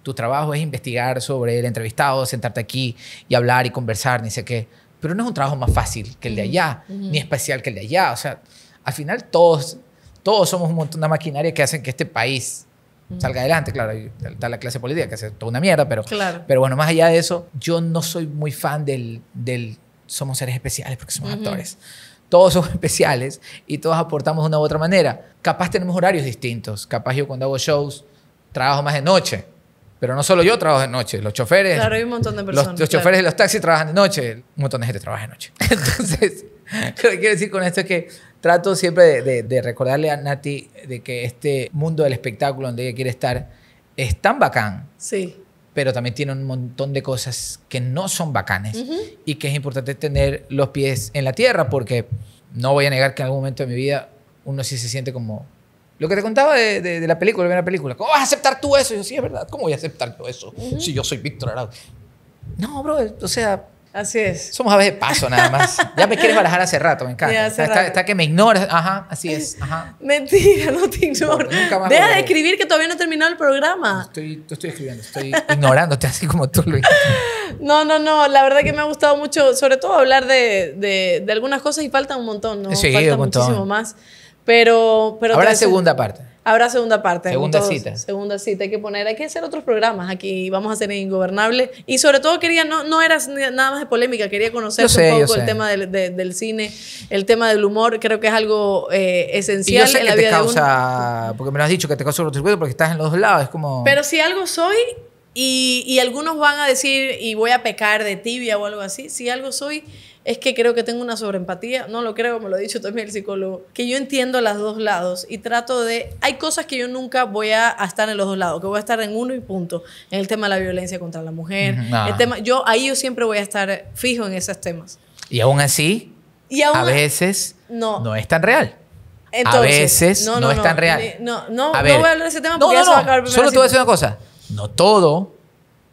Tu trabajo es investigar sobre el entrevistado, sentarte aquí y hablar y conversar, ni sé qué. Pero no es un trabajo más fácil que el de allá, ni especial que el de allá. O sea, al final todos, todos somos un montón de maquinaria que hacen que este país salga adelante. Claro, está la clase política que hace toda una mierda, pero, pero bueno, más allá de eso, yo no soy muy fan del, del somos seres especiales porque somos actores todos somos <laughs> especiales y todos aportamos de una u otra manera. Capaz tenemos horarios distintos. Capaz yo cuando hago shows trabajo más de noche. Pero no solo yo trabajo de noche, los choferes. Claro, hay un montón de personas. Los, choferes de los taxis trabajan de noche, un montón de gente trabaja de noche. <laughs> Entonces, <laughs> lo que quiero decir con esto es que trato siempre de, de, recordarle a Nati de que este mundo del espectáculo donde ella quiere estar es tan bacán. Sí pero también tiene un montón de cosas que no son bacanes y que es importante tener los pies en la tierra porque no voy a negar que en algún momento de mi vida uno sí se siente como... Lo que te contaba de, la película, de la película, ¿cómo vas a aceptar tú eso? Y yo, sí, es verdad, ¿cómo voy a aceptar todo eso si yo soy Víctor Arado? No, bro, o sea, Así es. Somos aves de paso nada más. Ya me quieres barajar hace rato, me encanta. Está, Está, que me ignoras. Ajá, así es. Ajá. Mentira, no te ignoro. nunca más Deja de escribir que todavía no he terminado el programa. Estoy, estoy escribiendo, estoy ignorándote así como tú, Luis. No, no, no. La verdad que me ha gustado mucho, sobre todo hablar de, de, de algunas cosas y falta un montón, ¿no? Sí, falta un montón. muchísimo más. Pero, pero Ahora segunda parte. Habrá segunda parte. Segunda cita. Segunda cita. Hay que poner, hay que hacer otros programas aquí. Vamos a ser Ingobernable. Y sobre todo quería, no, no era nada más de polémica, quería conocer un poco el tema del, cine, el tema del humor. Creo que es algo esencial. te causa, porque me lo has dicho, que te causa un circuito porque estás en los dos lados. como... Pero si algo soy, y, y algunos van a decir, y voy a pecar de tibia o algo así, si algo soy es que creo que tengo una sobreempatía, no lo creo, me lo ha dicho también el psicólogo, que yo entiendo los dos lados y trato de, hay cosas que yo nunca voy a, estar en los dos lados, que voy a estar en uno y punto, en el tema de la violencia contra la mujer, el ah. tema, yo ahí yo siempre voy a estar fijo en esos temas. Y aún así, y a veces no. es tan real. Entonces, a veces no, es tan real. no, no, no voy a hablar de ese tema porque Solo te voy a decir una cosa. No todo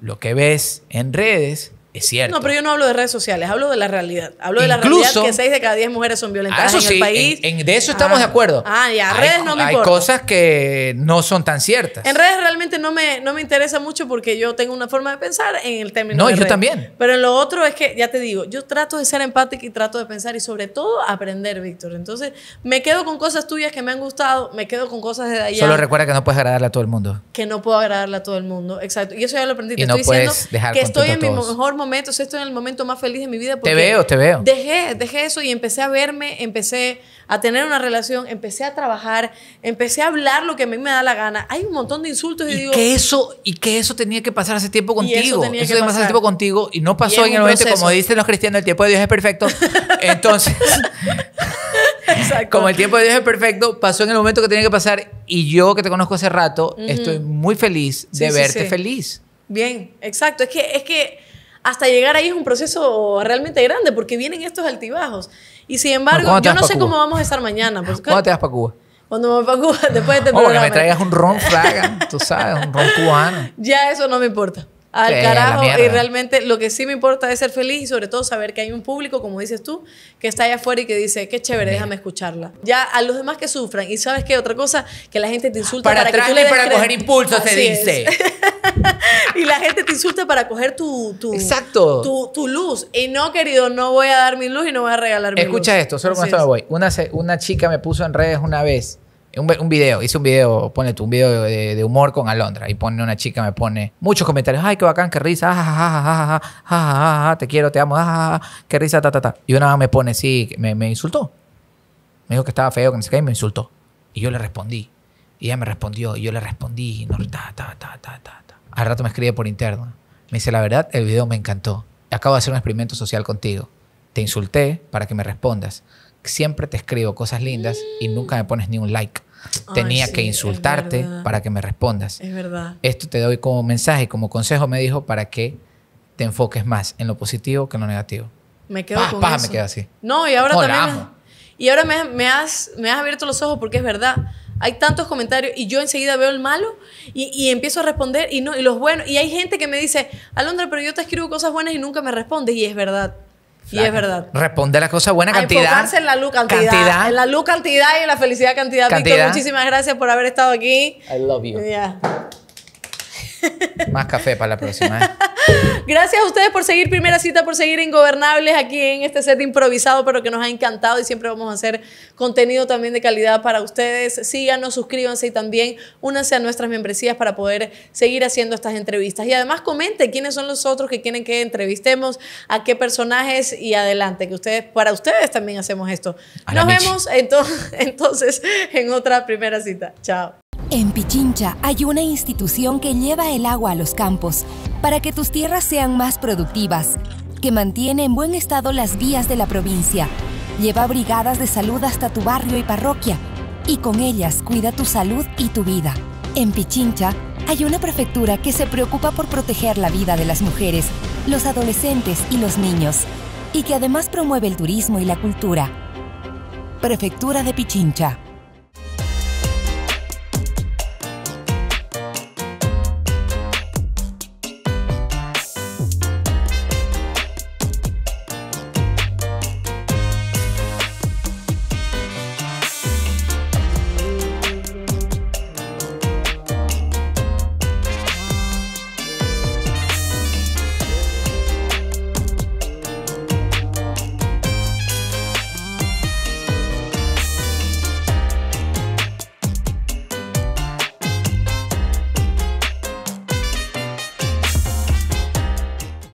lo que ves en redes es cierto. No, pero yo no hablo de redes sociales, hablo de la realidad. Hablo de la realidad que 6 de cada 10 mujeres son violentadas ah, en el país. de eso estamos de ah. acuerdo. Ah, ya, hay, redes no me Hay cosas que no son tan ciertas. En redes realmente no me, no me interesa mucho porque yo tengo una forma de pensar en el término. No, yo también. Pero en lo otro es que, ya te digo, yo trato de ser empática y trato de pensar y sobre todo aprender, Víctor. Entonces, me quedo con cosas tuyas que me han gustado, me quedo con cosas de allá. Solo recuerda que no puedes agradarle a todo el mundo. Que no puedo agradarle a todo el mundo, exacto. Y eso ya lo aprendí. te estoy diciendo que estoy en mi mejor momento momentos, esto en el momento más feliz de mi vida. te veo, te veo. Dejé, dejé eso y empecé a verme, empecé a tener una relación, empecé a trabajar, empecé a hablar lo que a mí me da la gana. Hay un montón de insultos y, eso, y que eso tenía que pasar hace tiempo contigo. Y eso tenía que pasar hace tiempo contigo y no pasó en, el momento, como dicen los cristianos, el tiempo de Dios es perfecto. <laughs> Entonces... Como el tiempo de Dios es perfecto, pasó en el momento que tenía que pasar y yo que te conozco hace rato, estoy muy feliz de verte feliz. Bien, exacto. Es que, es que hasta llegar ahí es un proceso realmente grande porque vienen estos altibajos. Y sin embargo, yo no sé cómo vamos a estar mañana. Pues, ¿Cuándo te vas para Cuba? Cuando me voy para Cuba, <laughs> después de este oh, que me traigas un ron fraga, tú sabes, un ron cubano. <laughs> Ya eso no me importa al carajo. Y realmente lo que sí me importa es ser feliz y sobre todo saber que hay un público, como dices tú, que está allá afuera y que dice, qué chévere, déjame escucharla. Ya a los demás que sufran. Y sabes qué, otra cosa, que la gente te insulta para, para atrás y para coger impulso, se dice. <laughs> y la gente te insulta para coger tu, tu Exacto. Tu, luz. Y no, querido, no voy a dar mi luz y no voy a regalar mi Escucha esto, solo con esto voy. Una, una chica me puso en redes una vez un, video, hice un video, ponete tú, un video de, humor con Alondra. Y pone una chica, me pone muchos comentarios. Ay, qué bacán, qué risa. te quiero, te amo. qué risa, ta, ta, ta. Y una me pone, sí, me, insultó. Me dijo que estaba feo, que no sé me insultó. Y yo le respondí. Y ella me respondió, y yo le respondí. Al rato me escribe por interno. Me dice, la verdad, el video me encantó. Acabo de hacer un experimento social contigo. Te insulté para que me respondas. Siempre te escribo cosas lindas y nunca me pones ni un like tenía que insultarte para que me respondas. Es verdad. Esto te doy como mensaje, como consejo me dijo para que te enfoques más en lo positivo que en lo negativo. Me quedo con me así. No, y ahora también... Y ahora me, has, me has abierto los ojos porque es verdad. Hay tantos comentarios y yo enseguida veo el malo y, empiezo a responder y no y los buenos. Y hay gente que me dice, Alondra, pero yo te escribo cosas buenas y nunca me respondes. Y es verdad y es verdad. Responde la cosa buena, cantidad. en la luz, cantidad, En la luz, cantidad y en la felicidad, cantidad. cantidad. muchísimas gracias por haber estado aquí. I love you. Más café para la próxima. ¿eh? <laughs> Gracias a ustedes por seguir Primera Cita, por seguir Ingobernables aquí en este set improvisado, pero que nos ha encantado y siempre vamos a hacer contenido también de calidad para ustedes. Síganos, suscríbanse y también únanse a nuestras membresías para poder seguir haciendo estas entrevistas. Y además comenten quiénes son los otros que quieren que entrevistemos, a qué personajes y adelante, que ustedes, para ustedes también hacemos esto. Nos vemos <laughs> entonces en otra Primera Cita. Chao. En Pichincha hay una institución que lleva el agua a los campos para que tus tierras sean más productivas, que mantiene en buen estado las vías de la provincia, lleva brigadas de salud hasta tu barrio y parroquia y con ellas cuida tu salud y tu vida. En Pichincha hay una prefectura que se preocupa por proteger la vida de las mujeres, los adolescentes y los niños y que además promueve el turismo y la cultura. Prefectura de Pichincha.